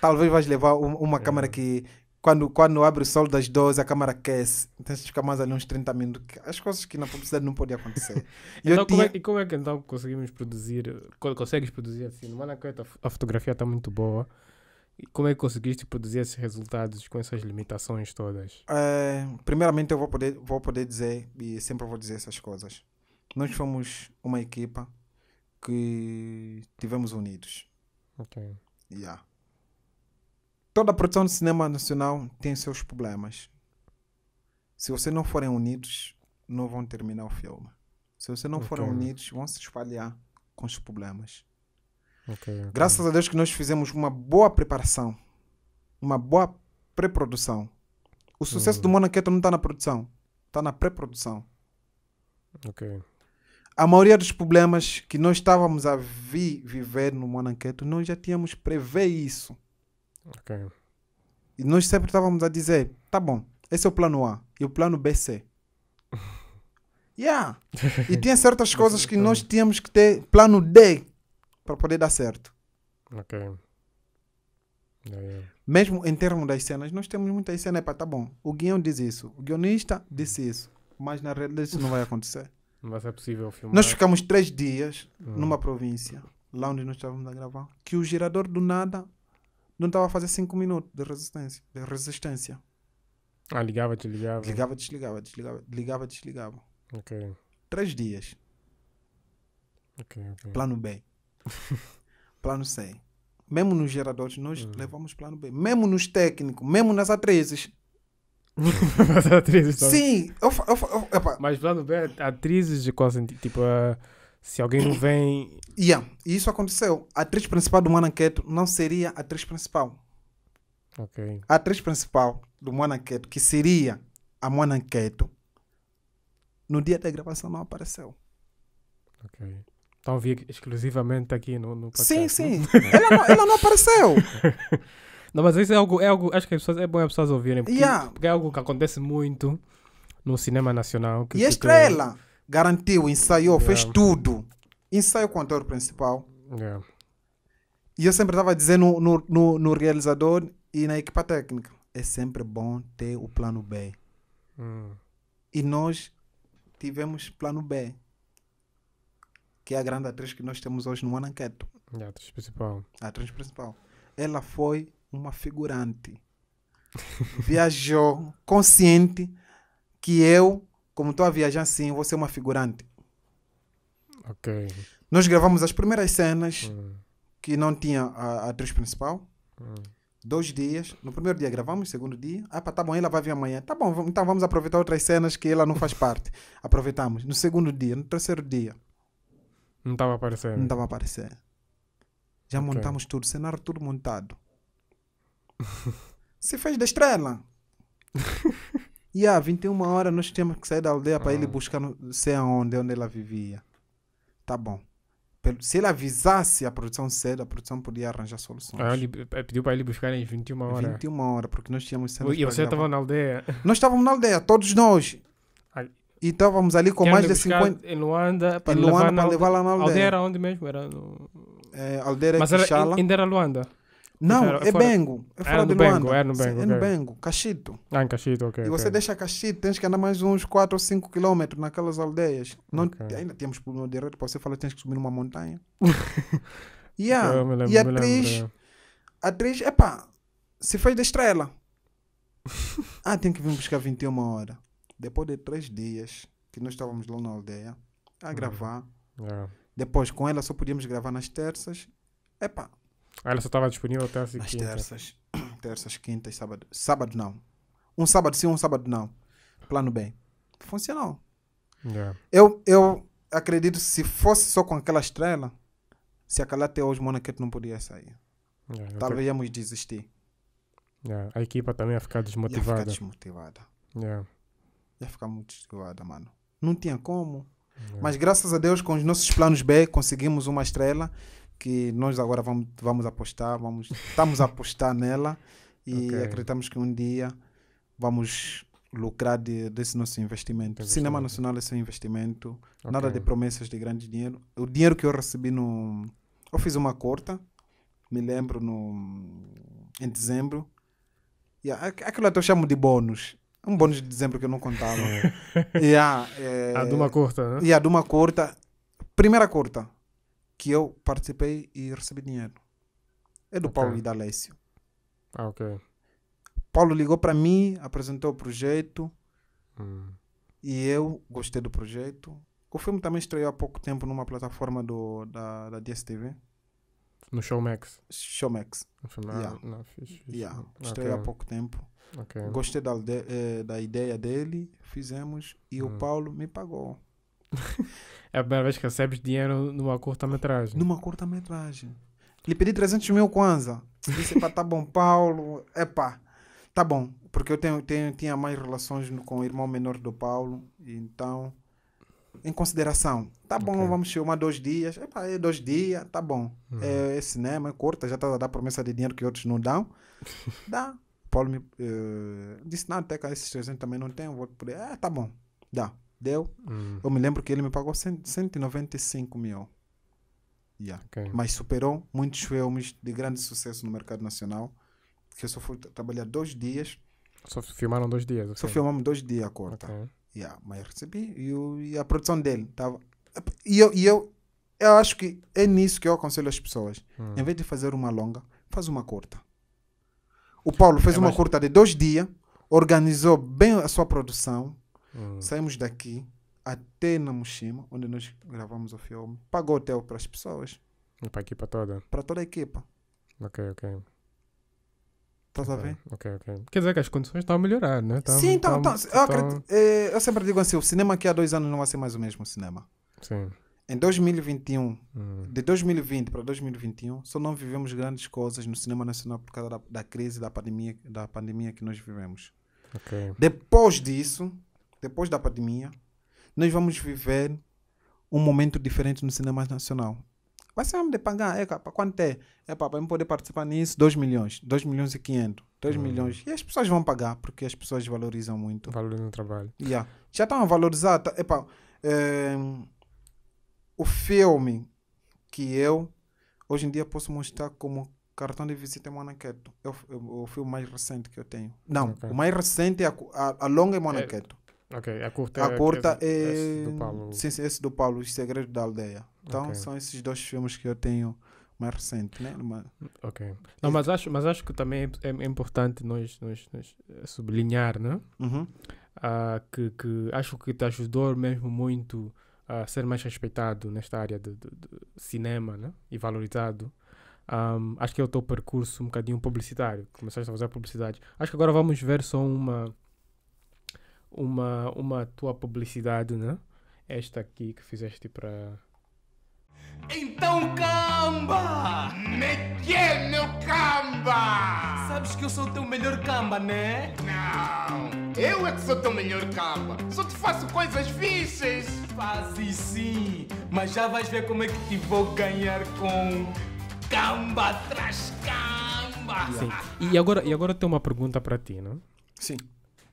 Talvez vais levar uma [LAUGHS] é. câmera que quando, quando abre o sol das 12, a câmara aquece. Então você fica mais ali uns 30 minutos. As coisas que na publicidade não podem acontecer. E, [LAUGHS] então, como é tinha... é, e como é que então conseguimos produzir? Consegues produzir assim? No Manacoeta é a fotografia está muito boa. E como é que conseguiste produzir esses resultados com essas limitações todas? É, primeiramente, eu vou poder, vou poder dizer, e sempre vou dizer essas coisas. Nós fomos uma equipa que tivemos unidos. Ok. Yeah toda a produção de cinema nacional tem seus problemas. Se vocês não forem unidos, não vão terminar o filme. Se vocês não okay. forem unidos, vão se espalhar com os problemas. Okay, okay. Graças a Deus que nós fizemos uma boa preparação, uma boa pré-produção. O sucesso uhum. do hum. Monaqueta não está na produção, está na pré-produção. Ok. A maioria dos problemas que nós estávamos a vi viver no Monanqueto, nós já tínhamos prevê isso. Ok. E nós sempre estávamos a dizer: tá bom, esse é o plano A e o plano C. [LAUGHS] Yeah. E tinha certas [LAUGHS] coisas que nós é. tínhamos que ter plano D para poder dar certo. Ok. Yeah, yeah. Mesmo em termos das cenas, nós temos muitas cenas para tá bom. O guião diz isso, o guionista disse isso, mas na realidade isso não vai acontecer. [LAUGHS] não vai ser possível filmar. Nós ficamos três dias hum. numa província, lá onde nós estávamos a gravar, que o gerador do nada não estava a fazer 5 minutos de resistência. De resistência. Ah, ligava, desligava. Ligava, desligava, desligava, ligava, desligava. Ok. Três dias. Ok, ok. Plano B. [LAUGHS] plano C. Mesmo nos geradores, nós uhum. levamos plano B. Mesmo nos técnicos, mesmo nas atrizes. [LAUGHS] As atrizes, Sim, eu, eu, eu, Mas plano B, é atrizes de qual sentido? Tipo, uh... Se alguém não vem. Yeah, e isso aconteceu. A atriz principal do Manaqueto não seria a atriz principal. Ok. A atriz principal do Manaqueto, que seria a Manaqueto, no dia da gravação não apareceu. Ok. Então vi exclusivamente aqui no, no podcast. Sim, né? sim. ela, não, ela não apareceu. [LAUGHS] não, mas isso é algo, é algo. Acho que é bom as pessoas ouvirem. Porque, yeah. porque é algo que acontece muito no cinema nacional. Que, e a é tipo, estrela garantiu, ensaiou, yeah. fez tudo. Ensaio com o ator principal. Yeah. E eu sempre estava dizendo no, no, no, realizador e na equipa técnica: é sempre bom ter o plano B. Mm. E nós tivemos plano B, que é a grande atriz que nós temos hoje no Ananqueto. atriz principal. A atriz principal. Ela foi uma figurante. [LAUGHS] Viajou consciente que eu como estou a viajar assim, vou ser uma figurante. Ok. Nós gravamos as primeiras cenas hum. que não tinha a, a atriz principal. Hum. Dois dias. No primeiro dia gravamos, segundo dia. Ah, pá, tá bom, ela vai vir amanhã. Tá bom, então vamos aproveitar outras cenas que ela não faz parte. [LAUGHS] Aproveitamos. No segundo dia, no terceiro dia. Não estava aparecendo. Não estava aparecendo. Já okay. montamos tudo, cenário tudo montado. [LAUGHS] Se fez da estrela. [LAUGHS] E a ah, 21 horas nós temos que sair da aldeia para ele ah. buscar, não sei aonde, onde ela vivia. Tá bom. Se ele avisasse a produção cedo, a produção podia arranjar soluções. Ah, ele eh, pediu para ele buscar em 21 horas. 21 horas, porque nós tínhamos cenas E você estava na aldeia? Nós estávamos na aldeia, todos nós. E estávamos ali com mais de 50. Em Luanda, para levar, levar, lá na aldeia. A aldeia era onde mesmo? Era no... é, aldeia era Mas era, ainda era Luanda. Não, tipo, era, é, é fora... Bengo. É fora era de Bengo, no Bengo. É no Bengo, Cachito. Ah, em Cachito, ok. E você deixa Cachito, tens que andar mais uns 4 ou 5 quilômetros naquelas aldeias. Não, okay. Ainda temos problema de rede, para você falar tens que subir numa montanha. yeah. [LAUGHS] lembro, e a atriz, a é. atriz, epá, se fez da estrela. [LAUGHS] ah, tem que vir buscar 21 horas. Depois de 3 dias que nós estávamos lá na aldeia a uhum. gravar. Yeah. É. Depois com ela só podíamos gravar nas terças. Epá, ah, ela só estava disponível até as Nas terças. [CLEARS THROAT] Terças, quintas, sábado. Sábado não. Um sábado sim, um sábado não. Plano B. Funcionou. Yeah. É. Eu, eu acredito se fosse só com aquela estrela, se aquela até hoje Monaquete não podia sair. Yeah, é, Talvez te... íamos desistir. Yeah. É, a equipa também ia ficar desmotivada. Ia ficar desmotivada. Yeah. Ia ficar muito desmotivada, mano. Não tinha como. Mas graças a Deus, com os nossos planos B, conseguimos uma estrela que nós agora vamos, vamos apostar, vamos, estamos a apostar nela e okay. acreditamos que um dia vamos lucrar de, desse nosso investimento. investimento. Cinema Nacional é seu investimento, okay. nada de promessas de grande dinheiro. O dinheiro que eu recebi no. Eu fiz uma corta, me lembro, no, em dezembro. Yeah, aquilo até eu chamo de bônus. Um bônus de dezembro que eu não contava. yeah, [LAUGHS] é, a de uma corta, né? Yeah, de uma corta. Primeira corta que eu participei e recebi dinheiro. É do okay. Paulo e da Alessio. Ah, ok. Paulo ligou para mim, apresentou o projeto hum. e eu gostei do projeto. O filme também estreou há pouco tempo numa plataforma do, da, da DSTV. No Showmax? Showmax. Não, ah, yeah. não, fiz, fiz. Yeah. Estreou okay. há pouco tempo. Okay. Gostei da, eh, da ideia dele, fizemos e hum. o Paulo me pagou. [LAUGHS] É a primeira vez que recebes dinheiro numa curta-metragem. Numa curta-metragem. Lhe pedi 300 mil kwanza. Disse, pá, tá bom, Paulo. É pá, tá bom. Porque eu tenho, tenho, tinha mais relações com o irmão menor do Paulo. Então, em consideração. Tá bom, okay. vamos filmar dois dias. É pá, é dois dias, tá bom. Uhum. É, é, cinema, é curta, já tá a dar promessa de dinheiro que outros não dão. [LAUGHS] Dá. Paulo me uh, disse, não, até que esses 300 também não tem, vou poder. É, tá bom, dá deu. Hum. Eu me lembro que ele me pagou 195 mil. Yeah. Okay. Mas superou muitos filmes de grande sucesso no mercado nacional. Que eu só fui trabalhar dois dias. Só filmaram dois dias? Só filmamos dois dias a corta. Okay. Yeah, mas recebi e, e, a produção dele tava. E eu, e eu, eu acho que é nisso que eu aconselho as pessoas. Hum. Em vez de fazer uma longa, faz uma curta. O Paulo fez é uma mais... curta de dois dias, organizou bem a sua produção, Hum. Saímos daqui até Mushima onde nós gravamos o filme. Pagou hotel para as pessoas. E para a equipa toda? Para toda a equipa. Ok, ok. Estás a ver? Ok, ok. Quer dizer que as condições estão a melhorar, não né? Tão, Sim, então. Tão, tão, eu, eh, eu sempre digo assim: o cinema aqui há dois anos não vai ser mais o mesmo cinema. Sim. Em 2021, hum. de 2020 para 2021, só não vivemos grandes coisas no cinema nacional por causa da, da crise, da pandemia, da pandemia que nós vivemos. Ok. Depois disso, depois da pandemia, nós vamos viver um momento diferente no cinema nacional. Vai ser mesmo de pagar, é ah, para quanto é? É para poder participar nisso, 2 milhões, 2 milhões e 500, 2 hum. milhões. E as pessoas vão pagar, porque as pessoas valorizam muito. Valorizam o trabalho. Yeah. Já estão a valorizar, tá, epa, é, o filme que eu, hoje em dia, posso mostrar como cartão de visita em é Manaqueto. É o, é o filme mais recente que eu tenho. Não, okay. o mais recente é a, a, a longa em é Manaqueto. Ok, a curta, a é curta é, é, esse do Paulo. esse do Paulo, O Segredo da Aldeia. Então okay. são esses dois filmes que eu tenho mais recente, né? ok. Não, mas acho, mas acho que também é, é importante nós, nós, nós eh, sublinhar, né? Uhum. Uh, que, que acho que te ajudou mesmo muito a ser mais respeitado nesta área de, de, de cinema, né? E valorizado. Um, acho que é o teu percurso um bocadinho publicitário. Começaste a fazer publicidade. Acho que agora vamos ver só uma uma, uma tua publicidade, né? Esta aqui que fizeste para. Então camba! Mete é meu camba! Sabes que eu sou o teu melhor camba, né? Não! Eu é que sou o teu melhor camba! Só te faço coisas fixas! Fazes sim! Mas já vais ver como é que te vou ganhar com camba atrás camba! Sim. E agora, e agora eu tenho uma pergunta para ti, não? Né? Sim.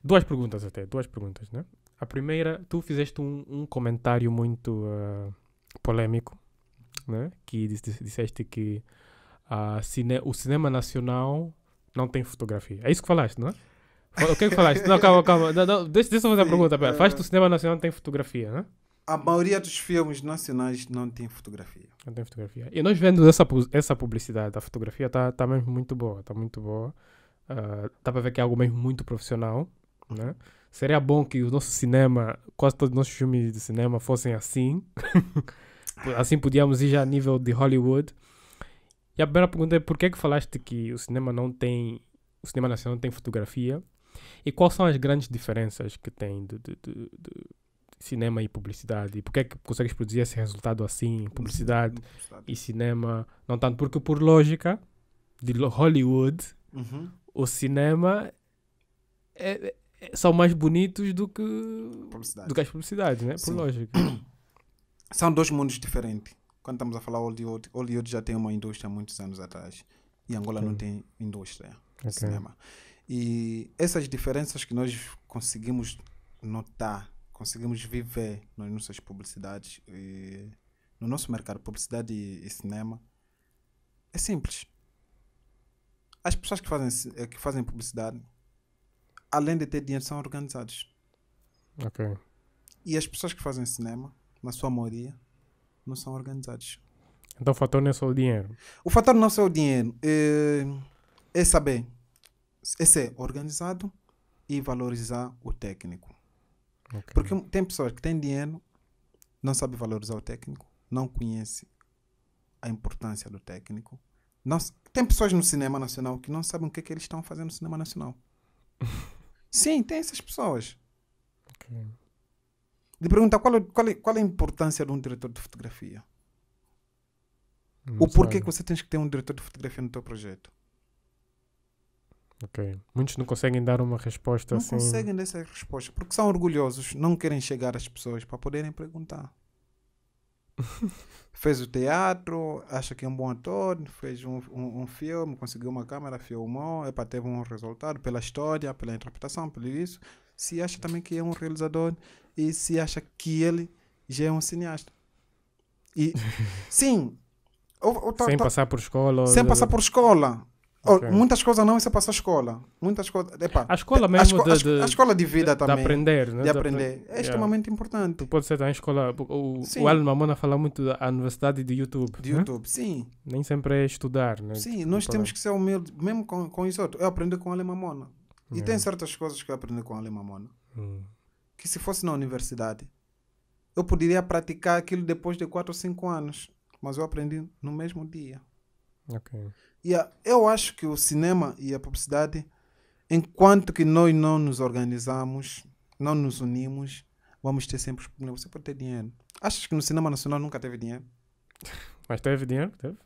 Duas perguntas até, duas perguntas, né? A primeira, tu fizeste um, um comentário muito uh, ah, polémico, né? Que disseste que uh, cine, o cinema nacional não tem fotografia. É isso que falaste, não é? O que é que falaste? Não, calma, calma. Não, não, deixa, deixa eu fazer a pergunta. Pera. É. Faz que o cinema nacional não tem fotografia, né? A maioria dos filmes nacionais não tem fotografia. Não tem fotografia. E nós vendo essa, essa publicidade da fotografia, tá, tá mesmo muito boa, está muito boa. Uh, dá para ver que é algo mesmo muito profissional, né? Seria bom que o nosso cinema, quase todos os nossos filmes de cinema fossem assim. [LAUGHS] assim podíamos ir já a nível de Hollywood. E a primeira pergunta é por que é que falaste que o cinema não tem. O cinema nacional não tem fotografia? E quais são as grandes diferenças que tem do, do, do, do cinema e publicidade? E por que é que consegues produzir esse resultado assim, publicidade, publicidade. e cinema? Não tanto porque, por lógica de Hollywood, uhum. o cinema é, é eh, são mais bonitos do que, do que as publicidades, né? Por lógica. [COUGHS] São dois mundos diferentes. Quando estamos a falar Hollywood, Hollywood já tem uma indústria há muitos anos atrás. E Angola okay. não tem indústria okay. de cinema. E essas diferenças que nós conseguimos notar, conseguimos viver nas nossas publicidades, no nosso mercado, publicidade e, e cinema, é simples. As pessoas que fazem, eh, que fazem publicidade além de ter dinheiro, são organizados. Ok. E as pessoas que fazem cinema, na sua maioria, não são organizados. Então o fator não é só o dinheiro. O fator não é só o dinheiro. É, é saber, é ser organizado e valorizar o técnico. Okay. Porque tem pessoas que têm dinheiro, não sabem valorizar o técnico, não conhecem a importância do técnico. Não, tem pessoas no cinema nacional que não sabem o que, é que eles estão fazendo no cinema nacional. [LAUGHS] Sim, tem essas pessoas. Ok. De perguntar qual, é, qual, é, qual é a importância de um diretor de fotografia? Não o porquê que você tens que ter um diretor de fotografia no teu projeto? Ok. Muitos não conseguem dar uma resposta não assim. Não conseguem dar essa resposta porque são orgulhosos, não querem chegar às pessoas para poderem perguntar fez o teatro, acha que é um bom ator, fez um, um, um filme, conseguiu uma câmera, filmou, para ter um resultado pela história, pela interpretação, pelo isso. Se acha também que é um realizador e se acha que ele já é um cineasta. E, [LAUGHS] sim. Ou, ou, sem tá, passar por escola. Sem passar por escola. Okay. Muitas coisas não, isso é para a escola. Muitas coisas. Epa, a escola mesmo. A, esco de, de, a, escola de vida de, também. De aprender, né? De aprender. É extremamente yeah. importante. Tu pode ser também escola. O, o Alan Mamona fala muito da universidade de YouTube. De né? YouTube, sim. Nem sempre é estudar, né? Sim, tipo, nós tipo, temos né? que ser humildes, mesmo com, com isso. Eu aprendi com o Alan Mamona. Yeah. E tem certas coisas que eu aprendi com o Alan Mamona. Hum. Que se fosse na universidade, eu poderia praticar aquilo depois de 4 ou 5 anos. Mas eu aprendi no mesmo dia. Ok. Yeah, eu acho que o cinema e a publicidade, enquanto que nós não nos organizamos, não nos unimos, vamos ter sempre problemas. Você pode ter dinheiro. Achas que no cinema nacional nunca teve dinheiro? Mas teve dinheiro? Teve.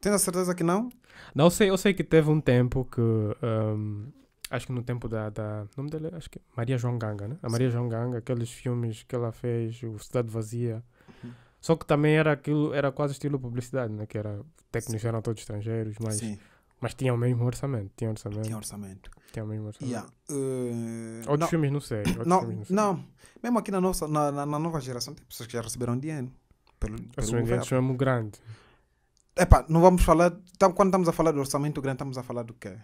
Tens a certeza que não? Não eu sei, eu sei que teve um tempo que. Um, acho que no tempo da. da nome dele? Acho que Maria João Ganga, né? A Maria Sim. João Ganga, aqueles filmes que ela fez, O Cidade Vazia. Uhum só que também era aquilo, era quase estilo publicidade, né? Que era técnicos eram todos estrangeiros, mas, Sim. mas tinha o mesmo orçamento. Tinha orçamento. Tinha orçamento. Tinha o mesmo orçamento. Yeah. Uh, outros não, filmes não sei. Não, não, sei. não, Mesmo aqui na nossa, na, na, na, nova geração, tem pessoas que já receberam dinheiro. Pelo, orçamento é muito grande. Epá, não vamos falar. quando estamos a falar de orçamento grande, estamos a falar do quê?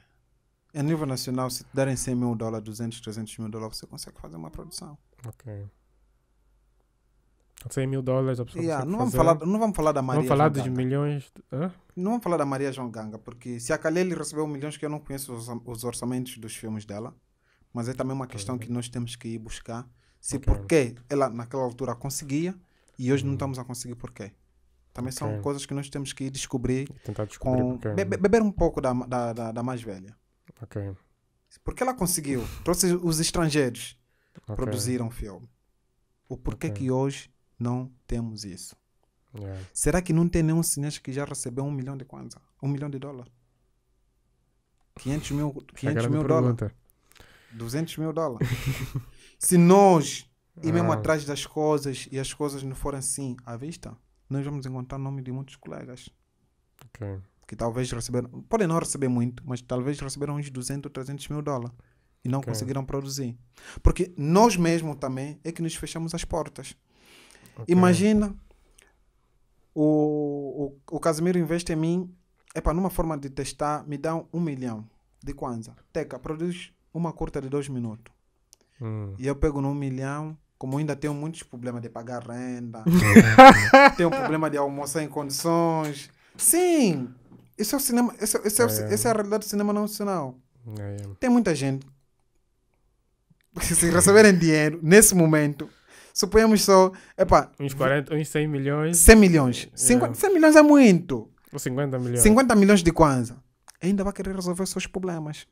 A nível nacional, se te derem 100 mil dólares, 200, 300 mil dólares, você consegue fazer uma produção. Ok. 100 mil dólares a pessoa yeah, não, vamos falar, não vamos falar da Maria Vamos falar João dos Ganga. milhões. Hã? Não vamos falar da Maria João Ganga, porque se a Kaleli recebeu milhões, que eu não conheço os, os, orçamentos dos filmes dela, mas é também uma questão que é. nós temos que ir buscar. Se okay. porque ela naquela altura conseguia e hoje hum. não estamos a conseguir porquê. Também okay. são coisas que nós temos que descobrir. Tentar descobrir com... Porque, é be beber um pouco da, da, da, da mais velha. Ok. Porque ela conseguiu. Trouxe os estrangeiros. Okay. Produziram o filme. O porquê okay. que hoje não temos isso. É. Será que não tem nenhum chinês que já recebeu um milhão de kwanza? Um milhão de dólares 500 mil, 500 mil dólares? 200 mil dólares? [LAUGHS] Se nós e mesmo ah. atrás das coisas e as coisas não forem assim à vista, nós vamos encontrar o nome de muitos colegas. Ok. Que talvez receberam, podem não receber muito, mas talvez receberam uns 200 ou 300 mil dólares e não okay. conseguiram produzir. Porque nós mesmos também é que nos fechamos as portas. Okay. Imagina o, o, o Casimiro investe em mim, é para numa forma de testar, me dá um milhão de Kwanza. Teca, produz uma curta de dois minutos. Hum. E eu pego no milhão, como ainda tenho muitos problemas de pagar renda, [LAUGHS] [LAUGHS] tenho problema de almoçar em condições. Sim, isso é o cinema, isso, é, é, é a realidade do cinema nacional. É. Tem muita gente. [LAUGHS] Se receberem dinheiro nesse momento, Suponhamos só, epá, uns 40, uns 100 milhões. 100 milhões. 50, é. 100 milhões é muito. Ou 50 milhões. 50 milhões de Kwanza. Ainda vai querer resolver os seus problemas.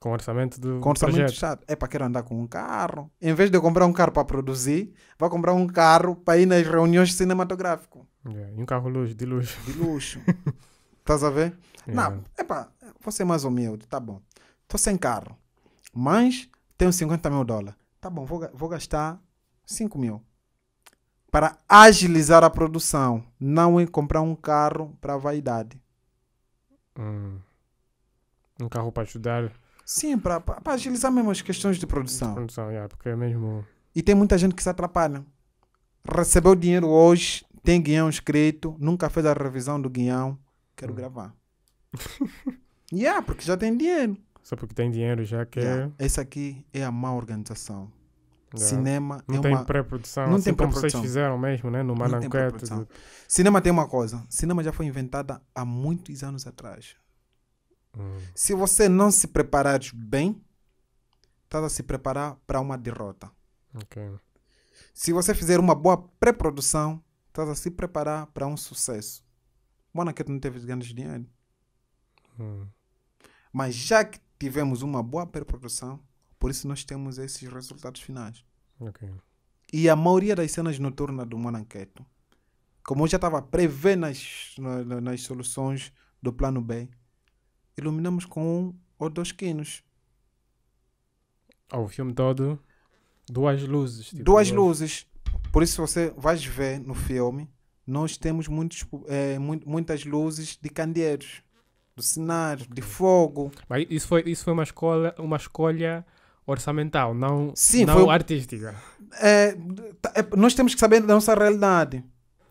Com orçamento do Com orçamento projeto. chato. É para querer andar com um carro. Em vez de comprar um carro para produzir, vai comprar um carro para ir nas reuniões cinematográficas. Yeah. É, e um carro luxo, de luxo. De luxo. [LAUGHS] Estás a ver? Yeah. É. Não, é pá, você é mais humilde, tá bom. Estou sem carro, mas tenho 50 mil dólares. Tá bom, vou, vou gastar 5 mil. Para agilizar a produção, não em comprar um carro para vaidade. Hum. Um carro para ajudar? Sim, para agilizar mesmo as questões de produção. De produção, yeah, é, porque é mesmo... E tem muita gente que se atrapalha. Recebeu dinheiro hoje, tem guião escrito, nunca fez a revisão do guião, quero hum. gravar. yeah, [LAUGHS] é, porque já tem dinheiro. Só porque tem dinheiro já quer. Yeah, é. essa aqui é a má organização. Yeah. Cinema não é tem uma... pré-produção, não assim tem como vocês fizeram mesmo, né? No Mananquete. Tem cinema tem uma coisa. Cinema já foi inventada há muitos anos atrás. Hum. Se você não se preparar bem, está a se preparar para uma derrota. Okay. Se você fizer uma boa pré-produção, está a se preparar para um sucesso. Mananquete não teve grandes dinheiro. Hum. Mas já que tivemos uma boa pré-produção, por isso nós temos esses resultados finais. Okay. E a maioria das cenas noturnas do Monanqueto, como eu já estava prevê nas, nas, nas soluções do plano B, iluminamos com um ou dois quinos. Ao filme todo, duas luzes. Tipo, duas luzes. Por isso você vai ver no filme, nós temos muitos, é, muitas luzes de candeeiros, do cenário, de fogo. Mas isso foi, isso foi uma, escola, uma escolha orçamental, não, Sim, não foi, artística. É, tá, é, nós temos que saber da nossa realidade.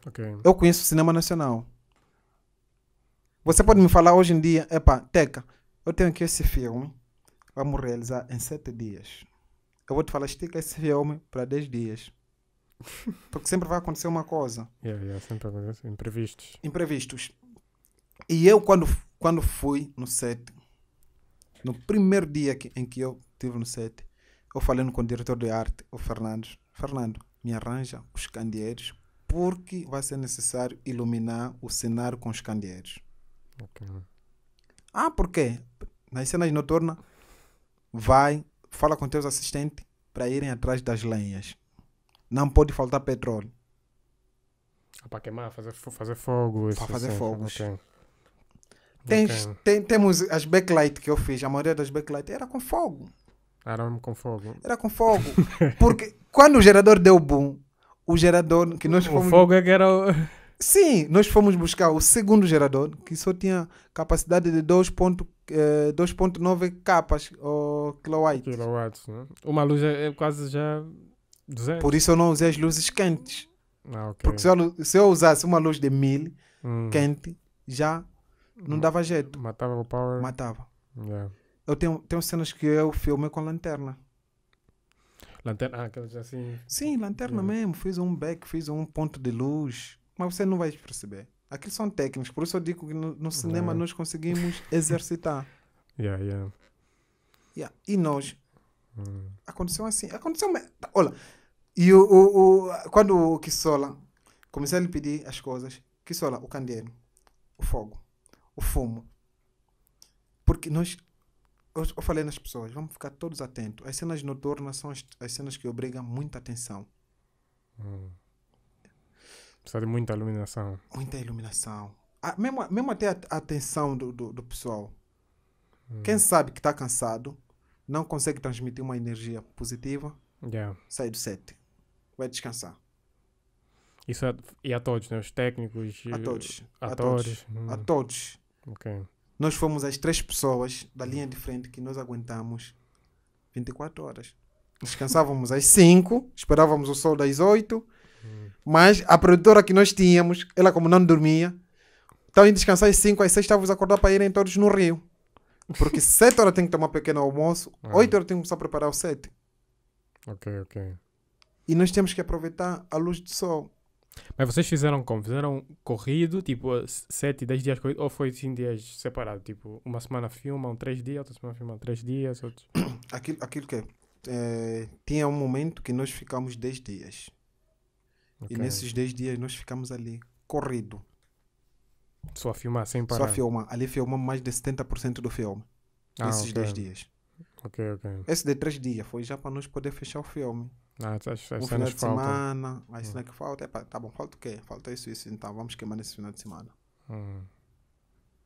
Okay. Eu conheço o cinema nacional. Você pode me falar hoje em dia, epá, Teca, eu tenho aqui esse filme, vamos realizar em sete dias. Eu vou te falar, estica esse filme para dez dias. [LAUGHS] Porque sempre vai acontecer uma coisa. Yeah, yeah, sempre acontece. Imprevistos. Imprevistos. E eu, quando, quando fui no set, no primeiro dia que, em que eu estive no set, eu falei com o diretor de arte, o Fernando, Fernando, me arranja os candeeiros, porque vai ser necessário iluminar o cenário com os candeeiros. Okay. Ah, por quê? Nas cenas noturnas, vai, fala com teus assistentes para irem atrás das lenhas. Não pode faltar petróleo. Ah, para queimar, fazer, fazer fogo. Para fazer assim. fogos. Okay. Tens, okay. tem, temos as backlight que eu fiz, a maioria das backlight era com fogo. Era com fogo. Era com fogo. [LAUGHS] Porque quando o gerador deu boom, o gerador que nós fomos. O fogo é que era o... Sim, nós fomos buscar o segundo gerador que só tinha capacidade de 2,9 eh, capas ou kilowatts. Kilowatts, né? Uma luz é, é quase já 200. Por isso eu não usei as luzes quentes. Ah, okay. Porque se eu, se eu usasse uma luz de 1000 hum. quente, já não dava jeito. Matava o power. Matava. Yeah. Eu tenho, tenho cenas que eu filmei é com lanterna. Lanterna, ah, aquelas assim. Sim, lanterna yeah. mesmo. Fiz um back, fiz um ponto de luz. Mas você não vai perceber. Aqueles são técnicos, por isso eu digo que no, no cinema yeah. nós conseguimos [LAUGHS] exercitar. yeah, yeah, yeah. E nós. Mm. Aconteceu assim. Aconteceu. Olha, e o, o, o, quando o Kissola comecei a lhe pedir as coisas, Kissola, o candeeiro, o fogo o fumo. Porque nós. Eu, eu falei nas pessoas, vamos ficar todos atentos. As cenas noturnas são as, as cenas que obrigam muita atenção. Hum. Precisa de muita iluminação. Muita iluminação. Ah, mesmo, mesmo até a, atenção do, do, do pessoal. Hum. Quem sabe que está cansado, não consegue transmitir uma energia positiva, yeah. sai do set. Vai descansar. Isso é, e a todos, né? Os técnicos, a todos, eh, atores. A hum. todos. Hum. A todos. Okay. Nós fomos as três pessoas da linha de frente que nós aguentamos 24 horas. Descansávamos às 5, esperávamos o sol das 8, hum. mas a produtora que nós tínhamos, ela como não dormia, então em descansar às 5, às 6 estávamos a acordar para irem todos no rio. Porque 7 [LAUGHS] horas tem que tomar pequeno almoço, 8 ah. horas tem que começar a preparar o 7. Ok, ok. E nós temos que aproveitar a luz do sol. Mas vocês fizeram como? Fizeram corrido, tipo, 7, 10 dias corrido, ou foi 5 dias separados? Tipo, uma semana filmam 3 dias, outra semana filmam 3 dias, outros... [COUGHS] Aquilo, aquilo que é, eh, tinha um momento que nós ficamos 10 dias. Okay. E nesses 10 dias nós ficamos ali, corrido. Só filmar, sem parar? Só filmar. Ali filmamos mais de 70% do filme. Ah, nesses 10 okay. dias. Ok, ok. Esse de 3 dias foi já para nós poder fechar o filme. Ah, as, as um final de faltam. semana, a cena hum. É que falta é, tá bom, falta o quê? Falta isso, isso, então vamos queimar nesse final de semana. Hum.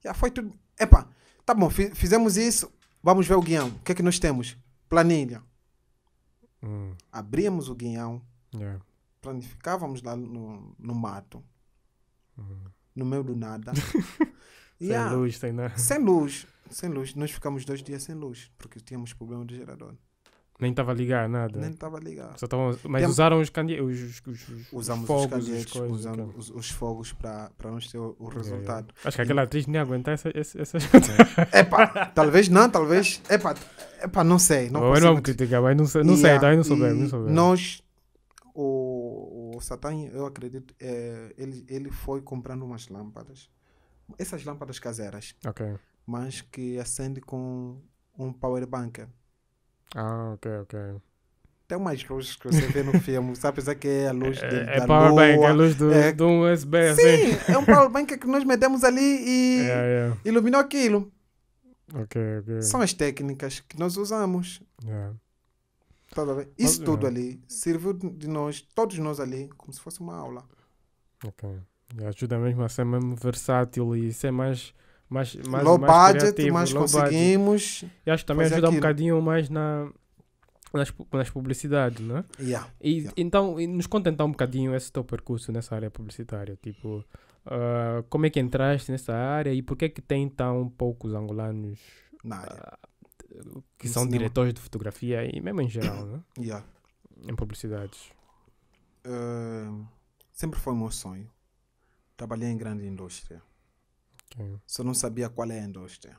Já foi tudo. Epa, tá bom, fizemos isso, vamos ver o guião. O que é que nós temos? Planilha. Hum. Abrimos o guião, yeah. planificávamos lá no, no mato, hum. no meio do nada. [LAUGHS] sem [LAUGHS] yeah. luz, sem né? Sem luz, sem luz. Nós ficamos dois dias sem luz, porque tínhamos problema do gerador. Nem estava a ligar nada. Nem estava a ligar. Só tavam, mas Tem... usaram os candeeiros. Os, os, os, Usamos os fogos, os coisas, usamos os, os, fogos para nos ter o, resultado. É, é. Acho que aquela atriz nem aguenta essa. essa, essa... [LAUGHS] É. [LAUGHS] Epá, talvez não, talvez. Epá, epá não sei. Não oh, vamos criticar, mas não sei, não, sei, daí tá, não souber, não souber. Nós, o, o satan eu acredito, é, ele, ele foi comprando umas lâmpadas. Essas lâmpadas caseiras. Ok. Mas que acende com um power banker ah, ok, ok. Tem umas luzes que você vê no [LAUGHS] filme, sabe? Isso aqui é a luz é, de, é, da é power lua. é a luz do, é... do USB, Sim, assim. é um powerbank que nós metemos ali e yeah, [LAUGHS] yeah. É, é. iluminou aquilo. Ok, ok. São as técnicas que nós usamos. Yeah. Toda tá Isso Mas, tudo ali serviu de nós, todos nós ali, como se fosse uma aula. Ok. E ajuda mesmo a ser mesmo versátil e ser mais mais, mais, low mais budget, criativo, mas low conseguimos. Budget. E acho que também ajuda aquilo. um bocadinho mais na, nas, nas publicidades, né? Yeah, e, yeah. Então, nos conta então um bocadinho esse teu percurso nessa área publicitária, tipo, uh, como é que entraste nessa área e por que é que tem tão poucos angolanos uh, que no são cinema. diretores de fotografia e mesmo em geral, né? Yeah. Em publicidades. Uh, sempre foi meu sonho. Trabalhei em grande indústria. Okay. Só não sabia qual é a indústria.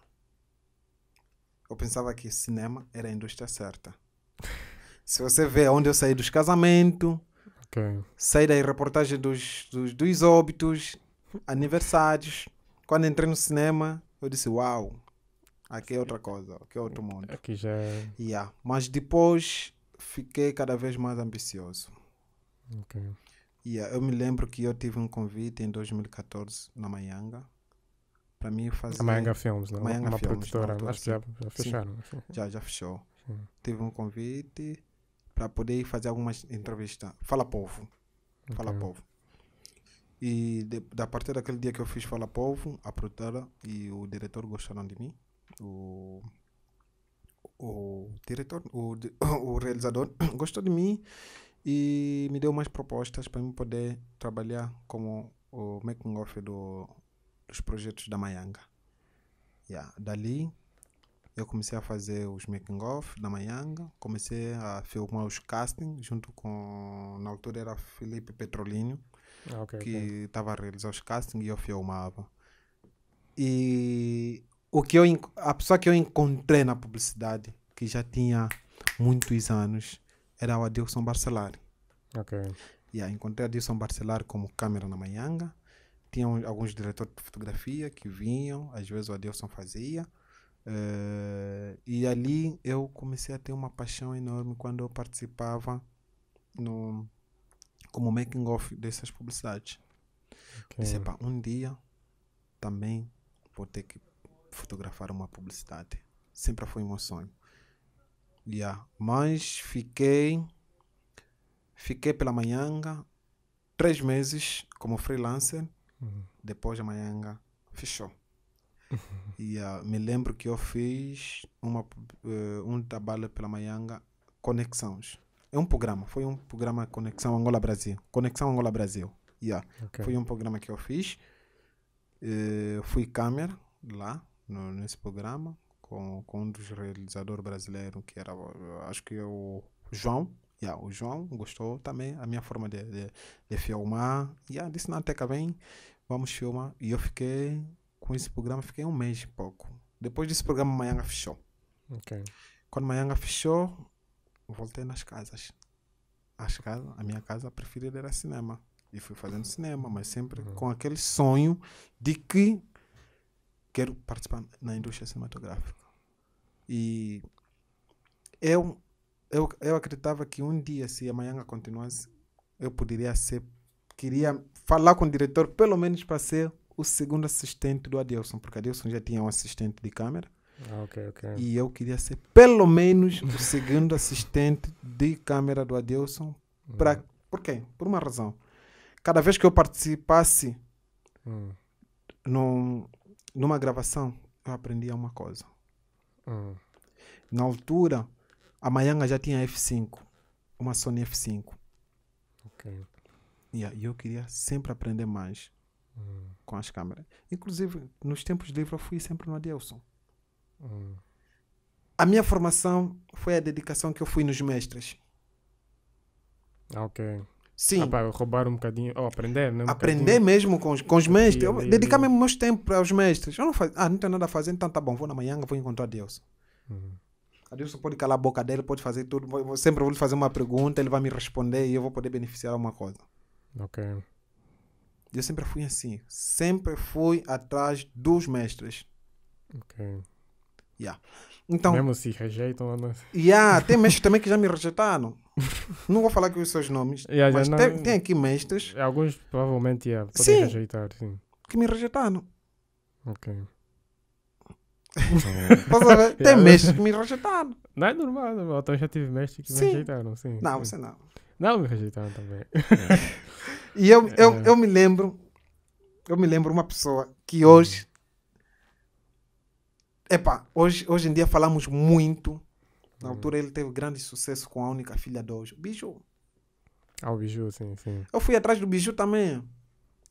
Eu pensava que cinema era a indústria certa. [LAUGHS] Se você vê onde eu saí dos casamentos, okay. saí da reportagem dos, dos, dos óbitos, aniversários. Quando entrei no cinema, eu disse: Uau, aqui é outra coisa, aqui é outro mundo. Aqui já. É. Yeah. Mas depois fiquei cada vez mais ambicioso. Okay. Yeah, eu me lembro que eu tive um convite em 2014 na Maianga para mim fazer. A Manga né não? Manga uma produtora, acho que já, já fecharam. Sim, já, já fechou. Sim. Teve um convite para poder fazer algumas entrevistas. Fala Povo. Fala okay. Povo. E de, da partir daquele dia que eu fiz Fala Povo, a produtora e o diretor gostaram de mim. O, o diretor, o, [COUGHS] o realizador [COUGHS] gostou de mim e me deu mais propostas para eu poder trabalhar como o making of do os projetos da Maianga. Yeah. Dali eu comecei a fazer os making of da Maianga, comecei a filmar os castings junto com na altura era Felipe Petrolino ah, okay, que estava okay. a realizar os castings e eu filmava. E o que eu a pessoa que eu encontrei na publicidade que já tinha muitos anos era o Adilson Barcelari. Ok. Yeah, encontrei Adilson Barcelari como câmera na Maianga tinha alguns diretores de fotografia que vinham, às vezes o Adelson fazia. Uh, e ali eu comecei a ter uma paixão enorme quando eu participava no, como making of dessas publicidades. Okay. Disse, um dia também vou ter que fotografar uma publicidade. Sempre foi um sonho. Yeah. Mas fiquei fiquei pela manhã três meses como freelancer Uhum. Depois de Maianga, fechou. e uh, me lembro que eu fiz uma, uh, um trabalho pela Maianga, Conexões. É um programa, foi um programa Conexão Angola-Brasil. Conexão Angola-Brasil. Yeah. Okay. Foi um programa que eu fiz. Uh, fui câmera lá, no, nesse programa, com, com um dos realizadores brasileiros, que era, eh, acho que é o João. Yeah, o João gostou também a minha forma de, de, de filmar. Yeah, disse, não, até que bem vamos filmar. E eu fiquei com esse programa, fiquei um mês e pouco. Depois desse programa, Mayanga fechou. Okay. Quando Mayanga fechou, voltei nas casas. As casas, a minha casa preferida era cinema. E fui fazendo cinema, mas sempre uhum. com aquele sonho de que quero participar na indústria cinematográfica. E eu, eu, eu acreditava que um dia, se a Mayanga continuasse, eu poderia ser queria falar com o diretor, pelo menos para ser o segundo assistente do Adelson, porque Adelson já tinha um assistente de câmera. Ah, e eu queria ser pelo menos o segundo assistente de câmera do Adelson. Hum. Pra, Por quê? Por uma razão. Cada vez que eu participasse uhum. num, numa gravação, eu aprendia uma coisa. Uhum. Na altura, a Mayanga já tinha F5, uma Sony F5. Ok. Yeah, e eu queria sempre aprender mais hum. com as câmeras. Inclusive, nos tempos livres, eu fui sempre no Adelson. Hum. A minha formação foi a dedicação que eu fui nos mestres. Ah, ok. Sim. Ah, pá, roubar um bocadinho, ou oh, aprender, né? Um aprender bocadinho. mesmo com os, com os mestres. Eu, dedicar mesmo meus tempos aos mestres. Eu não faz, ah, não tenho nada a fazer, então tá bom, vou na manhã, vou encontrar Deus. Uhum. Adeus pode calar a boca dele, pode fazer tudo. Eu sempre vou lhe fazer uma pergunta, ele vai me responder e eu vou poder beneficiar alguma coisa. Ok. Eu sempre fui assim. Sempre fui atrás dos mestres. Ok. Yeah. Então, Mesmo se assim, rejeitam ou não. Yeah, tem mestres [LAUGHS] também que já me rejeitaram. não vou falar aqui os seus nomes. Yeah, mas não, tem, tem, aqui mestres. Alguns provavelmente yeah, podem sim, rejeitar. Sim. Que me rejeitaram. Ok. [LAUGHS] [LAUGHS] tem mestres que me rejeitaram. É não é normal, então já tive mestres que sim. me rejeitaram. Sim, não, sim. você não. Não, me rejeitaram também. [LAUGHS] e eu, eu, é. eu me lembro, eu me lembro uma pessoa que hum. hoje. epa, hoje, hoje em dia falamos muito. Na hum. altura ele teve grande sucesso com a única filha de hoje. Biju. Ah, o Biju, sim, sim. Eu fui atrás do Biju também.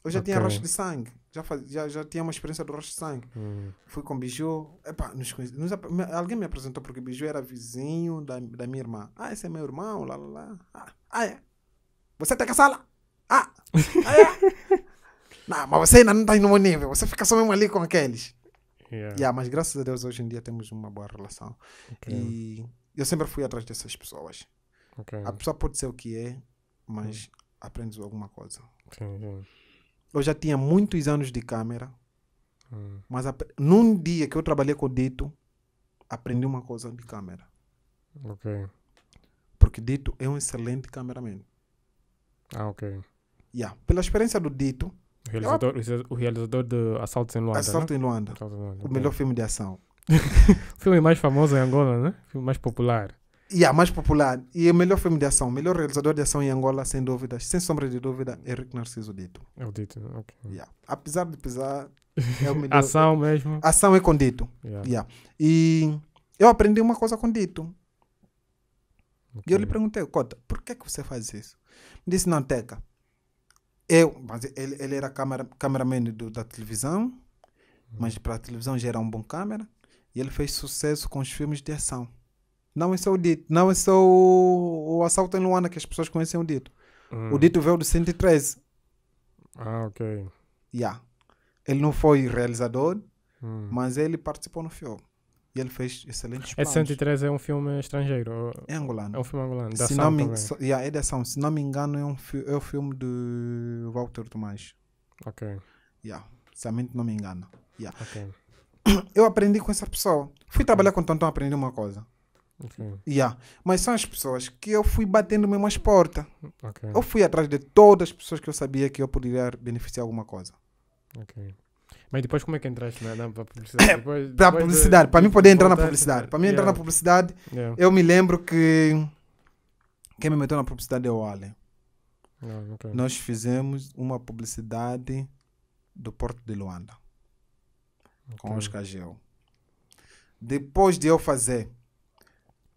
Eu já okay. tinha rastro de sangue. Já, faz, já, já tinha uma experiência do rastro de sangue. Hum. Fui com o Biju. Epá, nos, nos, alguém me apresentou porque o Biju era vizinho da, da minha irmã. Ah, esse é meu irmão, lá, lá, lá. Ah, ah é. Você tem tá que sala. Ah, ah é. [LAUGHS] não, mas você ainda não está no meu nível. Você fica só mesmo ali com aqueles. Yeah. yeah. mas graças a Deus hoje em dia temos uma boa relação. Okay. E eu sempre fui atrás dessas pessoas. Okay. A pessoa pode ser o que é, mas hum. aprendes alguma coisa. Sim, sim. Eu já tinha muitos anos de câmera. Hum. Mas num dia que eu trabalhei com o Dito, aprendi uma coisa de câmera. Ok. Porque Dito é um excelente cameraman. Ah, ok. Yeah. Pela experiência do Dito. O realizador, eu... o realizador de Assalto em Luanda. Assalto, né? em, Luanda. Assalto em Luanda. O melhor filme de ação. [LAUGHS] o filme mais famoso em Angola, né? O filme mais popular yeah, mais popular. E o melhor filme de ação, o melhor realizador de ação em Angola, sem dúvidas, sem sombra de dúvida, é Rick Narciso Dito. É o Dito, ok. Yeah. Apesar de pesar, é o [LAUGHS] melhor. ação mesmo. Ação é com Dito. Yeah. yeah. E eu aprendi uma coisa com Dito. Okay. E eu lhe perguntei, Cota, por que, que você faz isso? Me disse, não, Teca. Eu, mas ele, ele era camera, cameraman do, da televisão, hum. mas para a televisão já era um bom câmera. E ele fez sucesso com os filmes de ação. Não é só o dito. Não é só o, o assalto em Luana que as pessoas conhecem o dito. Hum. O dito veio do 113. Ah, ok. Yeah. Ele não foi realizador, hum. mas ele participou no filme. E ele fez excelentes planos. É 113 é um filme estrangeiro? É angolano. É um filme angolano, da se não me, so, yeah, é de ação. Se não me engano, é, um fi, é o filme de Walter Tomás. Ok. Yeah. Se a mente não me engana. Yeah. Ok. Eu aprendi com essa pessoa. Fui trabalhar com o Tonton, aprendi uma coisa. Okay. Yeah. Mas são as pessoas que eu fui batendo mesmo as portas. Okay. Eu fui atrás de todas as pessoas que eu sabia que eu poderia beneficiar alguma coisa. Mas depois como é que entraste né? na, publicidade? [COUGHS] para publicidade, para mim poder entrar na publicidade. Para mim entrar na publicidade, eu me lembro que quem me meteu na publicidade é o Ale. Ah, okay. Nós fizemos uma publicidade do Porto de Luanda okay. com os Oscar Gel. Depois de eu fazer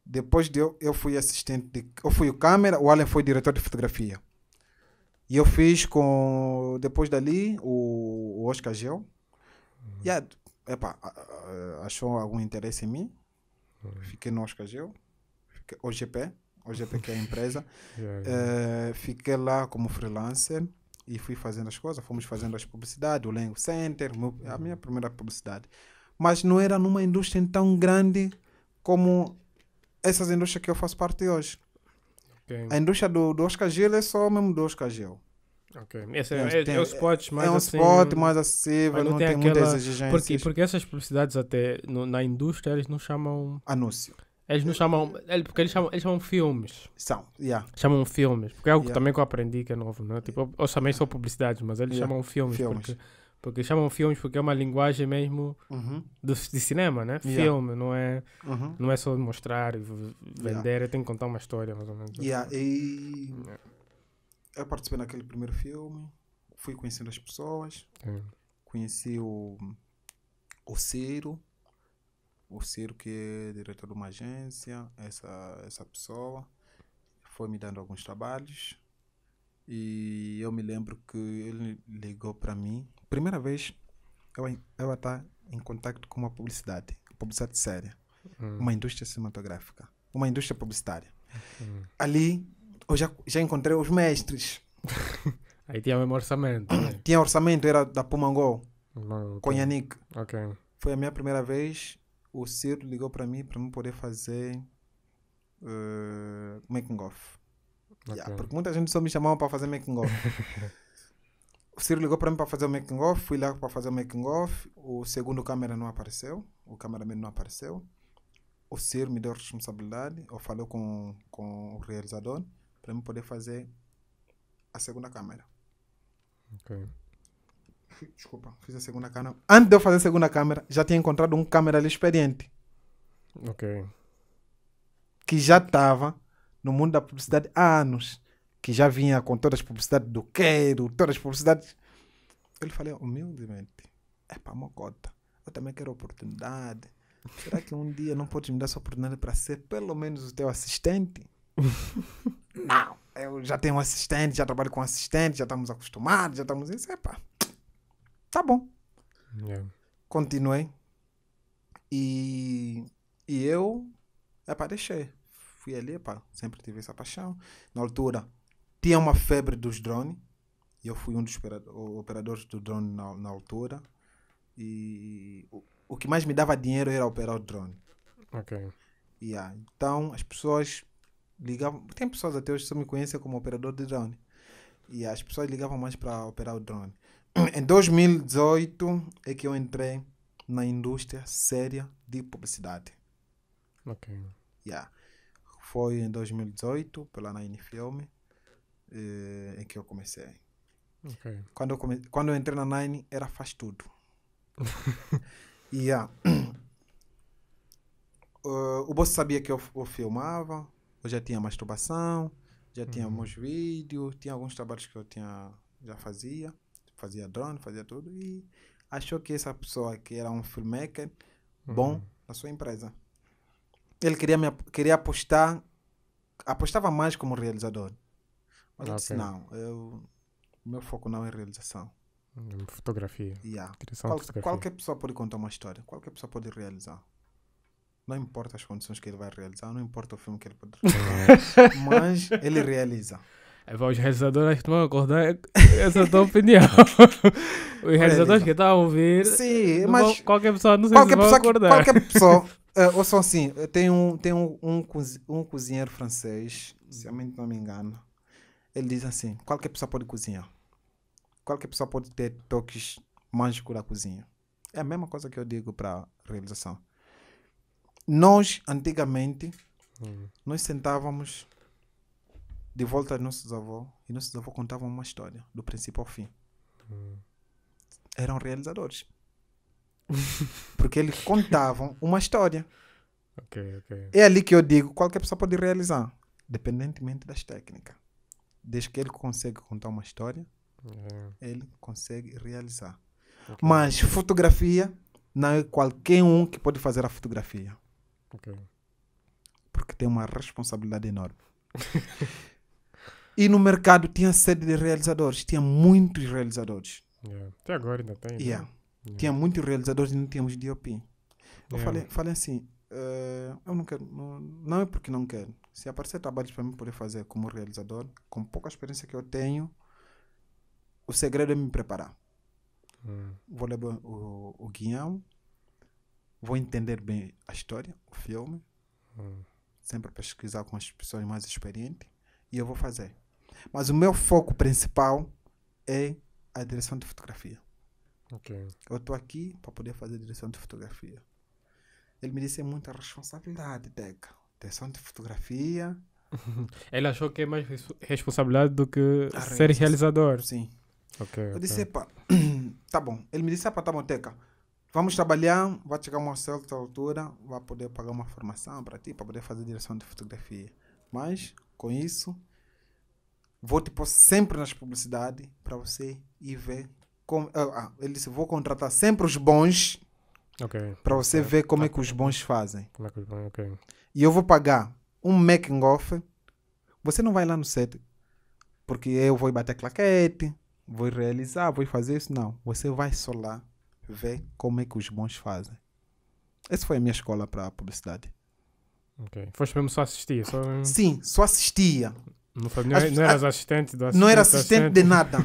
depois de eu, eu fui assistente, de, eu fui o câmera, o Alan foi diretor de fotografia. E eu fiz com, depois dali, o, o Oscar Gel. Uhum. E, a, epa, a, a, achou algum interesse em mim. Uhum. Fiquei no Oscar Gel, fiquei, OGP, OGP que é a empresa. [LAUGHS] É, yeah, yeah. É, uh, fiquei lá como freelancer e fui fazendo as coisas, fomos fazendo as publicidades, o Lengo Center, a minha uhum. primeira publicidade. Mas não era numa indústria tão grande como essas indústrias que eu faço parte hoje. Okay. A indústria do, do Oscar Gil é só o mesmo do Oscar Gil. Ok. Esse é, é, é tem, é, o spot é mais É um assim, spot mais acessível, não, não tem, tem aquela... muitas exigências. Porque, porque essas publicidades até no, na indústria eles não chamam... Anúncio. Eles não chamam... Eles, porque eles chamam, eles chamam filmes. São, yeah. Chamam filmes. Porque é algo yeah. também que eu aprendi que é novo, né? Tipo, eu, eu chamei só publicidades, mas eles yeah. chamam filmes, filmes. porque... Porque chamam filmes porque é uma linguagem mesmo uhum. de cinema, né? Yeah. Filme, não é, uhum. não é só mostrar e vender, yeah. tem que contar uma história, mais ou menos. Yeah. E... Yeah. Eu participei naquele primeiro filme, fui conhecendo as pessoas, conheci o, o Ciro, o Ciro que é diretor de uma agência, essa, essa pessoa, foi me dando alguns trabalhos. E eu me lembro que ele ligou para mim primeira vez ela ela está em contato com uma publicidade, publicidade séria, hum. uma indústria cinematográfica, uma indústria publicitária. Hum. Ali eu já, já encontrei os mestres. [LAUGHS] Aí tinha o mesmo orçamento. Né? [COUGHS] tinha orçamento, era da Pumangol, okay. Yannick Okay. Foi a minha primeira vez. O Ciro ligou para mim para não poder fazer uh, making off. Okay. Yeah, porque muita gente só me chamava para fazer making off. [LAUGHS] O Ciro ligou para mim para fazer o making off, fui lá para fazer o making off. O segundo câmera não apareceu, o cameraman não apareceu. O Ciro me deu a responsabilidade, eu falou com, com o realizador para eu poder fazer a segunda câmera. Ok. [LAUGHS] Desculpa, fiz a segunda câmera. Antes de eu fazer a segunda câmera, já tinha encontrado um câmera ali experiente. Ok. Que já estava no mundo da publicidade há anos que já vinha com todas as publicidades do queiro, todas as publicidades. Ele falei oh, humildemente, é para mocota, eu também quero oportunidade. Será que um dia não podes me dar essa oportunidade para ser pelo menos o teu assistente? [LAUGHS] não, eu já tenho um assistente, já trabalho com assistente, já estamos acostumados, já estamos isso, é pá. Tá bom. Yeah. É. Continuei. E, e eu, é para deixei. Fui ali, é sempre tive essa paixão. Na altura, tinha uma febre dos drones. Eu fui um dos operadores do drone na, na altura. E o, o, que mais me dava dinheiro era operar o drone. Ok. Yeah. Então as pessoas ligavam. Tem pessoas até hoje que só me conhecem como operador de drone. E as pessoas ligavam mais para operar o drone. [CLEARS THROAT] Em 2018 é que eu entrei na indústria séria de publicidade. Ok. Yeah. Foi em 2018, pela Nine Filme eh, em que eu comecei. Okay. Quando, eu come... Quando eu entrei na Nine, era faz tudo. [LAUGHS] e yeah. uh, [CLEARS THROAT] eh, o boss sabia que eu, eu, filmava, eu já tinha masturbação, já tinha uhum. meus vídeos, tinha alguns trabalhos que eu tinha, já fazia, fazia drone, fazia tudo, e achou que essa pessoa que era um filmmaker bom uhum. na sua empresa. Ele queria, me, queria apostar, apostava mais como realizador. Mas eu disse, não, eu, o meu foco não é realização. Fotografia. Yeah. Qual, fotografia. Qualquer pessoa pode contar uma história, qualquer pessoa pode realizar. Não importa as condições que ele vai realizar, não importa o filme que ele pode realizar, [LAUGHS] mas ele realiza. É, [LAUGHS] [LAUGHS] os realizadores que a acordar, essa é a tua opinião. os realizadores que estão a ouvir, Sim, mas vão, qualquer pessoa, não sei qualquer se pessoa acordar. Que, qualquer pessoa, uh, ou são assim, eh, tem um, tem um, um, cozinheiro francês, se eu não me engano, ele diz assim: qualquer pessoa pode cozinhar. Qualquer pessoa pode ter toques mágicos da cozinha. É a mesma coisa que eu digo para realização. Nós, antigamente, hum. nós sentávamos de volta aos nossos avós e nossos avós contavam uma história, do princípio ao fim. Hum. Eram realizadores. [LAUGHS] Porque eles contavam uma história. Okay, okay. É ali que eu digo: qualquer pessoa pode realizar, dependentemente das técnicas desde que ele consegue contar uma história, uhum. ele consegue realizar. Okay. Mas fotografia não é qualquer um que pode fazer a fotografia. Okay. Porque tem uma responsabilidade enorme. [LAUGHS] e no mercado tinha sede de realizadores, tinha muitos realizadores. Yeah. É. Até agora ainda tem. Yeah. Né? Yeah. É. Tinha muitos realizadores e não tínhamos DOP. Eu falei, falei assim, uh, eu não quero, não, não é porque não quero se aparecer trabalhos para mim poder fazer como realizador, com pouca experiência que eu tenho, o segredo é me preparar. Hum. Vou ler o, o guião, vou entender bem a história, o filme, hum. sempre pesquisar com as pessoas mais experientes e eu vou fazer. Mas o meu foco principal é a direção de fotografia. Okay. Eu estou aqui para poder fazer direção de fotografia. Ele me disse: é muita responsabilidade, Deca direção de fotografia. [LAUGHS] Ele achou que é mais responsabilidade do que a ser realizador. Sim. Ok. eu okay. disse, [CLEARS THROAT] pá, tá bom. Ele me disse, pá, tá bom, Teca. Vamos trabalhar, vai chegar uma certa altura, vai poder pagar uma formação para ti, para poder fazer direção de fotografia. Mas, com isso, vou te pôr sempre nas publicidades para você ir ver. Como, ah, ah, ele disse, vou contratar sempre os bons Okay. Para você okay. ver como tá. é que os bons fazem. Como é que os bons, ok. E eu vou pagar um making off. Você não vai lá no set porque eu vou bater claquete, vou realizar, vou fazer isso. Não, você vai só lá ver como é que os bons fazem. Essa foi a minha escola para publicidade. Ok. Foste mesmo só assistir? Só... Sim, só assistia. Não, foi, não, é- As, não eras assistente do assistente? Não era assistente, assistente. de nada.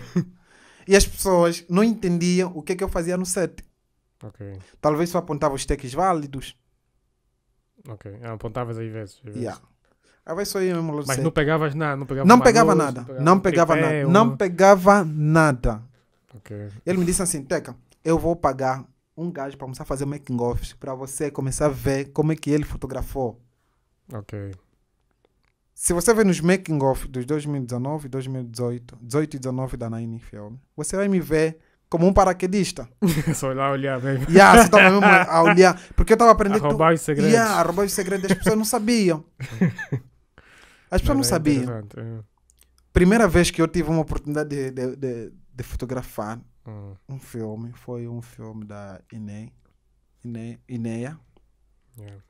e as pessoas não entendiam o que é que eu fazia no set. Ok. Talvez só apontava os takes válidos. Ok. Ah, apontavas aí vezes. vezes. Yeah. Aí ah, vai só ir Mas não pegavas nada, não pegava Não pegava nada, não pegava, não pegava nada, não pegava nada. Okay. Ele me disse assim, Teca, eu vou pagar um gajo para começar a fazer making of para você começar a ver como é que ele fotografou. Ok. Se você ver nos making of dos 2019, 2018, 18 e 19 da Nine Film, você vai me ver como um paraquedista. [LAUGHS] Só lá olhar ah, mesmo. Yeah, [LAUGHS] mesmo a olhar. Porque eu estava aprendendo. A roubar tu... os segredos. Yeah, a roubar os segredos. As pessoas não sabiam. [LAUGHS] As pessoas não, não é sabiam. É. Primeira vez que eu tive uma oportunidade de, de, de, de fotografar hum. um filme foi um filme da Ine, Ine, Ineia. Yeah. É.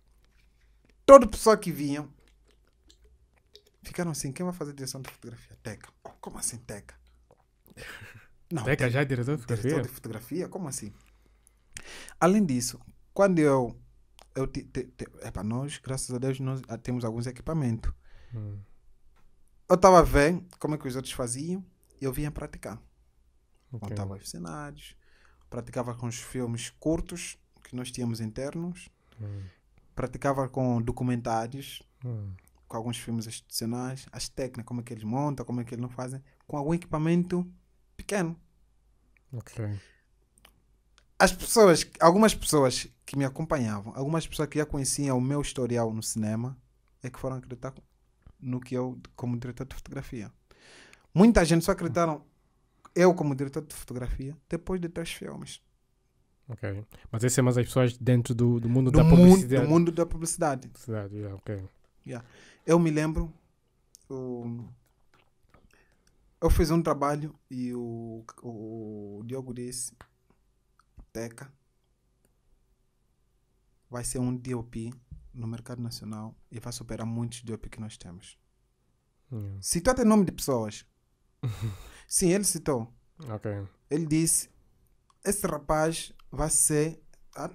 Todo pessoa que vinha ficaram assim: quem vai fazer direção de fotografia? Teca. Oh, como assim, Teca? Não, Teca já é diretor de fotografia? Diretor de fotografia? Como assim? Além disso, quando eu. eu te, te, te, nós, graças a Deus, nós ah, temos alguns equipamentos. Hum. Eu estava vendo como é que os outros faziam e eu vinha praticar. Okay. Montava os cenários, praticava com os filmes curtos que nós tínhamos internos, hum. praticava com documentários, hum. com alguns filmes institucionais, as técnicas, como é que eles montam, como é que eles não fazem, com algum equipamento pequeno. Ok. As pessoas, algumas pessoas que me acompanhavam, algumas pessoas que já conheciam o meu historial no cinema, é que foram acreditar no que eu, como diretor de fotografia. Muita gente só acreditaram eu, como diretor de fotografia, depois de três filmes. Ok. Mas esse é mais as pessoas dentro do, do mundo do da publicidade. Mundo, do mundo da publicidade. publicidade yeah, yeah. Eu me lembro, o, eu fiz um trabalho e o, o, Diogo disse, Teca, vai ser um DOP no mercado nacional e vai superar muitos DOP que nós temos. Yeah. Hum. Citou até nome de pessoas. [LAUGHS] Sim, ele citou. Okay. Ele disse, esse rapaz vai ser,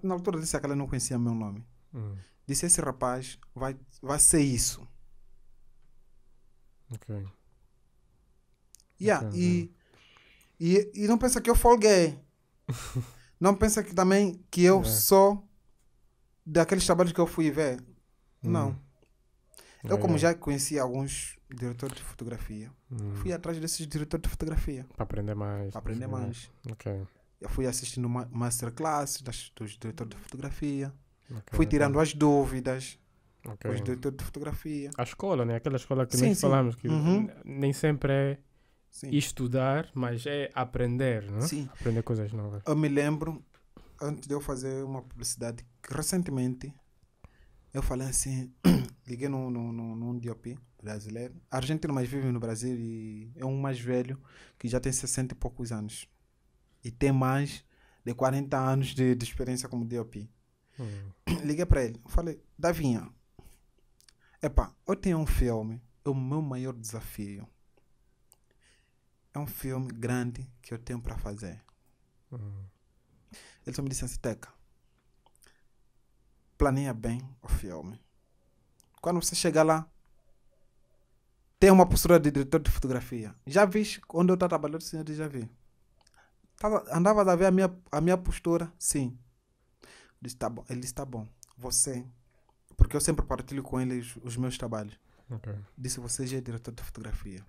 na altura disse que ela não conhecia meu nome. Mm. Disse, esse rapaz vai, vai ser isso. Ok. Yeah, e, e, e não pensa que eu folguei. [LAUGHS] não pensa que também que eu é. sou daqueles trabalhos que eu fui ver. Hum. Não. Eu, como é. já conheci alguns diretores de fotografia, hum. fui atrás desses diretores de fotografia. Para aprender mais. Para aprender mais. Ok. Eu fui assistindo masterclasses das, dos diretores de fotografia. Okay. Fui tirando as dúvidas. Okay. diretores de fotografia. A escola, né? Aquela escola que sim, nós sim. falamos, que uhum. nem sempre é Sim. E estudar, mas é aprender, não é? Sim. Aprender coisas novas. Eu me lembro, antes de eu fazer uma publicidade, que recentemente eu falei assim, [CLEARS THROAT] liguei num, num, num, num DOP brasileiro, argentino, mas vive no Brasil e é um mais velho que já tem 60 e poucos anos. E tem mais de 40 anos de, de experiência como DOP. Hum. [CLEARS THROAT] Liguei para ele, falei, Davinha, epá, eu tenho um filme, é o meu maior desafio é um filme grande que eu tenho para fazer. Uhum. Ele só me disse assim, Teca, planeia bem o filme. Quando você chegar lá, tem uma postura de diretor de fotografia. Já vi onde eu estava trabalhando, sim, eu já vi. Tava, andava a ver a minha, a minha postura, sim. Disse, tá bom. Ele disse, tá bom. Você, porque eu sempre partilho com ele os, os meus trabalhos. Okay. Disse, você já é diretor de fotografia.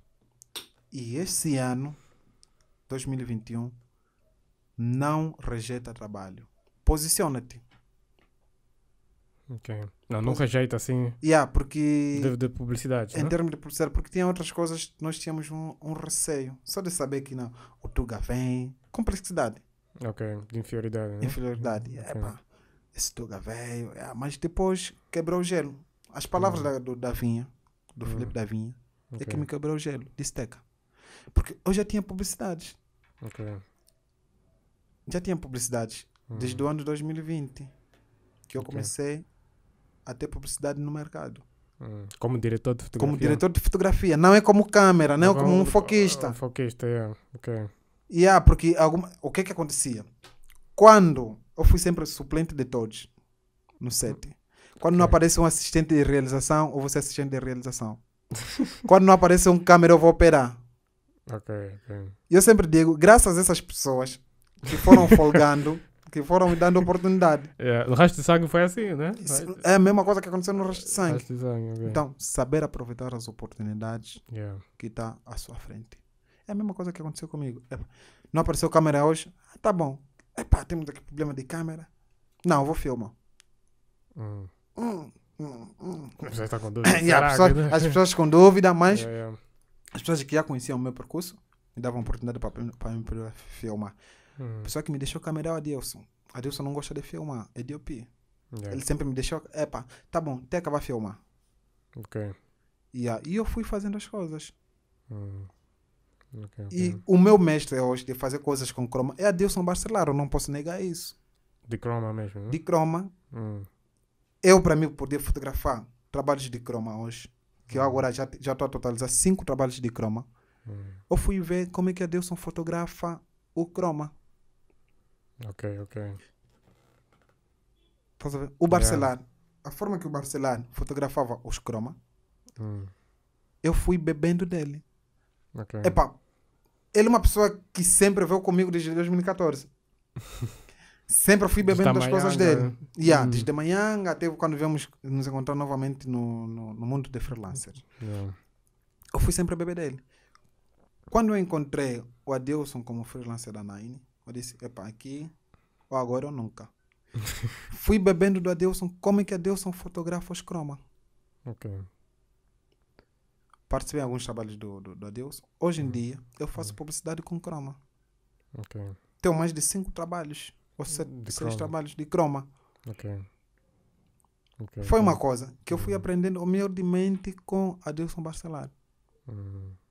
E esse ano, 2021, não rejeita trabalho. Posiciona-te. Ok. Não, não rejeita assim. Yeah, porque. De, de publicidade. Em né? termos de publicidade, porque tinha outras coisas que nós tínhamos um, um, receio. Só de saber que não. O Tuga vem. Complexidade. Ok, de inferioridade. Né? Inferioridade. Okay. Epa, esse Tuga veio. É, mas depois quebrou o gelo. As palavras uhum. da, do, da Vinha, do uhum. Felipe Davinha okay. é que me quebrou o gelo. Desteca. Porque eu já tinha publicidades. Ok. Já tinha publicidades. Uhum. Desde o ano 2020. Que eu okay. comecei a ter publicidade no mercado. Uhum. Como diretor de fotografia. Como diretor de fotografia. Não é como câmera, não é como um foquista. Um foquista, yeah. É, ok. Yeah, porque alguma... o que é que acontecia? Quando eu fui sempre suplente de todos no set. Hum. Quando okay. não aparece um assistente de realização, eu vou ser assistente de realização. [LAUGHS] Quando não aparece um câmera, eu vou operar. Ok, ok. Eu sempre digo, graças a essas pessoas que foram folgando, [LAUGHS] que foram me dando oportunidade. Yeah, é, o resto de sangue foi assim, né? é a mesma coisa que aconteceu no resto de sangue. Resto de sangue okay. Então, saber aproveitar as oportunidades yeah. que está à sua frente. É a mesma coisa que aconteceu comigo. Não apareceu câmera hoje? Ah, tá bom. Epá, temos aqui problema de câmera. Não, vou filmar. Hum. Hum, hum, hum. Tá com [COUGHS] dúvida. Caraca, né? As pessoas com dúvida, mas [LAUGHS] yeah, yeah. As pessoas que já conheciam o meu percurso me davam oportunidade para me filmar. Hum. A pessoa que me deixou câmera é o Adilson. Adilson não gosta de filmar, é DOP. Yeah. É. Ele sempre me deixou, epa, tá bom, até acabar filmar. Ok. Yeah. E eu fui fazendo as coisas. Hum. Okay, okay. E o meu mestre hoje de fazer coisas com croma é Adilson Barcelaro, não posso negar isso. De croma mesmo? Né? De croma. Hum. Eu, para mim, poder fotografar trabalhos de croma hoje, que eu agora já estou a totalizar cinco trabalhos de croma. Hum. Eu fui ver como é que a Delson fotografa o croma. Ok, ok. a ver O Barcelar, yeah. É. a forma que o Barcelar fotografava os croma, hum. eu fui bebendo dele. Okay. Epá, ele é uma pessoa que sempre veio comigo desde 2014. [LAUGHS] Sempre fui bebendo das coisas dele. Yeah, antes Desde manhã até quando viemos nos encontrar novamente no, no, no mundo de freelancer. Yeah. Eu fui sempre beber dele. Quando eu encontrei o Adelson como freelancer da Nine, eu disse: epa, aqui ou agora ou nunca. [LAUGHS] fui bebendo do Adelson como é que Adelson fotografa os croma. Ok. Participei em alguns trabalhos do, do, do Adelson. Hoje em uhum. dia, eu faço uhum. publicidade com croma. Ok. Tenho mais de cinco trabalhos ou sete, de seis croma. trabalhos de croma. Okay. Okay, Foi uma coisa que eu fui uhum. aprendendo mente com Adilson Barcelar. Uhum. [LAUGHS]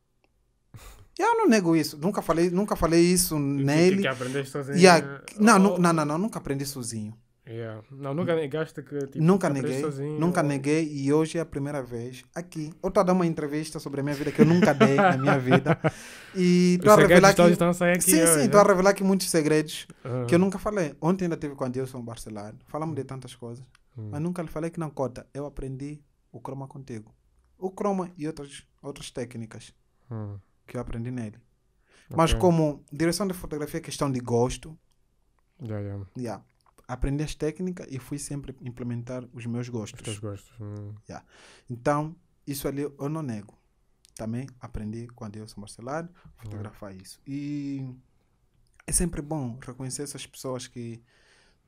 Eu não nego isso. Nunca falei, nunca falei isso tipo, nele. Que, que aprendeste sozinho? Não, não, não, não, nunca aprendi sozinho. Yeah. Não, nunca negaste que tipo, nunca neguei, sozinho, nunca ou... neguei e hoje é a primeira vez aqui. Eu estou a dar uma entrevista sobre a minha vida que eu nunca dei na minha vida [LAUGHS] e estou a revelar que estão aqui sim, hoje, sim, estou né? a revelar que muitos segredos uhum. que eu nunca falei. Ontem ainda teve com a Dilson Barcelona, falamos de tantas coisas, uhum. mas nunca lhe falei que não cota. Eu aprendi o croma contigo, o croma e outras outras técnicas uhum. que eu aprendi nele. Okay. Mas como direção de fotografia é questão de gosto. Yeah, yeah. yeah aprendi as técnicas e fui sempre implementar os meus gostos. Os gostos. Hum. Yeah. Então, isso ali eu não nego. Também aprendi com a Deus marcelário, hum. fotografar hum. isso. E é sempre bom reconhecer essas pessoas que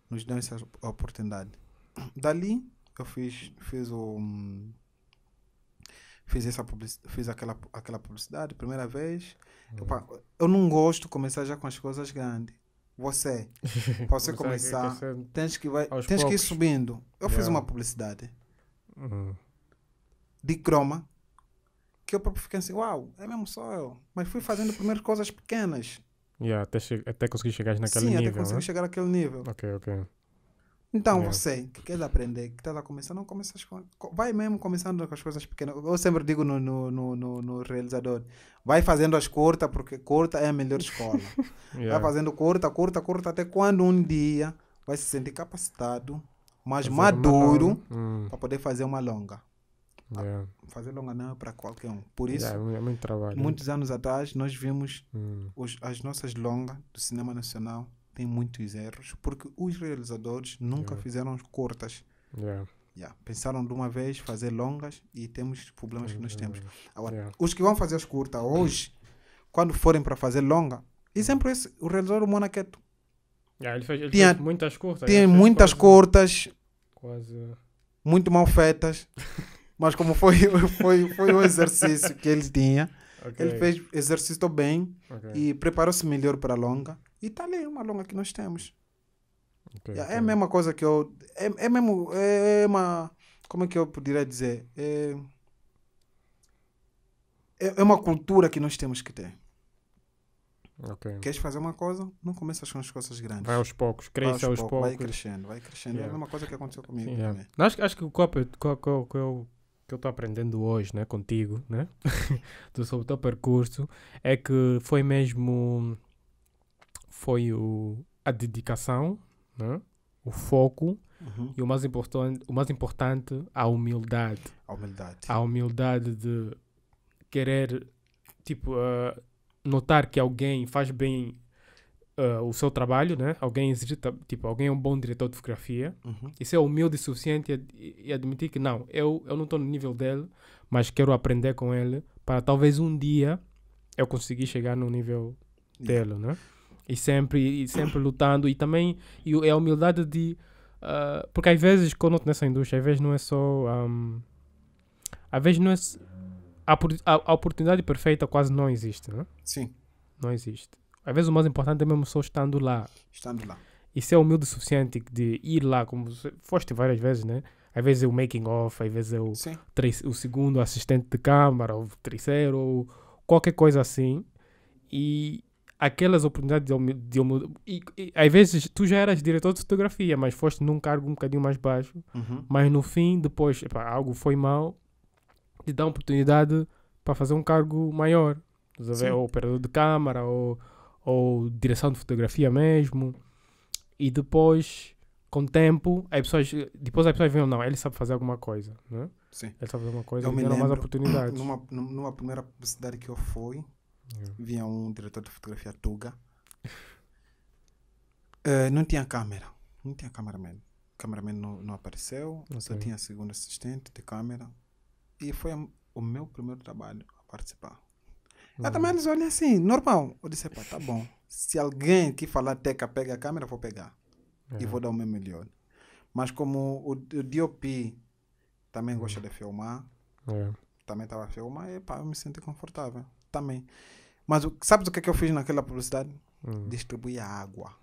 nos dão essa oportunidade. Dali, eu fiz, fiz o... Um, fiz essa fiz aquela aquela publicidade primeira vez eu, hum. eu não gosto de começar já com as coisas grandes você, [LAUGHS] para você começar, tens, que, vai, tens que ir subindo. Eu yeah. fiz uma publicidade uhum. de croma que eu próprio fiquei assim, uau, é mesmo só eu. Mas fui fazendo primeiro coisas pequenas. Yeah, até, até conseguir chegar naquele Sim, nível. Sim, até conseguir né? chegar naquele nível. Ok, ok. Então, é. você que quer aprender, que está começando, começar, não começas com. Vai mesmo começando com as coisas pequenas. Eu sempre digo no, no, no, no, no realizador: vai fazendo as curtas, porque curta é a melhor escola. [LAUGHS] Vai fazendo curta, curta, curta, até quando um dia vai se sentir capacitado, mas fazer maduro, hum. para poder fazer uma longa. Yeah. Fazer longa não é para qualquer um. Por isso, yeah, é, é muito trabalho, muitos anos atrás, nós vimos hum. os, as nossas longas do cinema nacional tem muitos erros, porque os realizadores nunca yeah. fizeram cortas. Yeah. Yeah. Pensaram de uma vez fazer longas e temos problemas que nós uhum. temos. Agora, os que vão fazer as curtas hoje, quando forem para fazer longa, e é sempre esse, o realizador Monaqueto. é ele fez, ele tinha, fez muitas curtas. Tem muitas quase, cortas. Quase. Muito mal feitas. [LAUGHS] mas como foi, foi, foi o exercício que ele tinha, okay. ele fez exercício bem okay. e preparou-se melhor para a longa. E está ali uma longa que nós temos. Okay, é, é okay. Então. a mesma coisa que eu. É, é mesmo. É, é uma. Como é que eu poderia dizer? É, é, é uma cultura que nós temos que ter. Okay. Queres fazer uma coisa? Não começas com as coisas grandes. Vai aos poucos, cresce aos, aos poucos, poucos. Vai crescendo, vai crescendo. Yeah. É a mesma coisa que aconteceu comigo. Sim, yeah. acho, acho que o copo que eu estou aprendendo hoje né, contigo, né? [LAUGHS] sobre o teu percurso, é que foi mesmo foi o, a dedicação, né? o foco uhum. e o mais, importante, o mais importante, a humildade. A humildade. A humildade de querer, tipo, uh, notar que alguém faz bem uh, o seu trabalho, né? Alguém exige, tipo, alguém é um bom diretor de fotografia. Uhum. E ser humilde o suficiente e, e admitir que não, eu, eu não estou no nível dele, mas quero aprender com ele para talvez um dia eu conseguir chegar no nível dele, né? E sempre, e sempre lutando. E também e é a humildade de. Uh, porque às vezes, quando eu nessa indústria, às vezes não é só. Um, às vezes não é. A, a, oportunidade perfeita quase não existe, né? Sim. Não existe. Às vezes o mais importante é mesmo só estando lá. Estando lá. E ser humilde o suficiente de ir lá, como você, foste várias vezes, né? Às vezes é o making off, às vezes é o, o segundo assistente de câmara, o terceiro, ou qualquer coisa assim. E, aquelas oportunidades de, de e, e, às vezes tu já eras diretor de fotografia, mas foste num cargo um bocadinho mais baixo, uhum. mas no fim, depois, algo foi mal, te dá oportunidade para fazer um cargo maior. Ver, ou operador de câmara, ou, ou direção de fotografia mesmo. E depois, com o tempo, as pessoas, depois as pessoas veem, não, ele sabe fazer alguma coisa, né? Sim. Ele sabe fazer alguma coisa, ele dá mais oportunidades. Numa, numa primeira publicidade que eu fui, Vinha um diretor de fotografia Tuga. uh, eh, não tinha câmera. Não tinha cameraman. O cameraman não, não apareceu. Okay. Só tinha segundo assistente de câmera. E foi a, o meu primeiro trabalho a participar. Uhum. Eu também eles olham assim, normal. Eu disse, pá, tá bom. Se alguém que falar teca pega a câmera, eu vou pegar. Uhum. E vou dar o meu melhor. Mas como o, o DOP também uhum. gosta de filmar, uhum. também estava a filmar, e pá, eu me senti confortável também. Mas sabe sabes o que é que eu fiz naquela publicidade? Hum. Distribuí a água.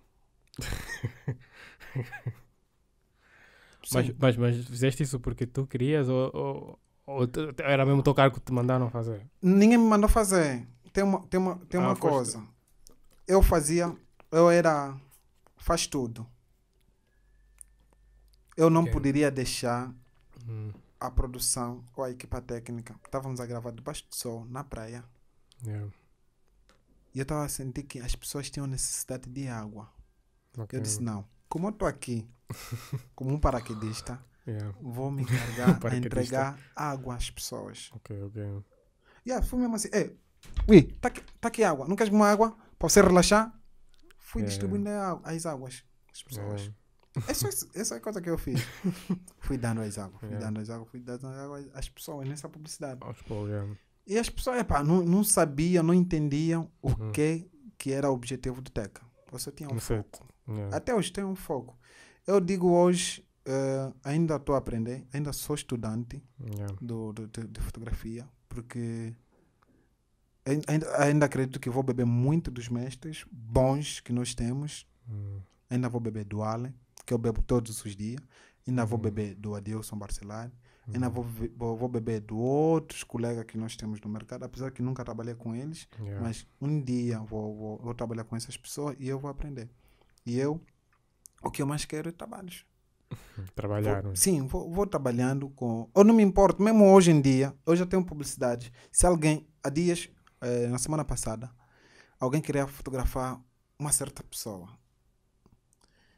mas, mas, mas fizeste isso porque tu querias ou, ou, ou era mesmo teu cargo que te mandaram fazer? Ninguém me mandou fazer. Tem uma, tem uma, tem ah, uma coisa. Tu. Eu fazia, eu era. faz tudo. Eu não okay. poderia deixar hum. a produção ou a equipa técnica. Estávamos a gravar debaixo do sol, na praia. Yeah. E eu estava a sentir que as pessoas tinham necessidade de água. Okay. Eu disse: não, como eu estou aqui, [LAUGHS] como um paraquedista, yeah. vou me [LAUGHS] encarregar um a entregar água às pessoas. Ok, ok. Yeah, fui mesmo assim: ei, ui, tá aqui, tá aqui água, não queres uma água para você relaxar? Fui yeah. distribuindo as águas às pessoas. Yeah. Essa, essa é, é a coisa que eu fiz. [LAUGHS] fui dando as águas, fui yeah. dando as águas, fui dando as águas às pessoas nessa publicidade. Aos e as pessoas não, não sabiam, não entendiam o uhum. que, que era o objetivo do TECA. Você tinha um foco. Yeah. Até hoje tem um foco. Eu digo hoje, uh, ainda estou a aprender, ainda sou estudante yeah. do, do, de, de fotografia, porque ainda, ainda acredito que vou beber muito dos mestres bons que nós temos. Uhum. Ainda vou beber do Allen, que eu bebo todos os dias. Ainda uhum. vou beber do Adilson Barcelona. Uhum. Ainda vou, vou, beber de outros colegas que nós temos no mercado, apesar que nunca trabalhei com eles, yeah. mas um dia vou, vou, vou, trabalhar com essas pessoas e eu vou aprender. E eu, o que eu mais quero é trabalhos. [LAUGHS] Trabalhar, vou, né? Sim, vou, vou, trabalhando com. Eu não me importo, mesmo hoje em dia, eu já tenho publicidade. Se alguém, há dias, eh, na semana passada, alguém queria fotografar uma certa pessoa.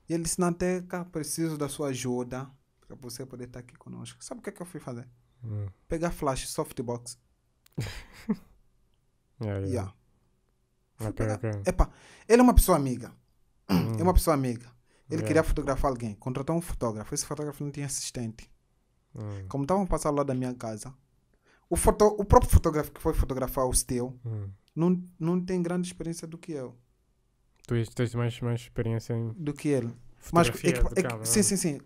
E ele disse: Nanteca, preciso da sua ajuda para você poder estar tá aqui conosco. Sabe o que é que eu fui fazer? Hum. Pegar flash softbox. é, [LAUGHS] Yeah. okay, pegar. Okay. Epa, ele é uma pessoa amiga. Hum. É uma pessoa amiga. Ele yeah. queria fotografar alguém, contratou um fotógrafo. Esse fotógrafo não tinha assistente. Hum. Como estavam passando lá da minha casa, o, foto, o próprio fotógrafo que foi fotografar o Steel hum. não, não tem grande experiência do que eu. Tu tens mais, mais experiência em. Do que ele. Mas, é, é, é, sim, sim, sim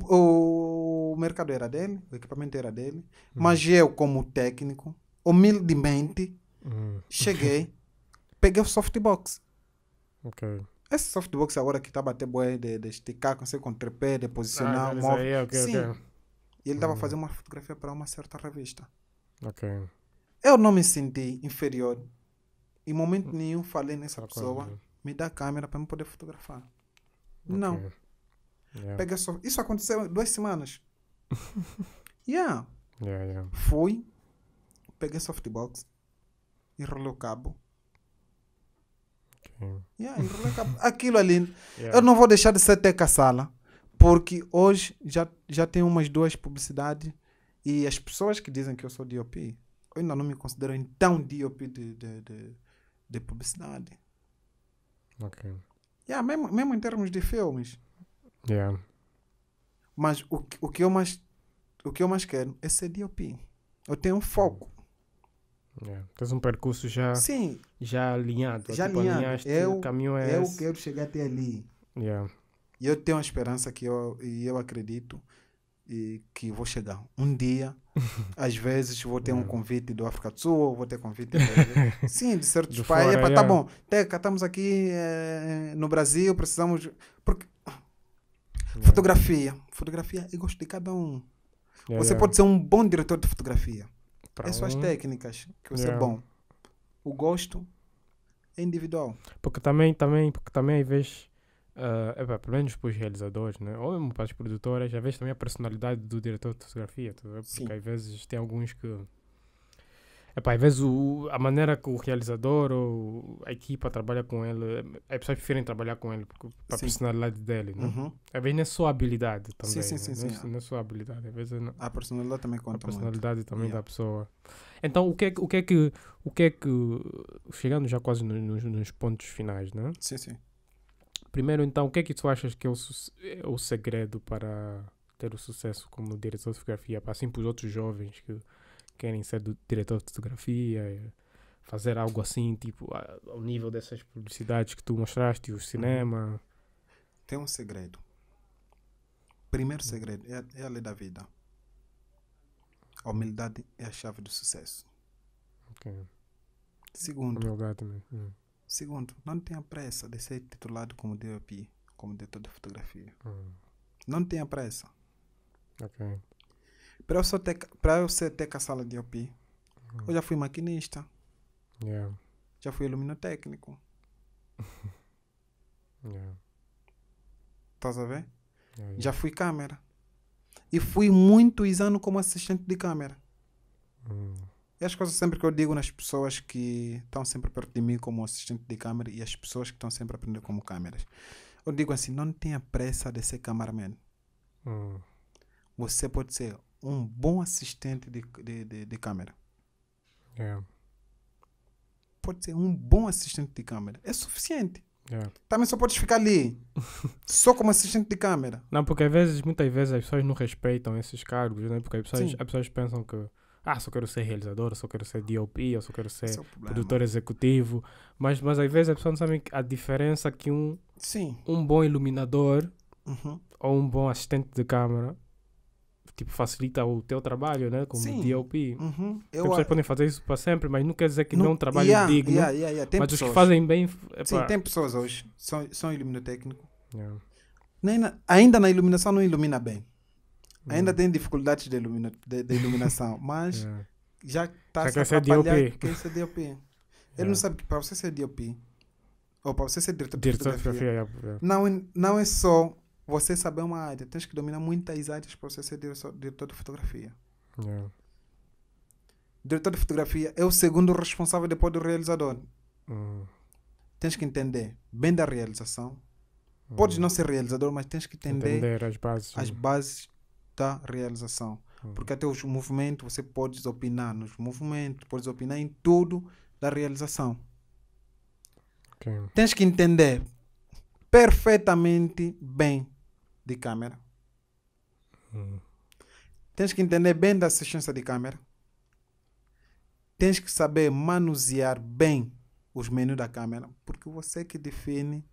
o, o mercado era dele, o equipamento era dele, hum. mas eu, como técnico, humildemente, hum. cheguei, peguei o softbox. Ok. Esse softbox agora que tá batendo boé de, de esticar, não sei, com tripé, de posicionar, ah, móvel. Aí, okay, Sim. Okay. E ele estava hum. fazendo uma fotografia para uma certa revista. Ok. Eu não me senti inferior. Em momento hum. nenhum falei nessa pessoa, me dá a câmera para eu poder fotografar. Okay. Não. Yeah. É. Pega só. Isso aconteceu duas semanas. [LAUGHS] yeah. yeah, é, yeah. É. Fui, peguei softbox, enrolei o cabo. Okay. Yeah, enrolei o cabo. Aquilo ali. [LAUGHS] Yeah. Eu não vou deixar de ser teca sala, porque hoje já, já tem umas duas publicidades e as pessoas que dizem que eu sou DOP, eu ainda não me considero então DOP de, de, de, de publicidade. Ok. Yeah, mesmo, mesmo em termos de filmes. Yeah. Mas o, o, que eu mais, o que eu mais quero é ser DOP. Eu tenho um foco. Yeah. Tens um percurso já, Sim. já alinhado. Já tipo, alinhado. Alinhaste, eu, o caminho é eu quero chegar até ali. Yeah. E eu tenho a esperança que eu, e eu acredito e que vou chegar. Um dia, [LAUGHS] às vezes, vou ter um convite do África do Sul, vou ter convite. De... [LAUGHS] Sim, de certos países. É tá yeah. Tá bom, Teca, estamos aqui é, no Brasil, precisamos. Porque né? Fotografia. Fotografia é gosto de cada um. É, você é. pode ser um bom diretor de fotografia. Pra é só as técnicas que você é, é bom. O gosto é individual. Porque também, também, porque também às vezes, uh, ah, epa, pelo menos para os realizadores, né? ou mesmo para as produtoras, às vezes também a personalidade do diretor de fotografia. Tá? Porque Sim. às vezes tem alguns que Epá, às vezes o, a maneira que o realizador ou a equipa trabalha com ele, as pessoas preferem trabalhar com ele para a personalidade dele, né? Uhum. Às vezes não é só a habilidade também. Sim, né? sim, sim. não, sim. não é só a habilidade, às vezes não. A personalidade também conta A personalidade muito. também yeah. da pessoa. Então, o que é, o que, é que, o que é que, chegando já quase nos, nos pontos finais, né? Sim, sim. Primeiro, então, o que é que tu achas que é o, é o segredo para ter o sucesso como diretor de fotografia, assim para os outros jovens que querem ser diretor de fotografia, é, fazer algo assim, tipo, ao nível dessas publicidades que tu mostraste, o cinema? Tem um segredo. Primeiro segredo é, é a lei da vida. A humildade é a chave do sucesso. ok Segundo, humildade também. Né? Hum. segundo, não tenha pressa de ser titulado como DOP, como diretor de fotografia. Hum. Não tenha pressa. ok para eu, para eu ser técnico sala de OP, uhum. eu já fui maquinista. Yeah. Já fui iluminotécnico. [LAUGHS] yeah. Estás a ver? Yeah, já fui câmera. E fui muitos anos como assistente de câmera. Uhum. E as coisas sempre que eu digo nas pessoas que estão sempre perto de mim como assistente de câmera e as pessoas que estão sempre aprendendo como câmeras. Eu digo assim, não tenha pressa de ser cameraman. Uhum. Você pode ser um bom assistente de, de, de, de câmera. É. Pode ser um bom assistente de câmera. É suficiente. É. Também só podes ficar ali, [LAUGHS] só como assistente de câmera. Não, porque às vezes, muitas vezes as pessoas não respeitam esses cargos, né? Porque as pessoas, as pessoas pensam que ah, só quero ser realizador, só quero ser DOP, só quero ser é produtor executivo. Mas, mas às vezes as pessoas não sabem a diferença que um, Sim. um bom iluminador uhum. ou um bom assistente de câmera tipo, facilita o teu trabalho, né? Como Sim. DLP. Uhum. Eu, pessoas podem fazer isso para sempre, mas não quer dizer que não, um trabalho yeah, digno. Yeah, yeah, mas pessoas. os que fazem bem. Sim, tem pessoas hoje. São, são iluminotécnico. Yeah. Nem na, ainda na iluminação não ilumina bem. Ainda tem dificuldades de, ilumina, de, de iluminação, [LAUGHS] mas yeah. já está se atrapalhar quer ser DOP. Ele yeah. não sabe que para você ser DOP, ou para você ser diretor de fotografia, não, é, não é só você saber é uma área, tens que dominar muitas áreas para você ser diretor de fotografia. Yeah. É. Diretor de fotografia é o segundo responsável depois do realizador. Uhum. Tens que entender bem da realização. Uhum. Podes não ser realizador, mas tens que entender, entender as, bases. as né? bases da realização. Uhum. Porque até os movimentos, você pode opinar nos movimentos, pode opinar em tudo da realização. Okay. Tens que entender perfeitamente bem de câmera. Hum. Tens que entender bem da assistência de câmera. Tens que saber manusear bem os menus da câmera, porque você que define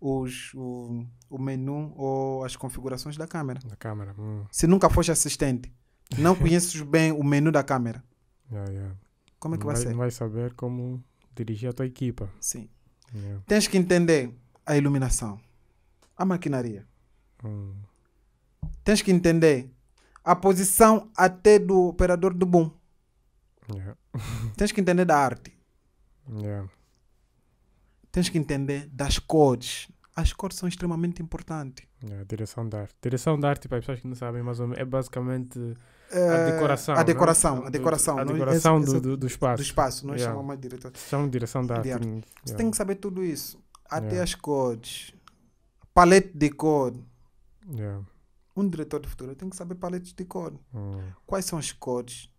os, o, o menu ou as configurações da câmera. Da câmera. Hum. Se nunca foste assistente, não [LAUGHS] conheces bem o menu da câmera. Yeah, yeah. Como é que vai, vai ser? Não vai saber como dirigir a tua equipa. Sim. Yeah. Tens que entender a iluminação, a maquinaria, Hum. Tens que entender a posição até do operador do boom. Yeah. [LAUGHS] Tens que entender da arte. Yeah. Tens que entender das cores. As cores são extremamente importantes. Yeah, direção da arte. Direção da arte, para pessoas que não sabem, mais ou menos, é basicamente a eh, decoração. A decoração, não? a é? decoração. A decoração é? do, do, do espaço. Do espaço, nós é yeah. chamamos de diretor. direção da arte. arte. Você tem que saber tudo isso. Até as cores. Palete de cores Yeah. Um diretor de fotografia tem que saber paletes de cor. Hum. Quais são as cores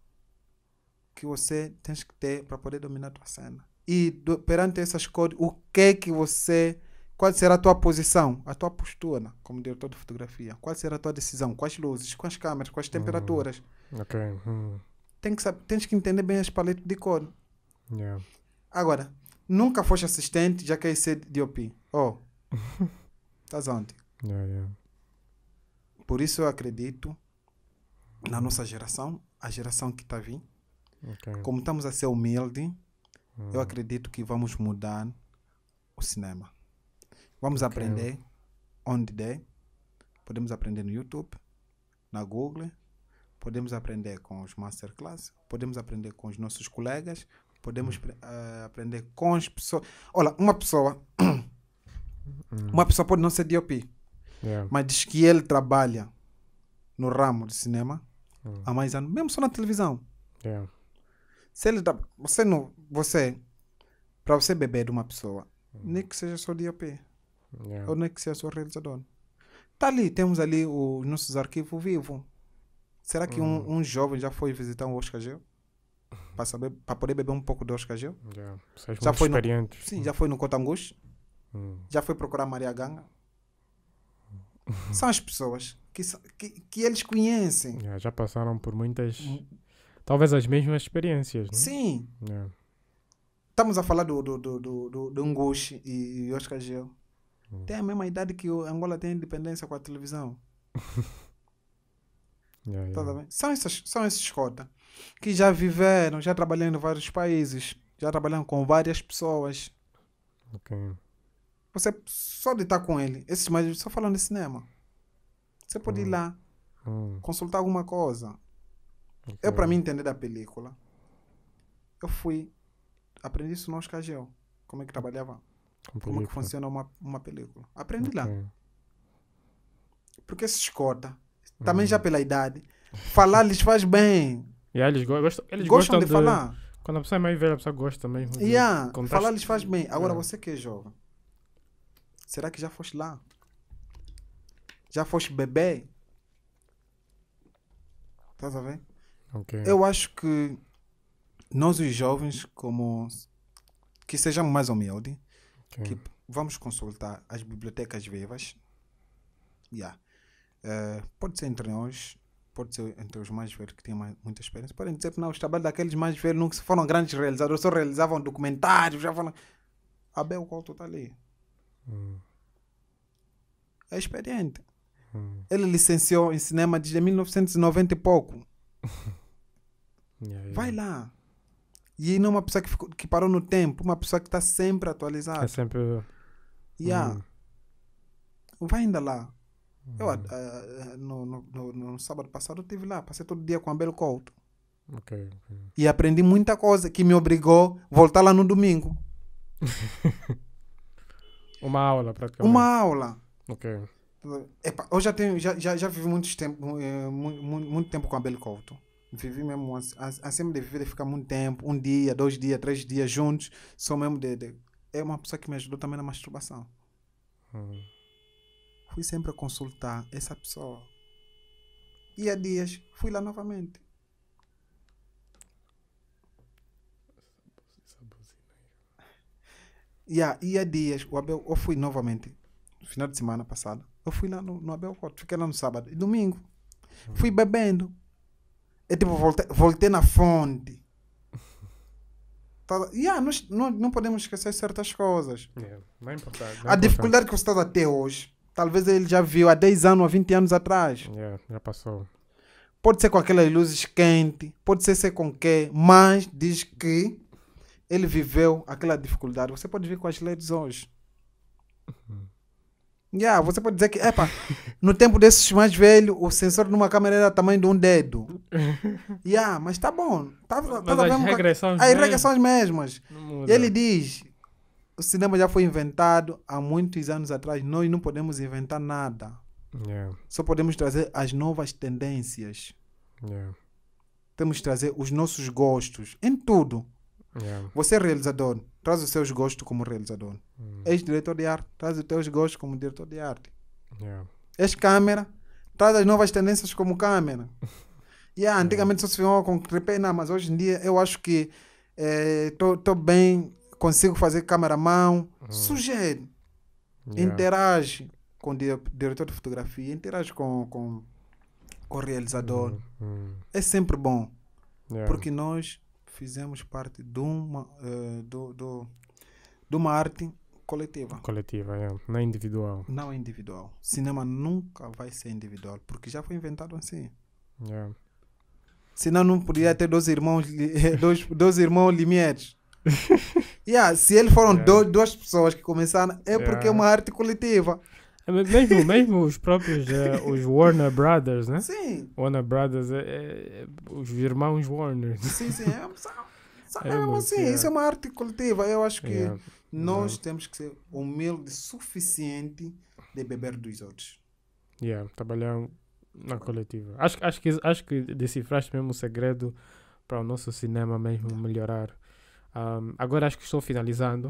que você tem que ter para poder dominar a tua cena? E do, perante essas cores, o que que você qual será a tua posição, a tua postura como diretor de fotografia, qual será a tua decisão, quais luzes, quais câmeras, quais hum. temperaturas. Ok. Hum. Tem que saber, tens que entender bem as paletas de cor. Yeah. Agora, nunca foste assistente, já que é ser DOP. Oh, [LAUGHS] estás onde? Yeah, yeah. Por isso eu acredito na nossa geração, a geração que está vindo. Okay. Como estamos a ser humildes, hum. eu acredito que vamos mudar o cinema. Vamos okay. aprender onde der. Podemos aprender no YouTube, na Google, podemos aprender com os masterclass, podemos aprender com os nossos colegas, podemos uh, aprender com as pessoas. Olha, uma pessoa. [COUGHS] Hum. uma pessoa pode não ser DOP Yeah. Mas diz que ele trabalha no ramo de cinema uhum. há mais anos, mesmo só na televisão. Yeah. Se ele dá, você não, você, para você beber de uma pessoa, hum. nem que seja só DOP, yeah. ou nem que seja só realizador. Tá ali, temos ali os nossos arquivos vivos. Será que um, hum. um jovem já foi visitar um Oscar Geo? Para saber, para poder beber um pouco do Oscar Geo? Yeah. Já foi No, sim, já foi no Cotangus? Hum. Já foi procurar Maria Ganga? Uhum. são as pessoas que, que, que eles conhecem. É, já passaram por muitas. Talvez as mesmas experiências, né? Sim. É. Estamos a falar do, do, do, do, do Nguxi e, Oscar Gel. Hum. Tem a mesma idade que o Angola tem independência com a televisão. [LAUGHS] yeah, tá são, esses, são esses cota que já viveram, já trabalhando em vários países, já trabalhando com várias pessoas. Okay. Você só de estar tá com ele. Esses mais só falando de cinema. Você pode hum. ir lá, hum. consultar alguma coisa. Okay. Eu, para mim entender da película, eu fui. Aprendi isso no Oscar Gel. Como é que trabalhava. Com como é que funciona uma, uma película. Aprendi okay. lá. Porque se escota, hum. também hum. já pela idade, falar lhes faz bem. Yeah, eles, go gostam, eles gostam, gostam de, de, falar. Quando a pessoa é mais velha, a pessoa gosta também. Yeah, falar lhes faz bem. Agora, é. você que é jovem, Será que já foste lá? Já foste bebê? Estás a ver? Okay. Eu acho que nós, os jovens, como que sejamos mais humildes, okay. que vamos consultar as bibliotecas vivas. Yeah. Uh, pode ser entre nós, pode ser entre os mais velhos que têm mais, muita experiência. Podem dizer que não, os trabalhos daqueles mais velhos nunca foram grandes realizadores, só realizavam documentários, já foram. Abel, qual tu está ali? É? É experiente. Hum. Ele licenciou em cinema desde 1990 e pouco. [LAUGHS] yeah, yeah. Vai lá. E não é uma pessoa que, ficou, que parou no tempo, uma pessoa que está sempre atualizada. É sempre. Uh, yeah. Hum. Vai ainda lá. Hum. Eu, uh, uh, no, no, no, no, sábado passado, eu estive lá, passei todo dia com a Belo Couto. Okay, okay. E aprendi muita coisa que me obrigou a voltar lá no domingo. [LAUGHS] Uma aula, praticamente. Uma aula. Ok. Epa, eu já tenho, já, já, já vivi muito tempo, muito, eh, muito, tempo com a Beli Couto. Vivi mesmo, acima assim, assim de viver de ficar muito tempo, um dia, dois dias, três dias juntos, só mesmo de, de... É uma pessoa que me ajudou também na masturbação. Hum. Fui sempre a consultar essa pessoa. E há dias, fui lá novamente. Yeah, e há dias, o Abel, eu fui novamente, no final de semana passado, eu fui lá no, no Abel Couto, fiquei lá no sábado e domingo. Uhum. Fui bebendo. é tipo, voltei, voltei na fonte. [LAUGHS] Tá, yeah, nós, não, não podemos esquecer certas coisas. Yeah, não é importante. Não é a dificuldade que você está até hoje, talvez ele já viu há 10 anos, há 20 anos atrás. Yeah, é, já passou. Pode ser com aquelas luzes quentes, pode ser, ser com quê, mas diz que ele viveu aquela dificuldade. Você pode vir com as leds hoje. Uhum. Yeah, você pode dizer que, epa, no tempo desses mais velho, o sensor numa câmera era tamanho de um dedo. [LAUGHS] yeah, mas tá bom. Tá, tá mas as regras são as mesmas. E ele diz, o cinema já foi inventado há muitos anos atrás, nós não podemos inventar nada. Yeah. Só podemos trazer as novas tendências. Yeah. Temos que trazer os nossos gostos em tudo. Yeah. Você é realizador, traz os seus gostos como realizador. Mm. Hum. Ex-diretor de arte, traz os teus gostos como diretor de arte. Yeah. Ex-câmera, traz as novas tendências como câmera. [LAUGHS] yeah, antigamente só se filmava com não mas hoje em dia eu acho que estou eh, bem, consigo fazer câmera à mão. Mm. Sugere, yeah. interage com o diretor de fotografia, interage com, com, com o realizador. Mm. É sempre bom. Porque nós fizemos parte de uma, uh, do, do, de uma arte coletiva. Coletiva, é. Não é individual. Não é individual. Cinema nunca vai ser individual, porque já foi inventado assim. É. Senão não podia ter dois irmãos, [LAUGHS] dois, dois irmãos limites [LAUGHS] yeah, se eles foram é. duas pessoas que começaram, é porque é, é. uma arte coletiva. É, mesmo, mesmo os próprios uh, os Warner Brothers, né? Sim. Warner Brothers, é, é, é os irmãos Warner. Sim, sim. É, é, é mas assim, isso é uma arte coletiva. Eu acho que nós temos que ser humildes suficiente de beber dos outros. Yeah, trabalhar na coletiva. Acho, acho, que, acho que decifraste mesmo o segredo para o nosso cinema mesmo melhorar. Um, agora acho que estou finalizando.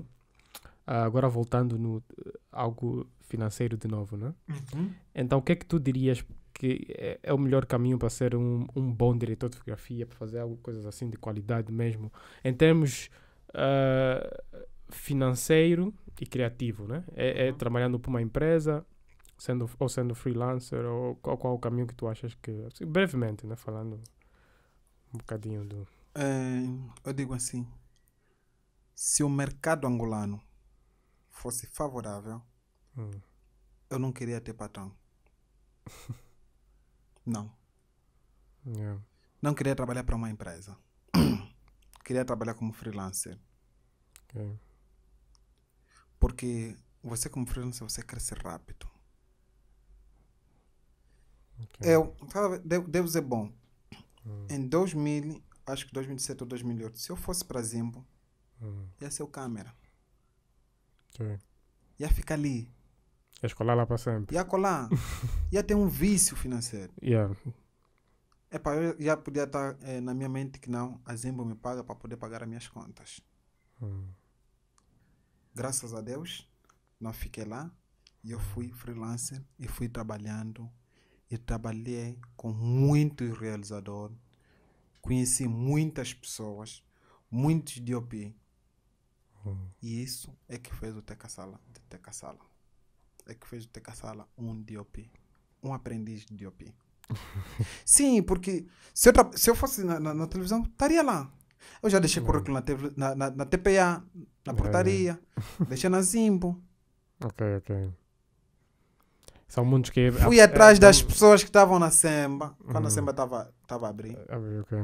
Uh, agora voltando no eh, algo financeiro de novo, né? Uhum. Então, o que é que tu dirias que é, é o melhor caminho para ser um, um bom diretor de fotografia, para fazer algo, coisas assim de qualidade mesmo, em termos uh, financeiro e criativo, né? É, é, é uhum. trabalhando para uma empresa, sendo ou sendo freelancer, ou qual, qual o caminho que tu achas que... Assim, brevemente, né? Falando um bocadinho do... É, eu digo assim, se o mercado angolano fosse favorável Hum. Eu não queria ter patrão. [LAUGHS] não. Yeah. É. Não queria trabalhar para uma empresa. [CLEARS THROAT] queria trabalhar como freelancer. Okay. É. Porque você como freelancer, você cresce rápido. Okay. Eu, é, sabe, Deus é bom. Hum. Em 2000, acho que 2007 ou 2008, se eu fosse para Zimbo, hum. ia ser o câmera. Okay. Ia ficar ali é escolar lá para sempre. Ia colar. [LAUGHS] ia ter um vício financeiro. Yeah. para eu já podia estar é, na minha mente que não, a Zembo me paga para poder pagar as minhas contas. Hum. Graças a Deus, não fiquei lá. E eu fui freelancer e fui trabalhando. E trabalhei com muitos realizadores. Conheci muitas pessoas, muitos DOP. Hum. E isso é que fez o Teca Sala. Teca Sala é que fez Teca Sala um DOP, um aprendiz de DOP. [LAUGHS] Sim, porque se eu, se eu fosse na, na, na televisão, estaria lá. Eu já deixei hum. currículo na, na, na, TPA, na é. portaria, é. [LAUGHS] deixei na Zimbo. Ok, ok. São muitos que. Fui é, é, atrás das pessoas que estavam na Semba, quando uhum. a Semba estava a abrir. okay.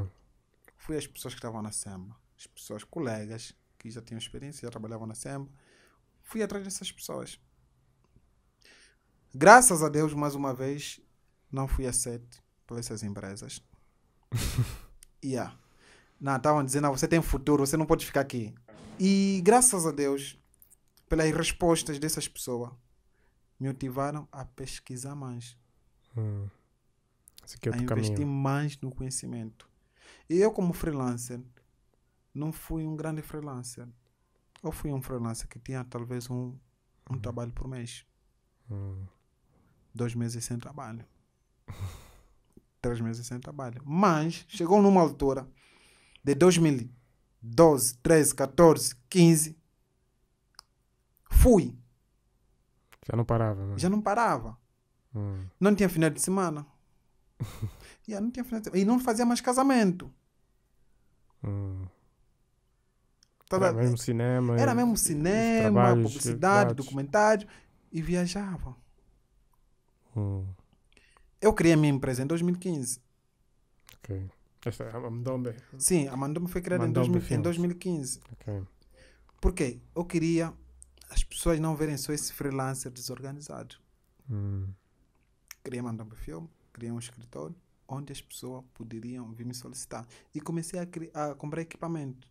Fui às pessoas que estavam na Semba, as pessoas, colegas que já tinham experiência, já trabalhavam na Semba. Fui atrás dessas pessoas. Graças a Deus, mais uma vez, não fui aceito por essas empresas. yeah. [LAUGHS] Não, estavam dizendo, não, ah, você tem futuro, você não pode ficar aqui. E graças a Deus, pelas respostas dessas pessoas, me motivaram a pesquisar mais. Hum. É a investir caminho. mais no conhecimento. E eu, como freelancer, não fui um grande freelancer. Eu fui um freelancer que tinha talvez um, um hum. trabalho por mês. Hum dois meses sem trabalho. [LAUGHS] Três meses sem trabalho. Mas chegou numa altura de 2012, 13, 14, 15. Fui. Já não parava, né? Já não parava. Hum. Não tinha final de semana. [LAUGHS] não tinha final de... E não fazia mais casamento. Hum. Tá Era mesmo cinema. Era mesmo cinema, publicidade, documentário. E viajava. Hum. Eu criei a minha empresa em 2015. Ok. Esta é a Mandombe. Sim, a Mandombe foi criada em, dois em, 2015. Ok. Porque eu queria as pessoas não verem só esse freelancer desorganizado. Hum. Criei a Mandombe Filme, criei um escritório onde as pessoas poderiam vir me solicitar. E comecei a, a comprar equipamento.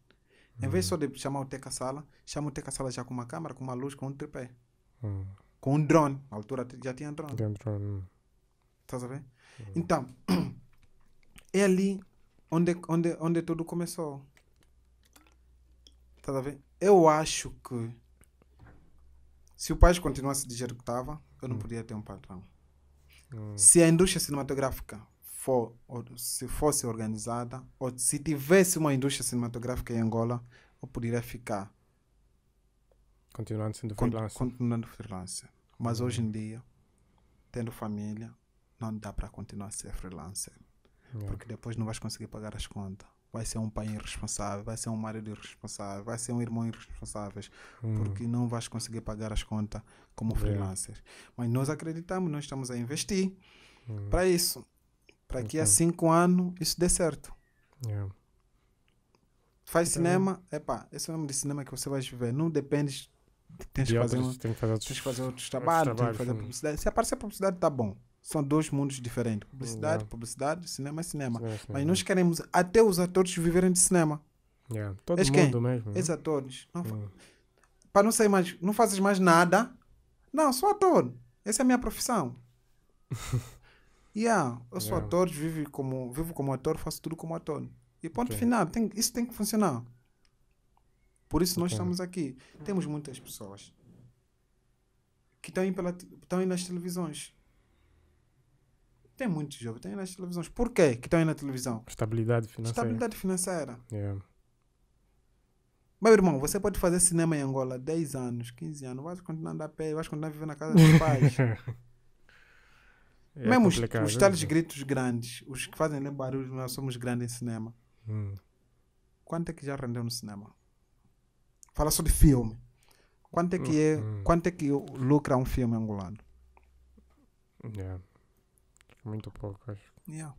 Hum. Em vez hum. só de chamar o Teca Sala, chamo o Teca Sala já com uma câmera, com uma luz, com um tripé. Hum com um drone. Na altura já tinha drone. tinha um drone. Estás a ver? Uhum. Então, é [CLEARS THROAT] ali onde, onde, onde tudo começou. Estás a ver? Eu acho que se mm. o país continuasse de jeito que estava, eu não uhum. podia ter um patrão. Uhum. Se a indústria cinematográfica for, se fosse organizada, ou se tivesse uma indústria cinematográfica em Angola, eu poderia ficar. Continuando sendo freelancer. Continuando freelancer. Mas hoje em dia, tendo família, não dá para continuar a ser freelancer. É. Porque depois não vais conseguir pagar as contas. Vai ser um pai irresponsável, vai ser um marido irresponsável, vai ser um irmão irresponsável, hum. porque não vais conseguir pagar as contas como é. freelancer. Mas nós acreditamos, nós estamos a investir hum. para isso. Para que há uhum. cinco anos isso dê certo. É. Faz então, cinema, é o esse de cinema que você vai viver. Não depende tens, que fazer, um, que fazer outros, tens que fazer outros trabalhos, outros trabalhos tens que fazer publicidade. Se aparecer é publicidade, tá bom. São dois mundos diferentes. Hum, publicidade, yeah. É. publicidade, cinema é cinema. Mas nós queremos até os atores viverem de cinema. Yeah. Todo Eles mundo quem? mesmo. Né? Esses atores. yeah. Hum. Para não sair mais, não fazes mais nada. Não, sou ator. Essa é a minha profissão. [LAUGHS] yeah, eu sou yeah. ator, vivo como, vivo como ator, faço tudo como ator. E ponto okay. final, tem, isso tem que funcionar. Por isso nós estamos aqui. Temos muitas pessoas que estão aí, pela, estão aí nas televisões. Tem muitos jovens, estão aí nas televisões. Por que estão aí na televisão? Estabilidade financeira. Estabilidade financeira. Yeah. É. Meu irmão, você pode fazer cinema em Angola 10 anos, 15 anos, vai continuar a andar a pé, vai continuar a viver na casa dos [LAUGHS] pais. é Mesmo os, os né? gritos grandes, os que fazem barulho, nós somos grandes em cinema. Hum. Quanto é que já rendeu no cinema? Fala só de filme. Quanto é que, é, hum, hum. quanto é que lucra um filme angolano? Yeah. Muito pouco, acho. Yeah.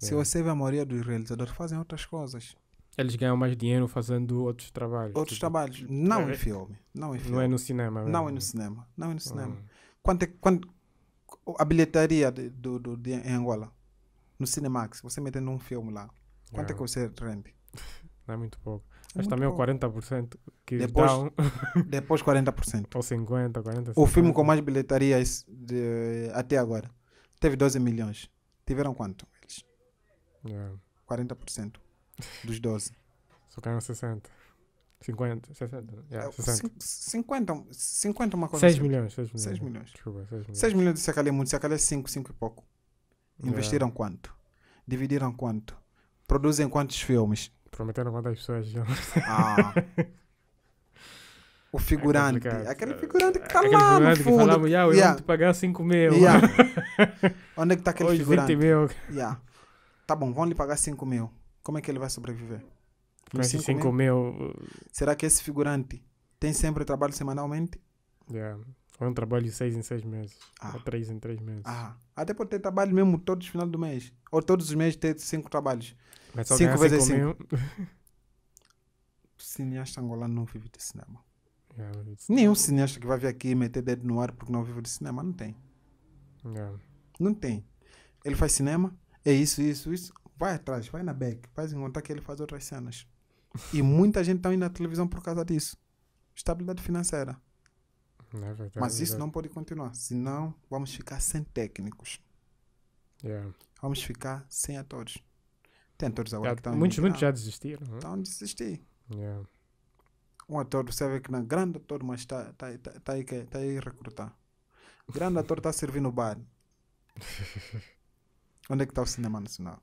Se você vê a maioria dos realizadores fazem outras coisas. Eles ganham mais dinheiro fazendo outros trabalhos. Outros tipo, trabalhos. Não é, em é. filme. Não em filme. Não é no cinema. Mesmo. Não é no cinema. Não é no cinema. Hum. Quanto, é, quanto a bilheteria de, do, do, de, em Angola? No Cinemax, você metendo um filme lá. Quanto é, é que você rende? [LAUGHS] Não é muito pouco. Mas também bom. o 40% que depois, dão. depois 40%. [LAUGHS] Ou 50%, 40%. O filme com mais bilhetarias de, até agora teve 12 milhões. Tiveram quanto? Eles? Yeah. 40% dos 12. Socaram 60. 50, 60. Yeah, 60. 50, 50 uma coisa 6 assim. milhões, 6 milhões. 6 milhões. Desculpa, 6 milhões. 6 milhões de Sacalé muito, Sacalé 5, 5 e pouco. Investiram yeah. quanto? Dividiram quanto? Produzem quantos filmes? Prometeram quantas pessoas já. Ah. O é figurante. É aquele figurante que está lá no fundo. Que falava, yeah, eu yeah. te pagar 5 mil. Yeah. [LAUGHS] Onde é que está aquele Hoje figurante? 20 mil. Yeah. Tá bom, vão lhe pagar 5 mil. Como é que ele vai sobreviver? Com esses 5 mil... mil... Será que esse figurante tem sempre trabalho semanalmente? Yeah. É um trabalho de 6 em 6 meses. Ah. Ou 3 em 3 meses. Ah. Até pode ter trabalho mesmo todos os finais do mês. Ou todos os meses ter 5 trabalhos. 5 cinco assim vezes 5 Cineasta angolano não vive de cinema. Yeah, é, Nenhum cineasta que vai vir aqui meter dedo no ar porque não vive de cinema, não tem. Yeah. É. Não tem. Ele faz cinema, é isso, isso, isso. Vai atrás, vai na back, faz encontrar que ele faz outras cenas. E muita gente está indo na televisão por causa disso. Estabilidade financeira. É verdade, Mas isso é não pode continuar, senão vamos ficar sem técnicos. Yeah. É. Vamos ficar sem atores atores agora já, que estão. Muitos, muitos já desistiram. Estão é? a desistir. Yeah. Um ator, você vê que não é grande ator, mas está tá, tá, tá aí, tá aí recrutar. Grande ator está servindo o bar. [LAUGHS] Onde é que está o cinema nacional?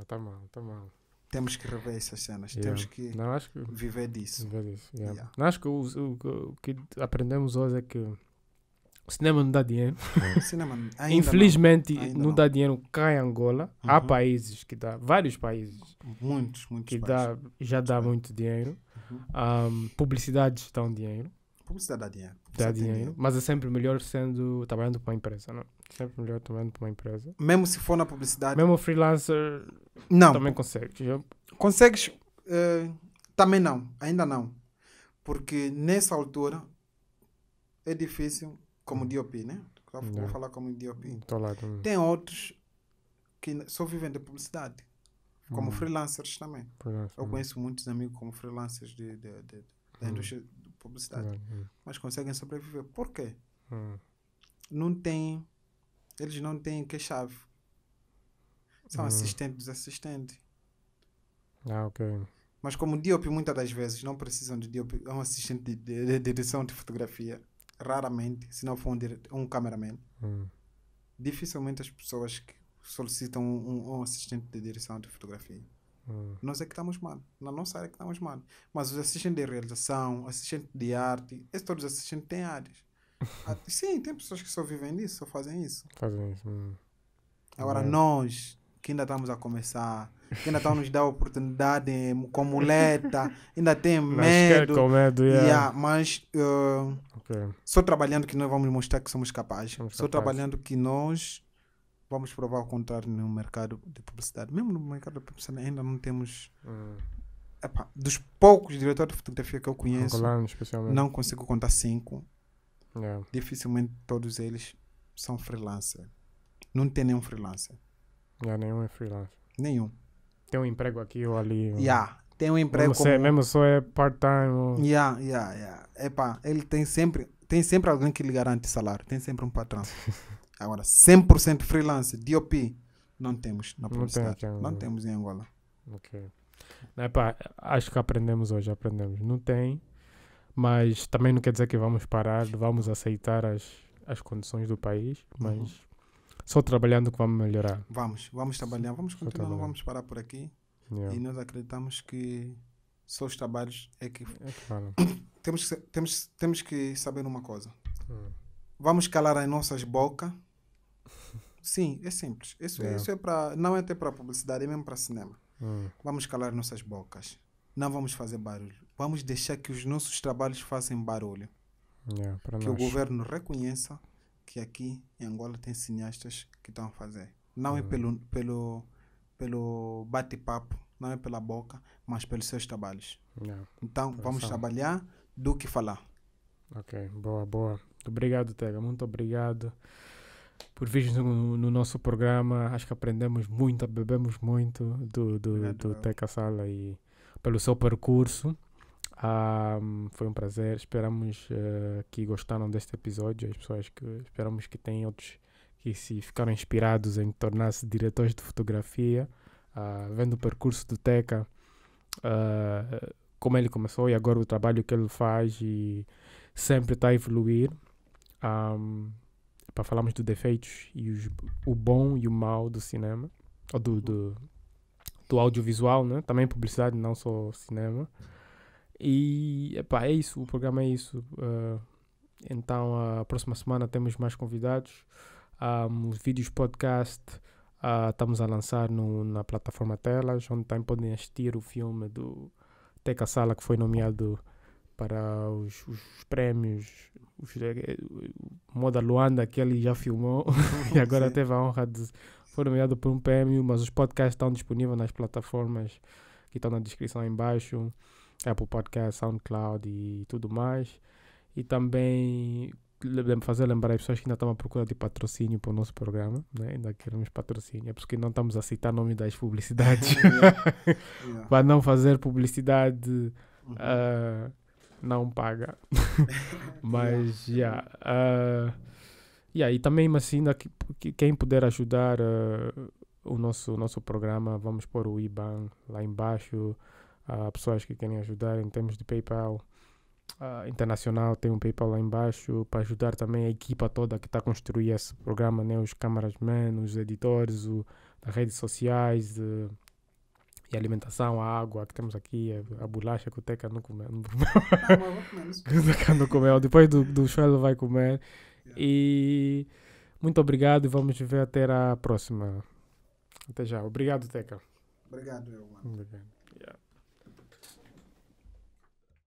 está mal, está mal. Temos que rever essas cenas, yeah. temos que, não, que, viver disso. Viver disso yeah. Não, acho que o, o, o que aprendemos hoje é que o cinema não dá dinheiro. [LAUGHS] Infelizmente, não, não, dá dinheiro cá em Angola. Uhum. Há países que dá, vários países. Muitos, muitos que países. Dá, já dá Muito, muito dinheiro. Uhum. Um, publicidades dão dinheiro. Publicidade dá dinheiro. Dá dinheiro, dinheiro, Mas é sempre melhor sendo trabalhando para uma empresa, não? Sempre melhor trabalhando para uma empresa. Mesmo se for na publicidade. Mesmo freelancer. Não. Também consegue. Consegues. Uh, também não. Ainda não. Porque nessa altura é difícil como DOP, né? Vou yeah. falar como DOP. Tô lá também. Tem outros que só vivem de publicidade, como uhum. freelancers também. Freelancer, Eu uhum. conheço muitos amigos como freelancers de, de, de uhum. da indústria de publicidade, mas conseguem sobreviver. Por quê? Não tem, eles não têm que-chave. São assistentes dos assistentes. Ah, ok. Mas como DOP, muitas das vezes não precisam de DOP, é um assistente de, de, de direção de fotografia raramente, se não for um, diretor um cameraman, hum. dificilmente as pessoas que solicitam um, um, assistente de direção de fotografia. Hum. Nós é que estamos mal, na nossa área é que estamos mal. Mas os assistentes de realização, assistente de arte, esses todos os assistentes têm áreas. [LAUGHS] Ah, sim, tem pessoas que só vivem disso, só fazem isso. Fazem isso. Hum. Agora, é. nós, que ainda estamos a começar, que ainda estão nos dar oportunidade com muleta, ainda tem medo. Com medo yeah. Yeah, mas uh, okay. só trabalhando que nós vamos mostrar que somos capazes. Somos só capazes. trabalhando que nós vamos provar o contrário no mercado de publicidade. Mesmo no mercado de publicidade ainda não temos. Hum. dos poucos diretores de fotografia que eu conheço, não consigo contar cinco. Yeah. Dificilmente todos eles são freelancer. Não tem nenhum freelancer. Já nenhum é freelance. Nenhum. Tem um emprego aqui ou ali. já Yeah, tem um emprego mesmo, é, como... mesmo só é part-time. Ou... Yeah, yeah, yeah. Epá, ele tem sempre, tem sempre alguém que lhe garante salário. Tem sempre um patrão. [LAUGHS] Agora, 100% freelance, DOP, não temos na publicidade. Não, tem não temos em Angola. Ok. Epá, acho que aprendemos hoje, aprendemos. Não tem, mas também não quer dizer que vamos parar, vamos aceitar as, as condições do país, mas uhum. Só trabalhando que vamos melhorar. Vamos, vamos trabalhar, vamos continuar, não vamos parar por aqui. Yeah. E nós acreditamos que só os trabalhos é que. É [COUGHS] temos, que, temos, temos que saber uma coisa. Hum. Vamos calar as nossas bocas. Sim, é simples. Isso, yeah. isso é para. Não é até para publicidade, é mesmo para cinema. Hum. Vamos calar nossas bocas. Não vamos fazer barulho. Vamos deixar que os nossos trabalhos façam barulho. Yeah, que nós. o governo reconheça que aqui em Angola tem cineastas que estão a fazer. Não é uhum. é pelo, pelo, pelo bate-papo, não é pela boca, mas pelos seus trabalhos. Yeah. Então, Pensando. vamos trabalhar do que falar. Ok, boa, boa. Obrigado, Tega. Muito obrigado por vir no, no, nosso programa. Acho que aprendemos muito, bebemos muito do, do, obrigado, do Teca Sala e pelo seu percurso. Um, ah, foi um prazer. Esperamos uh, que gostaram deste episódio. As pessoas que esperamos que tenham outros que se ficaram inspirados em tornar-se diretores de fotografia, uh, vendo o percurso do Teca, uh, como ele começou e agora o trabalho que ele faz e sempre está a evoluir. Um, para falarmos dos defeitos e os, o bom e o mal do cinema, ou do, do, do audiovisual, né? também publicidade, não só cinema. E epá, é isso, o programa é isso. Uh, então, a próxima semana temos mais convidados. Um, os vídeos podcast uh, estamos a lançar no, na plataforma Telas, onde também podem assistir o filme do Teca Sala, que foi nomeado para os, os prémios os, eh, Moda Luanda, que ele já filmou [LAUGHS] e agora Sim. teve a honra de foi nomeado por um prémio, mas os podcasts estão disponíveis nas plataformas que estão na descrição embaixo. baixo. Apple Podcast, SoundCloud e tudo mais. E também fazer lembrar as pessoas que ainda estão à procura de patrocínio para o nosso programa, né? ainda queremos patrocínio, é porque não estamos a citar nome das publicidades [LAUGHS] [LAUGHS] para não fazer publicidade uh, não paga. [LAUGHS] Mas já. Yeah. Uh, yeah, e também assim, ainda que, quem puder ajudar uh, o nosso, nosso programa, vamos pôr o IBAN lá embaixo a pessoas que querem ajudar em termos de PayPal. Uh, internacional tem um PayPal lá embaixo para ajudar também a equipa toda que está a construir esse programa, né? os cameramen, os editores, o, das redes sociais de, eh, e alimentação, a água que temos aqui, a, a bolacha que o Teca não comeu. Não, não, [LAUGHS] não comeu. Depois do, do show ele vai comer. E muito obrigado e vamos ver até a próxima. Até já. Obrigado, Teca. Obrigado, eu, mano. Obrigado. Yeah.